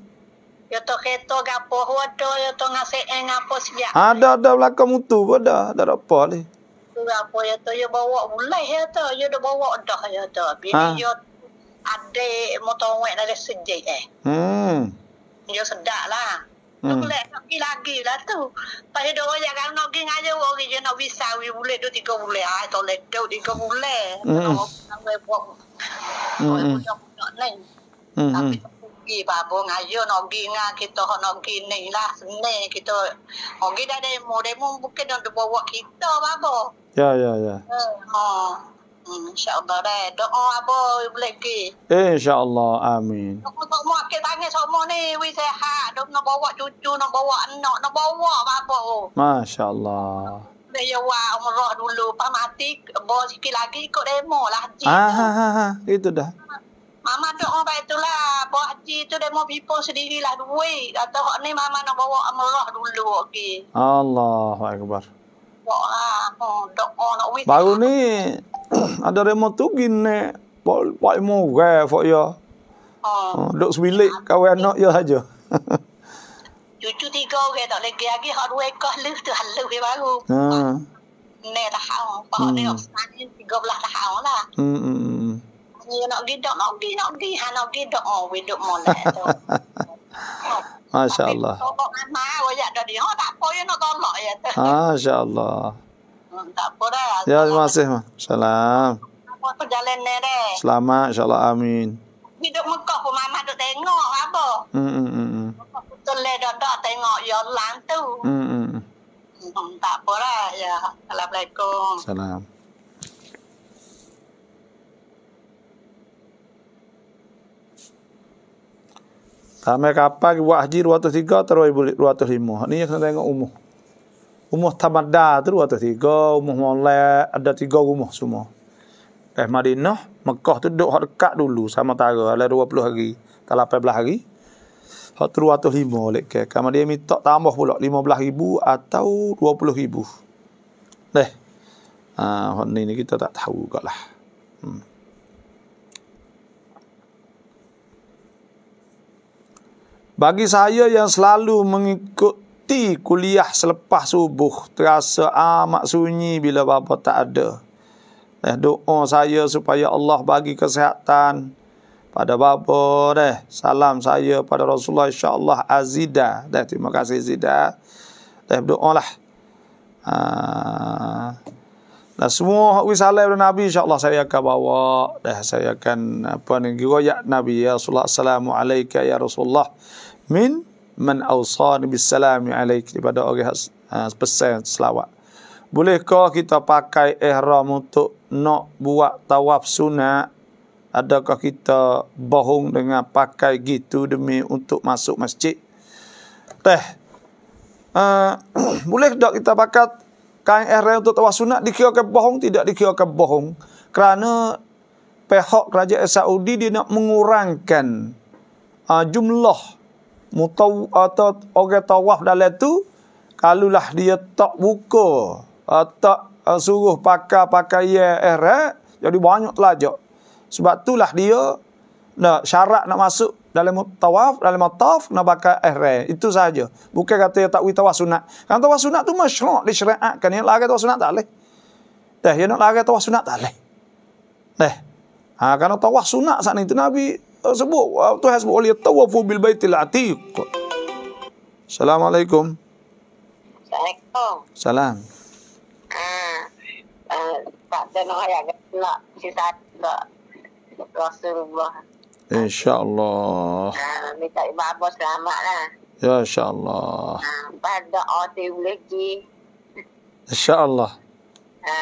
S1: Ya
S2: tu kereta ke apa. Ya tu, ya tu ngasih eh, ngapa
S1: siap. Ha, dah, dah belakang mutu pun dah. Dah tak apa ni.
S2: Tu apa ya tu, ya bawa mulai ya tu. Ya dah bawa dah ya tu. Bini ha. ya tu. Adik motor wet dari sejik eh.
S3: Hmm.
S2: Ya sedap lah. Hmm. Lah tu boleh tapi lagi tu. Pada dua jangan nak ngaji orang yang nak bisa we tu tiga boleh. Ah tu le tu tiga boleh. Hmm. Hmm,
S3: hmm. hmm. Tapi
S2: pergi babo ngaji ah, nak pergi ngah kita nak ni lah sini kita. Orang dah demo demo bukan dah bawa kita babo.
S1: Ya ya ya.
S2: Ah. Hmm, InsyaAllah dah. Doa apa boleh pergi.
S1: InsyaAllah. Amin. tak mu akhir tangan semua ni. Wih sehat. Doa nak bawa
S2: cucu, nak bawa anak, nak
S1: bawa apa-apa. MasyaAllah. Dia
S2: ya wak umrah dulu. Pak mati, bawa sikit lagi ikut demo lah. Ah, ha, ha, ha. Itu dah. Mama tu orang baik tu lah. Bawa haji tu dia mau pipo sendiri lah duit. Atau orang ni mama nak bawa amrah dulu. Okay.
S1: Allahu Akbar. Doa. Lah, hmm, doa nak Baru ni ada remo tu gine pak pak mu ke fak ya oh, oh duk sebilik ah. kawan anak ya saja
S2: cucu tiga orang tak lagi lagi hak dua ekor lu tu halu ke baru ha
S1: ne dah lah hang pak hmm. ne tiga belah dah hang lah hmm hmm, hmm, hmm.
S2: ni nak gi dak nak gi nak gi ha nak gi dak oh we dak
S1: molek tu masyaallah oh, tak apa
S2: ya nak tolak ya
S1: masyaallah Ya, terima kasih, Mak. Salam. Selamat, insyaAllah. Amin.
S2: Hidup Mekah pun Mama tu tengok apa. Hmm, hmm, hmm. hmm. Tulis dah tak tengok jalan ya tu. Hmm
S3: hmm,
S1: hmm,
S2: hmm. Tak apa Ya, Assalamualaikum.
S1: Salam. Sampai kapan buat haji 203 atau 205? Ini yang kena tengok umur umuh tamadda tu atau tiga umuh molek ada tiga umuh semua eh Madinah Mekah tu duduk dekat dulu sama tara ada dua puluh hari tak 18 hari hak tu lima lek ke kamar dia minta tambah pula 15 ribu atau dua puluh ribu deh ah ha, ni ni kita tak tahu juga lah hmm. Bagi saya yang selalu mengikut cuti kuliah selepas subuh terasa amat sunyi bila bapa tak ada. Eh, doa saya supaya Allah bagi kesehatan pada bapa deh. Salam saya pada Rasulullah insya-Allah Azida. Deh, terima kasih Azida. Deh, doalah. Ah. Nah, semua hak salam dari Nabi insya-Allah saya akan bawa. Deh, saya akan apa ni riwayat Nabi ya Rasulullah assalamu ya Rasulullah min man awsani bisalami alaik kepada orang uh, pesan selawat. Bolehkah kita pakai ihram untuk nak buat tawaf sunat? Adakah kita bohong dengan pakai gitu demi untuk masuk masjid? Teh. Uh, boleh tak kita pakai kain ihram untuk tawaf sunat dikira ke bohong tidak dikira ke bohong kerana pihak kerajaan Saudi dia nak mengurangkan uh, jumlah mutaw atau orang tawaf dalam tu kalulah dia tak buka atau ah, uh, ah, suruh pakai pakaian ihram jadi banyak telajak sebab itulah dia nak syarat nak masuk dalam tawaf dalam tawaf nak pakai ihram itu saja bukan kata tak wi tawaf sunat kan tawaf sunat tu masyruk disyariatkan ya lagi tawaf sunat tak leh dah yang nak lagi tawaf sunat tak leh dah ha kerana tawaf sunat saat itu nabi Uh, sebut uh, Tuhan sebut wali tawafu bil baitil atiq. Assalamualaikum. Assalamualaikum. Salam. Ah,
S2: ah, tak ada nak ayat nak cerita nak Rasulullah.
S1: InsyaAllah.
S2: Ha, minta Ibu Abah selamat lah.
S1: Ya, InsyaAllah.
S2: pada Oti Bulegi.
S1: InsyaAllah. Ha,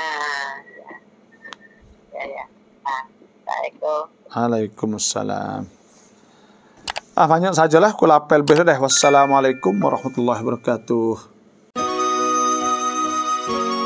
S2: ya, ya. Ha, Assalamualaikum.
S1: Waalaikumsalam. Ah banyak sajalah kulapel besok deh. Wassalamualaikum warahmatullahi wabarakatuh.